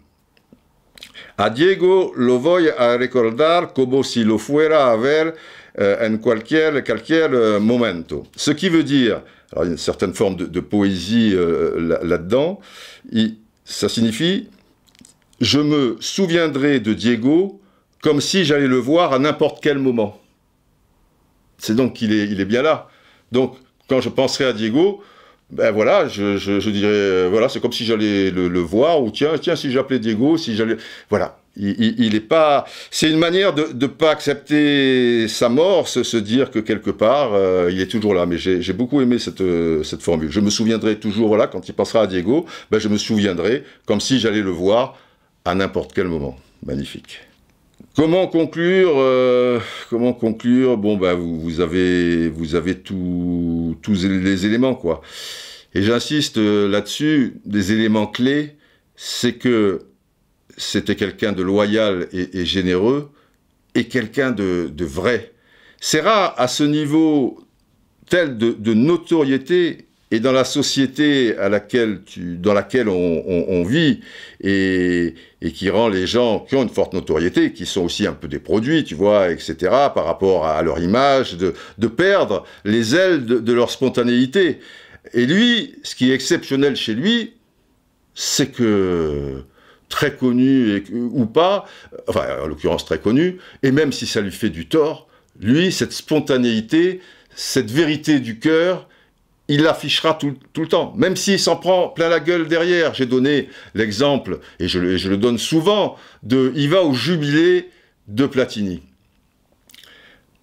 A Diego lo voy a recordar como si lo fuera a ver en cualquier momento. Ce qui veut dire, alors, il y a une certaine forme de, poésie euh, là-dedans. ça signifie Je me souviendrai de Diego comme si j'allais le voir à n'importe quel moment. C'est donc qu'il est, il est bien là. Donc, quand je penserai à Diego, ben voilà, je, dirais, euh, voilà, c'est comme si j'allais le, le, voir, ou tiens, tiens, si j'appelais Diego, si j'allais. Voilà. Il, pas. C'est une manière de ne pas accepter sa mort, se, se dire que quelque part euh, il est toujours là. Mais j'ai beaucoup aimé euh, cette, formule. Je me souviendrai toujours là quand il passera à Diego. Ben, je me souviendrai comme si j'allais le voir à n'importe quel moment. Magnifique. Comment conclure euh, Comment conclure Bon ben, vous, vous avez vous avez tous les éléments quoi. Et j'insiste là-dessus. Des éléments clés, c'est que c'était quelqu'un de loyal et, généreux et quelqu'un de, vrai. C'est rare à ce niveau tel de, notoriété et dans la société à laquelle tu, dans laquelle on, vit et, qui rend les gens qui ont une forte notoriété, qui sont aussi un peu des produits, tu vois, etc., par rapport à, leur image, de, perdre les ailes de leur spontanéité. Et lui, ce qui est exceptionnel chez lui, c'est que très connu ou pas, enfin en l'occurrence très connu, et même si ça lui fait du tort, lui, cette spontanéité, cette vérité du cœur, il l'affichera tout, le temps. Même s'il s'en prend plein la gueule derrière. J'ai donné l'exemple, et je, le donne souvent, de Il va au jubilé de Platini.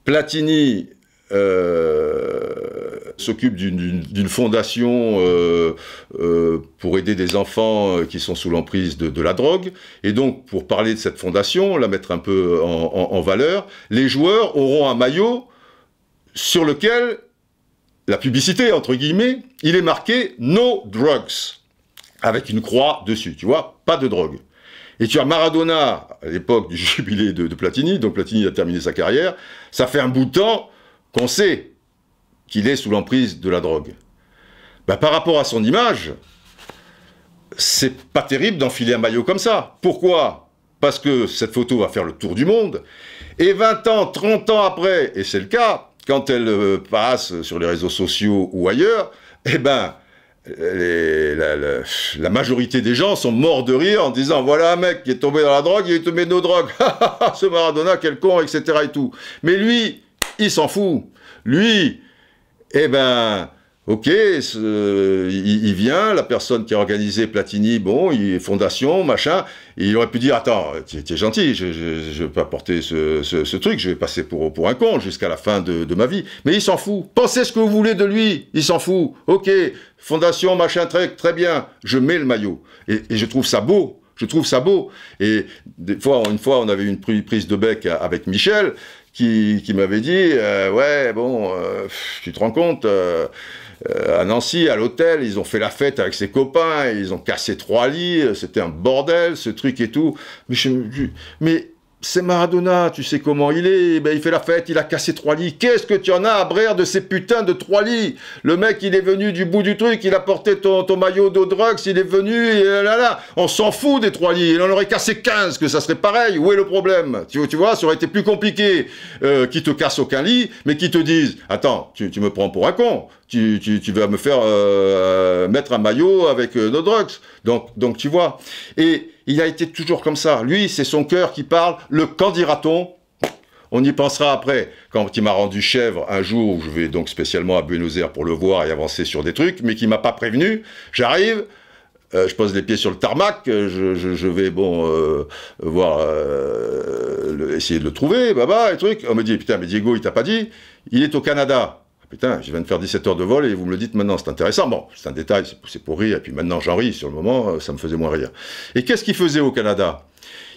Platini, euh, s'occupe d'une fondation euh, euh, pour aider des enfants euh, qui sont sous l'emprise de, la drogue. Et donc, pour parler de cette fondation, la mettre un peu en, valeur, les joueurs auront un maillot sur lequel la publicité, entre guillemets, il est marqué No Drugs, avec une croix dessus, tu vois, pas de drogue. Et tu as Maradona, à l'époque du [LAUGHS] jubilé de, de, Platini, donc Platini a terminé sa carrière, ça fait un bout de temps qu'on sait qu'il est sous l'emprise de la drogue. Ben, par rapport à son image, c'est pas terrible d'enfiler un maillot comme ça. Pourquoi Parce que cette photo va faire le tour du monde, et 20 ans, 30 ans après, et c'est le cas, quand elle euh, passe sur les réseaux sociaux ou ailleurs, eh ben, la, majorité des gens sont morts de rire en disant voilà un mec qui est tombé dans la drogue, il est tombé nos drogues, [LAUGHS] ce Maradona, quel con, etc. et tout. Mais lui, il s'en fout. Lui, eh ben, ok, il, vient, la personne qui a organisé Platini, bon, il, est fondation, machin, il aurait pu dire, attends, es gentil, je, je, peux apporter ce, truc, je vais passer pour, un con jusqu'à la fin de, ma vie. Mais il s'en fout. Pensez ce que vous voulez de lui, il s'en fout. Ok, fondation, machin, très, très bien, je mets le maillot. Et, je trouve ça beau. Je trouve ça beau. Et des fois, une fois, on avait une prise de bec avec Michel, qui, qui m'avait dit euh, Ouais, bon, euh, tu te rends compte euh, euh, à Nancy, à l'hôtel, ils ont fait la fête avec ses copains, ils ont cassé trois lits, c'était un bordel, ce truc et tout. Mais, je, mais c'est Maradona, tu sais comment il est, eh ben, il fait la fête, il a cassé trois lits. Qu'est-ce que tu en as à brère de ces putains de trois lits Le mec, il est venu du bout du truc, il a porté ton, ton maillot drugs, il est venu, et là là, on s'en fout des trois lits. Il en aurait cassé 15, que ça serait pareil. Où est le problème tu, tu, vois, ça aurait été plus compliqué euh, qui te casse aucun lit, mais qui te disent, attends, tu, tu, me prends pour un con, tu, tu vas me faire euh, euh, mettre un maillot avec euh, Dodrux. Donc, donc tu vois. Et il a été toujours comme ça. Lui, c'est son cœur qui parle. Le quand dira-t-on on y pensera après, quand il m'a rendu chèvre un jour où je vais donc spécialement à Buenos Aires pour le voir et avancer sur des trucs, mais qui m'a pas prévenu. J'arrive, euh, je pose les pieds sur le tarmac, euh, je, vais bon euh, voir essayer de le trouver, baba et truc. On me dit putain mais Diego il t'a pas dit, il est au Canada. Putain, je viens de faire 17 heures de vol et vous me le dites maintenant, c'est intéressant. Bon, c'est un détail, c'est pour rire, et puis maintenant j'en ris, sur le moment, euh, ça me faisait moins rire. Et qu'est-ce qu'il faisait au Canada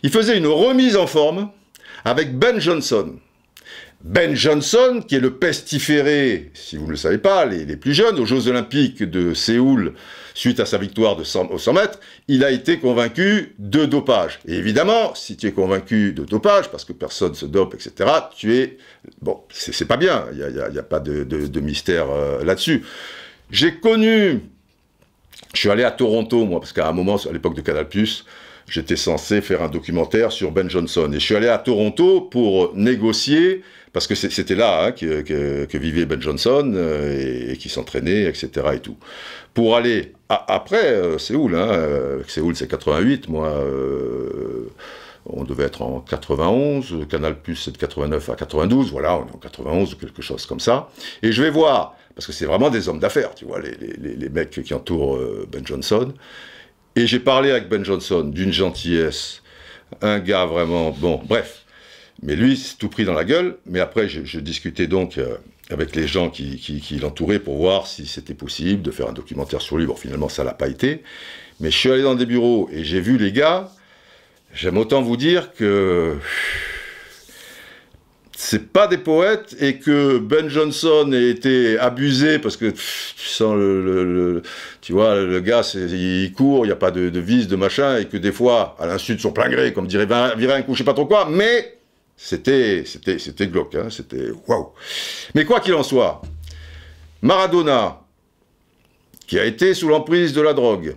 Il faisait une remise en forme avec Ben Johnson. Ben Johnson, qui est le pestiféré, si vous ne le savez pas, les, plus jeunes, aux Jeux Olympiques de Séoul, suite à sa victoire de 100, aux mètres, il a été convaincu de dopage. Et évidemment, si tu es convaincu de dopage, parce que personne se dope, etc., tu es... Bon, c'est pas bien, il n'y a, pas de, mystère euh, là-dessus. J'ai connu... Je suis allé à Toronto, moi, parce qu'à un moment, à l'époque de Canal+, j'étais censé faire un documentaire sur Ben Johnson. Et je suis allé à Toronto pour négocier, parce que c'était là hein, que, vivait Ben Johnson euh, et, qui s'entraînait, etc. Et tout. Pour aller après euh, Séoul, hein, euh, Séoul c'est 88, moi. on devait être en 91, Canal Plus c'est de 89 à 92, voilà, on est en 91 ou quelque chose comme ça. Et je vais voir, parce que c'est vraiment des hommes d'affaires, tu vois, les, les, les, mecs qui entourent Ben Johnson. Et j'ai parlé avec Ben Johnson d'une gentillesse. Un gars vraiment bon. Bref. Mais lui, c'est tout pris dans la gueule. Mais après, je, discutais donc euh, avec les gens qui, l'entouraient pour voir si c'était possible de faire un documentaire sur lui. Bon, finalement, ça l'a pas été. Mais je suis allé dans des bureaux et j'ai vu les gars. J'aime autant vous dire que c'est pas des poètes et que Ben Johnson a été abusé parce que tu sens le, tu vois le gars il court il n'y a pas de, vis de machin et que des fois à l'insu de son plein gré comme dirait Virin je sais pas trop quoi mais c'était c'était c'était glauque hein, c'était waouh mais quoi qu'il en soit Maradona qui a été sous l'emprise de la drogue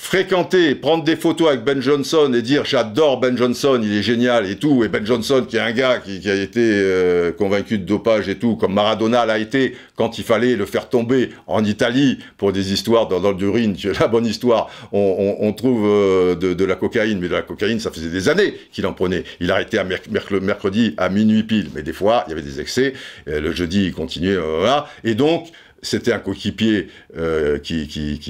fréquenter, prendre des photos avec Ben Johnson et dire j'adore Ben Johnson, il est génial et tout, et Ben Johnson qui est un gars qui, a été euh, convaincu de dopage et tout, comme Maradona l'a été quand il fallait le faire tomber en Italie pour des histoires dans, dans l'urine, la bonne histoire, on, trouve euh, de, la cocaïne, mais de la cocaïne ça faisait des années qu'il en prenait, il arrêtait à mercredi à minuit pile, mais des fois il y avait des excès, le jeudi il continuait, euh, et donc c'était un coéquipier euh, qui,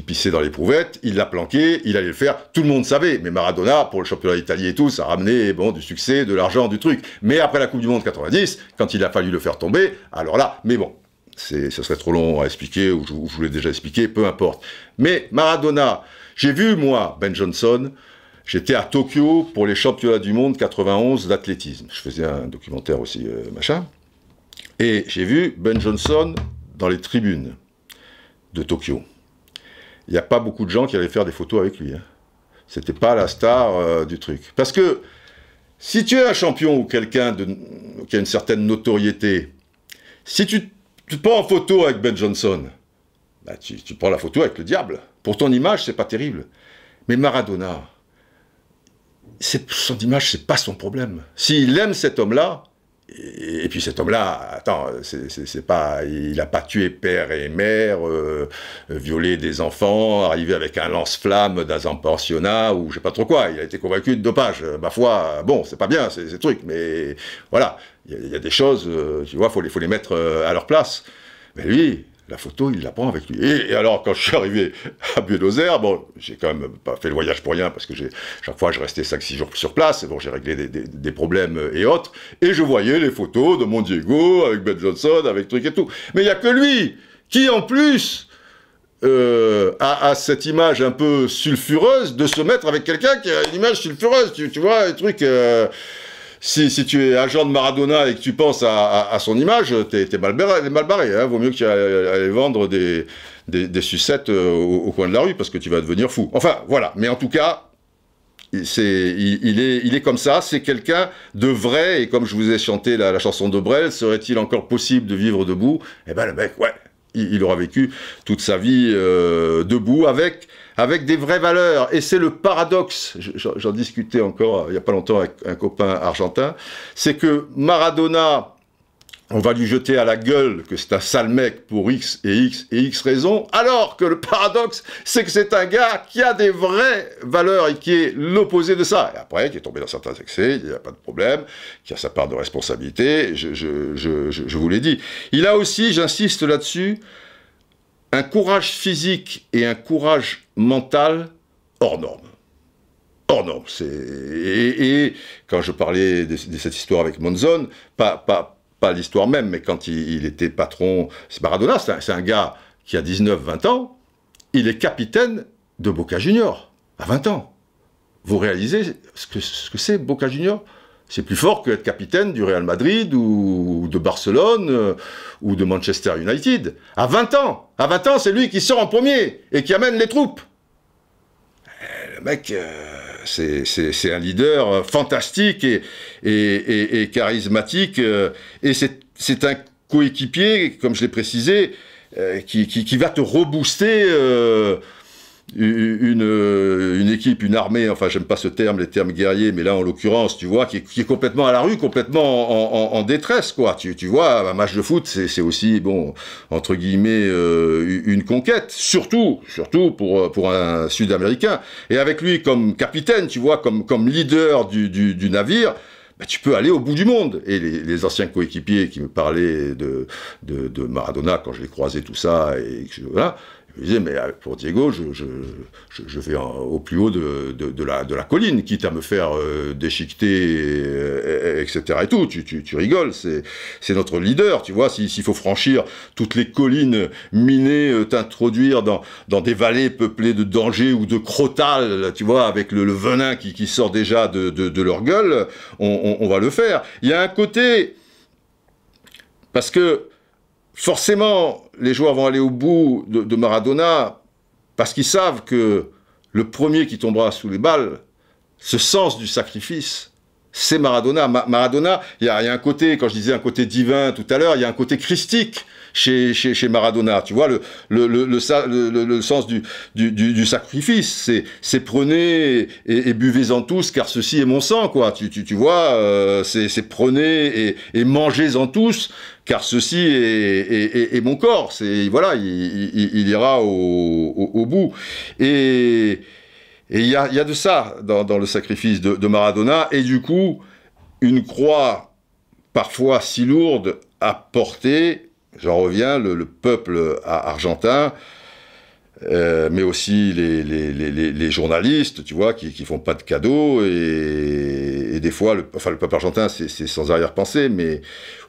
pissait dans l'éprouvette, il l'a planqué, il allait le faire, tout le monde savait, mais Maradona, pour le championnat d'Italie et tout, ça ramenait bon, du succès, de l'argent, du truc. Mais après la Coupe du Monde 90, quand il a fallu le faire tomber, alors là, mais bon, ce serait trop long à expliquer, ou je, vous l'ai déjà expliqué, peu importe. Mais Maradona, j'ai vu moi, Ben Johnson, J'étais à Tokyo pour les championnats du monde 91 d'athlétisme. Je faisais un documentaire aussi, euh, machin. Et j'ai vu Ben Johnson dans les tribunes de Tokyo. Il n'y a pas beaucoup de gens qui allaient faire des photos avec lui. Hein. C'était pas la star euh, du truc. Parce que si tu es un champion ou quelqu'un qui a une certaine notoriété, si tu, te prends en photo avec Ben Johnson, bah, tu, tu, prends la photo avec le diable. Pour ton image, c'est pas terrible. Mais Maradona, son image, c'est pas son problème. S'il aime cet homme-là, et, puis cet homme-là, attends, c'est pas, il n'a pas tué père et mère, euh, euh, violé des enfants, arrivé avec un lance-flamme un pensionnat, ou je sais pas trop quoi. Il a été convaincu de dopage. Euh, ma foi, bon, c'est pas bien ces, ces, trucs, mais voilà, il y, a des choses, tu vois, faut les, faut les mettre à leur place. Mais lui, la photo, il la prend avec lui. Et, alors, quand je suis arrivé à Buenos Aires, bon, j'ai quand même pas fait le voyage pour rien, parce que chaque fois, je restais 5-6 jours sur place, bon, j'ai réglé des, problèmes euh, et autres, et je voyais les photos de mon Diego, avec Ben Johnson, avec truc et tout. Mais il n'y a que lui, qui en plus, euh, a cette image un peu sulfureuse de se mettre avec quelqu'un qui a une image sulfureuse, tu, vois, un truc. Euh, si, si tu es agent de Maradona et que tu penses à, son image, t'es es mal barré. mal barré hein. Vaut mieux que tu ailles vendre des, des, sucettes euh, au, coin de la rue parce que tu vas devenir fou. Enfin, voilà. Mais en tout cas, il, est, il est comme ça, c'est quelqu'un de vrai, et comme je vous ai chanté la, la chanson de Brel, serait-il encore possible de vivre debout Eh ben le mec, ouais, il aura vécu toute sa vie euh, debout avec, avec des vraies valeurs. Et c'est le paradoxe, j'en discutais encore euh, il n'y a pas longtemps avec un copain argentin, c'est que Maradona, on va lui jeter à la gueule que c'est un sale mec pour X et X et X raisons, alors que le paradoxe, c'est que c'est un gars qui a des vraies valeurs et qui est l'opposé de ça. Et après, qui est tombé dans certains excès, il n'y a pas de problème, qui a sa part de responsabilité, je, vous l'ai dit. Il a aussi, j'insiste là-dessus, un courage physique et un courage mental hors normes. Hors non, c'est et, quand je parlais de, cette histoire avec Monzon, pas, pas pas l'histoire même, mais quand il, était patron, c'est Maradona, c'est un, gars qui a 19-20 ans, il est capitaine de Boca Junior, à 20 ans. Vous réalisez ce que c'est que Boca Junior c'est plus fort que être capitaine du Real Madrid ou de Barcelone euh, ou de Manchester United. À 20 ans, à 20 ans, c'est lui qui sort en premier et qui amène les troupes. Eh, le mec, euh, c'est un leader euh, fantastique et, charismatique. Euh, et c'est un coéquipier, comme je l'ai précisé, euh, qui, qui, va te rebooster une, euh, une équipe, une armée, enfin j'aime pas ce terme, les termes guerriers, mais là en l'occurrence, tu vois, qui est, complètement à la rue, complètement en, détresse, quoi. Tu, vois, un match de foot, c'est aussi, bon, entre guillemets, euh, une conquête, surtout, surtout euh, pour, un Sud-Américain. Et avec lui comme capitaine, tu vois, comme, leader du, navire, bah, tu peux aller au bout du monde. Et les, anciens coéquipiers qui me parlaient de, Maradona quand je les croisais, tout ça, et voilà, il mais euh, pour Diego, je, vais au plus haut de, la, colline, quitte à me faire euh, déchiqueter, euh, etc. Et tout. Tu, rigoles, c'est notre leader, tu vois. S'il faut franchir toutes les collines minées, t'introduire dans, des vallées peuplées de dangers ou de crotales, tu vois, avec le, venin qui, sort déjà de, leur gueule, on, va le faire. Il y a un côté. Parce que Forcément, les joueurs vont aller au bout de, Maradona parce qu'ils savent que le premier qui tombera sous les balles, ce sens du sacrifice, c'est Maradona. Maradona, il y, a un côté, quand je disais un côté divin tout à l'heure, il y a un côté christique chez, Maradona. Tu vois, le, le, le, sens du, sacrifice, c'est prenez et, buvez-en tous, car ceci est mon sang, quoi. Tu, vois, euh, c'est prenez et, et mangez-en tous, car ceci est, mon corps. C'est voilà, il, ira au, bout. Et il y a, de ça dans, le sacrifice de, Maradona. Et du coup, une croix parfois si lourde à porter J'en reviens, le, peuple argentin, euh, mais aussi les, journalistes, tu vois, qui, ne font pas de cadeaux, et, des fois, le, enfin, le peuple argentin, c'est sans arrière-pensée, mais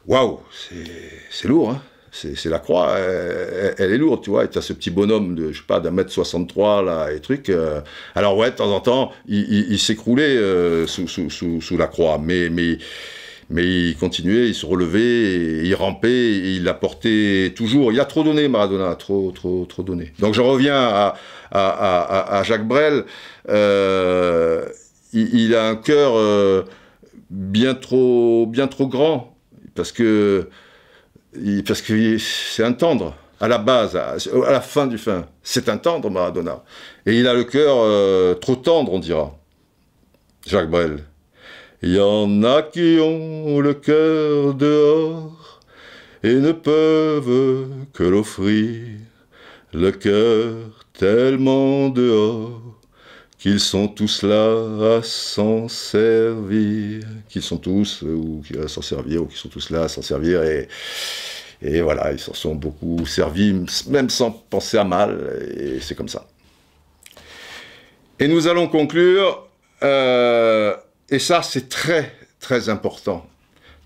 waouh, c'est lourd, hein. c'est la croix, elle, est lourde, tu vois, et as ce petit bonhomme de, je sais pas, d'un mètre 63, là, et truc, euh, alors ouais, de temps en temps, il, s'écroulait euh, sous, la croix, mais mais il continuait, il se relevait, il rampait, il l'apportait toujours. Il a trop donné, Maradona, trop, trop, trop donné. Donc je reviens à, Jacques Brel. Euh, il, a un cœur euh, bien, trop, bien trop grand, parce que c'est parce que un tendre à la base, à, la fin du fin. C'est un tendre, Maradona. Et il a le cœur euh, trop tendre, on dira. Jacques Brel. Y en a qui ont le cœur dehors et ne peuvent que l'offrir, le cœur tellement dehors qu'ils sont tous là à s'en servir, qu'ils sont tous ou s'en servir ou qu'ils sont tous là à s'en servir et et voilà, ils s'en sont beaucoup servis, même sans penser à mal, et c'est comme ça. Et nous allons conclure euh, et ça, c'est très, très important.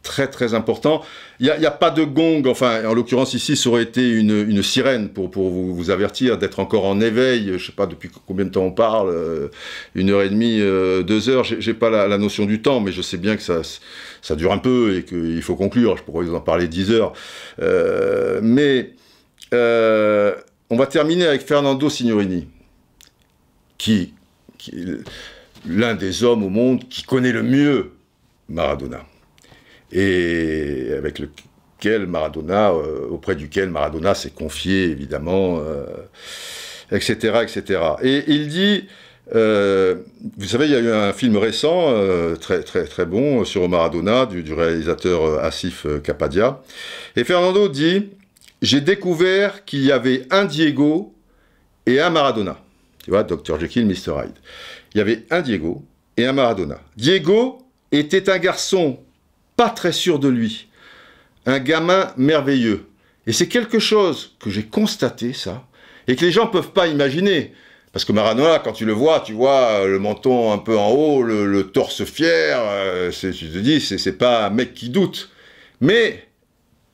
Très, très important. Il n'y a, pas de gong, enfin, en l'occurrence, ici, ça aurait été une, sirène pour, vous, avertir d'être encore en éveil. Je ne sais pas depuis combien de temps on parle, euh, une heure et demie, euh, deux heures. Je n'ai pas la, notion du temps, mais je sais bien que ça, dure un peu et qu'il faut conclure. Je pourrais vous en parler dix heures. Euh, mais on va terminer avec Fernando Signorini, qui l'un des hommes au monde qui connaît le mieux Maradona. Et avec lequel Maradona, euh, auprès duquel Maradona s'est confié, évidemment, etc., euh, etc. Et il dit, euh, vous savez, il y a eu un film récent, très, très, très bon, sur Maradona, du, réalisateur Asif Capadia Et Fernando dit, j'ai découvert qu'il y avait un Diego et un Maradona. Tu vois, Dr. Jekyll, Mr. Hyde il y avait un Diego et un Maradona. Diego était un garçon pas très sûr de lui, un gamin merveilleux. Et c'est quelque chose que j'ai constaté, ça, et que les gens ne peuvent pas imaginer. Parce que Maradona, quand tu le vois, tu vois euh, le menton un peu en haut, le, torse fier, euh, tu te dis, c'est pas un mec qui doute. Mais,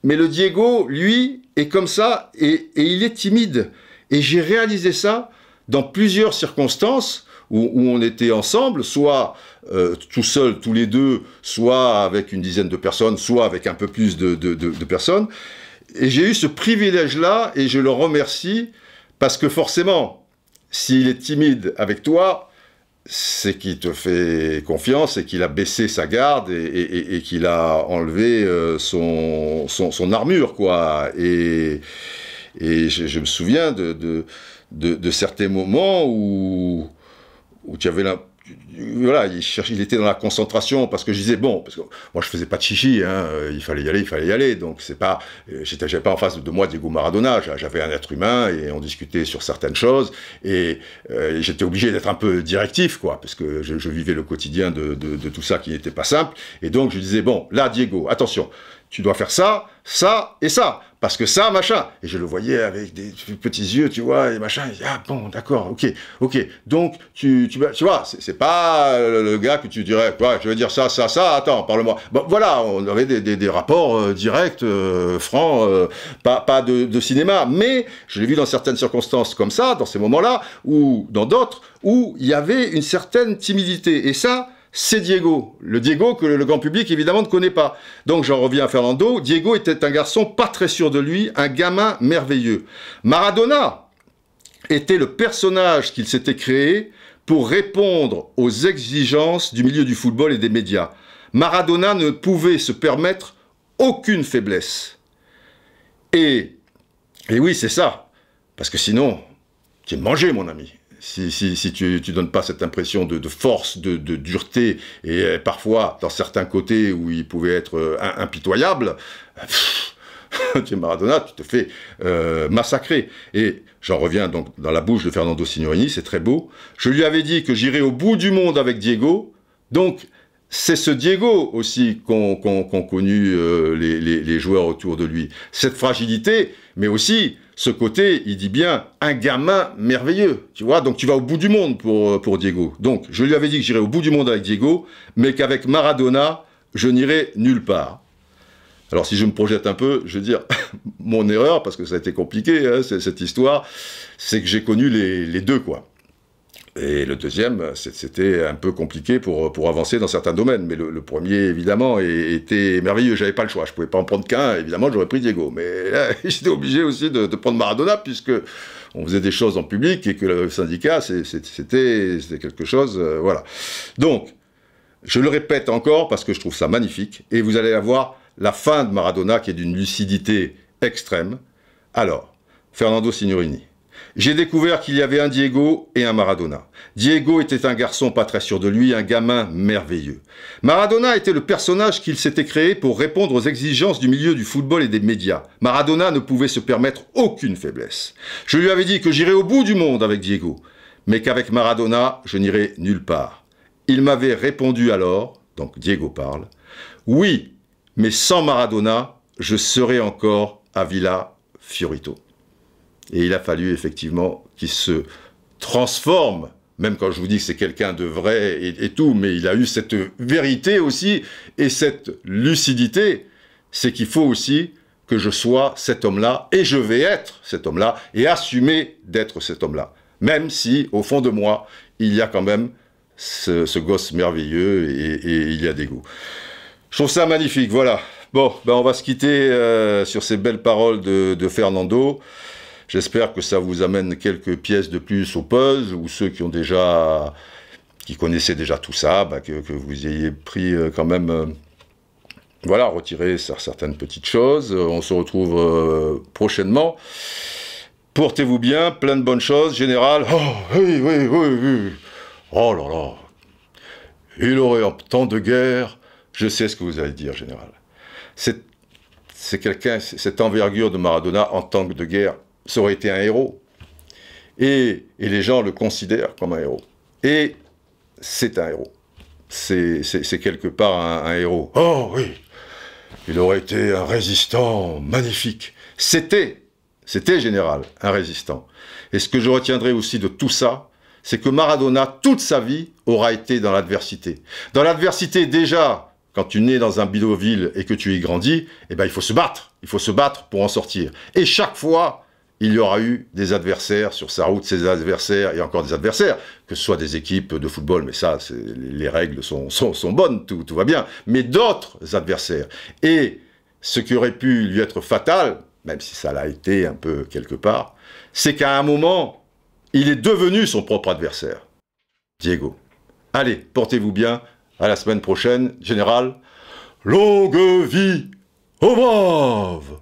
mais le Diego, lui, est comme ça et il est timide. Et j'ai réalisé ça dans plusieurs circonstances où, on était ensemble, soit euh, tout seul, tous les deux, soit avec une dizaine de personnes, soit avec un peu plus de, personnes. Et j'ai eu ce privilège-là, et je le remercie, parce que forcément, s'il est timide avec toi, c'est qu'il te fait confiance et qu'il a baissé sa garde et, qu'il a enlevé euh, son, armure, quoi. Et, je, me souviens de, certains moments où, où tu avais voilà, il, était dans la concentration parce que je disais bon, parce que moi je faisais pas de chichi, hein, il fallait y aller, il fallait y aller. Donc c'est pas, euh, j'étais pas en face de moi Diego Maradona, j'avais un être humain et on discutait sur certaines choses et euh, j'étais obligé d'être un peu directif quoi, parce que je, vivais le quotidien de tout ça qui n'était pas simple. Et donc je disais bon, là Diego, attention, tu dois faire ça, ça et ça parce que ça, machin. Et je le voyais avec des petits yeux, tu vois, et machin. ah bon, d'accord, ok, ok. Donc, tu, tu, tu vois, c'est pas le gars que tu dirais, quoi, je veux dire ça, ça, ça, attends, parle-moi. Bon, voilà, on avait des, des, rapports euh, directs, euh, francs, euh, pas, pas de, de, cinéma. Mais je l'ai vu dans certaines circonstances comme ça, dans ces moments-là, ou dans d'autres, où il y avait une certaine timidité. Et ça, c'est Diego. Le Diego que le grand public, évidemment, ne connaît pas. Donc j'en reviens à Fernando. Diego était un garçon pas très sûr de lui, un gamin merveilleux. Maradona était le personnage qu'il s'était créé pour répondre aux exigences du milieu du football et des médias. Maradona ne pouvait se permettre aucune faiblesse. Et, et oui, c'est ça. Parce que sinon, tu es mangé, mon ami si, tu ne donnes pas cette impression de, force, de, dureté, et euh, parfois dans certains côtés où il pouvait être euh, impitoyable, euh, [LAUGHS] tu es Maradona, tu te fais massacrer. Et j'en reviens donc dans la bouche de Fernando Signorini, c'est très beau. Je lui avais dit que j'irais au bout du monde avec Diego, donc c'est ce Diego aussi qu'ont connu les, joueurs autour de lui. Cette fragilité, mais aussi ce côté, il dit bien un gamin merveilleux, tu vois. Donc tu vas au bout du monde pour, euh, pour Diego. Donc je lui avais dit que j'irais au bout du monde avec Diego, mais qu'avec Maradona, je n'irai nulle part. Alors si je me projette un peu, je veux dire, [LAUGHS] mon erreur, parce que ça a été compliqué, hein, cette histoire, c'est que j'ai connu les, les deux, quoi. Et le deuxième, c'était un peu compliqué pour, pour avancer dans certains domaines. Mais le, premier, évidemment, était merveilleux. J'avais pas le choix. Je pouvais pas en prendre qu'un. Évidemment, j'aurais pris Diego. Mais [LAUGHS] j'étais obligé aussi de, prendre Maradona, puisque on faisait des choses en public et que le syndicat, c'était quelque chose. Euh, voilà. Donc, je le répète encore parce que je trouve ça magnifique. Et vous allez avoir la fin de Maradona qui est d'une lucidité extrême. Alors, Fernando Signorini. J'ai découvert qu'il y avait un Diego et un Maradona. Diego était un garçon pas très sûr de lui, un gamin merveilleux. Maradona était le personnage qu'il s'était créé pour répondre aux exigences du milieu du football et des médias. Maradona ne pouvait se permettre aucune faiblesse. Je lui avais dit que j'irais au bout du monde avec Diego, mais qu'avec Maradona, je n'irais nulle part. Il m'avait répondu alors, donc Diego parle, oui, mais sans Maradona, je serais encore à Villa Fiorito. Et il a fallu effectivement qu'il se transforme, même quand je vous dis que c'est quelqu'un de vrai et, tout, mais il a eu cette vérité aussi et cette lucidité, c'est qu'il faut aussi que je sois cet homme-là et je vais être cet homme-là et assumer d'être cet homme-là. Même si, au fond de moi, il y a quand même ce, gosse merveilleux et, il y a des goûts. Je trouve ça magnifique, voilà. Bon, ben on va se quitter euh, sur ces belles paroles de, de Fernando. J'espère que ça vous amène quelques pièces de plus au puzzle, ou ceux qui ont déjà qui connaissaient déjà tout ça, bah, que, vous ayez pris euh, quand même, euh, voilà, retiré certaines petites choses. Euh, on se retrouve prochainement. Portez-vous bien, plein de bonnes choses. Général, oh, oui, oui, oui, oui. Oh là là. Il aurait en temps de guerre. Je sais ce que vous allez dire, général. C'est quelqu'un, cette envergure de Maradona en temps de guerre ça aurait été un héros. Et, et les gens le considèrent comme un héros. Et c'est un héros. C'est quelque part un, héros. Oh oui, il aurait été un résistant magnifique. C'était, c'était général, un résistant. Et ce que je retiendrai aussi de tout ça, c'est que Maradona, toute sa vie, aura été dans l'adversité. Dans l'adversité, déjà, quand tu nais dans un bidonville et que tu y grandis, eh ben, il faut se battre. Il faut se battre pour en sortir. Et chaque fois, il y aura eu des adversaires sur sa route, ses adversaires et encore des adversaires, que ce soit des équipes de football, mais ça, les règles sont, [LAUGHS] bonnes, tout, va bien, mais d'autres adversaires. Et ce qui aurait pu lui être fatal, même si ça l'a été un peu quelque part, c'est qu'à un moment, il est devenu son propre adversaire. Diego. Allez, portez-vous bien, à la semaine prochaine, général. Longue vie au brave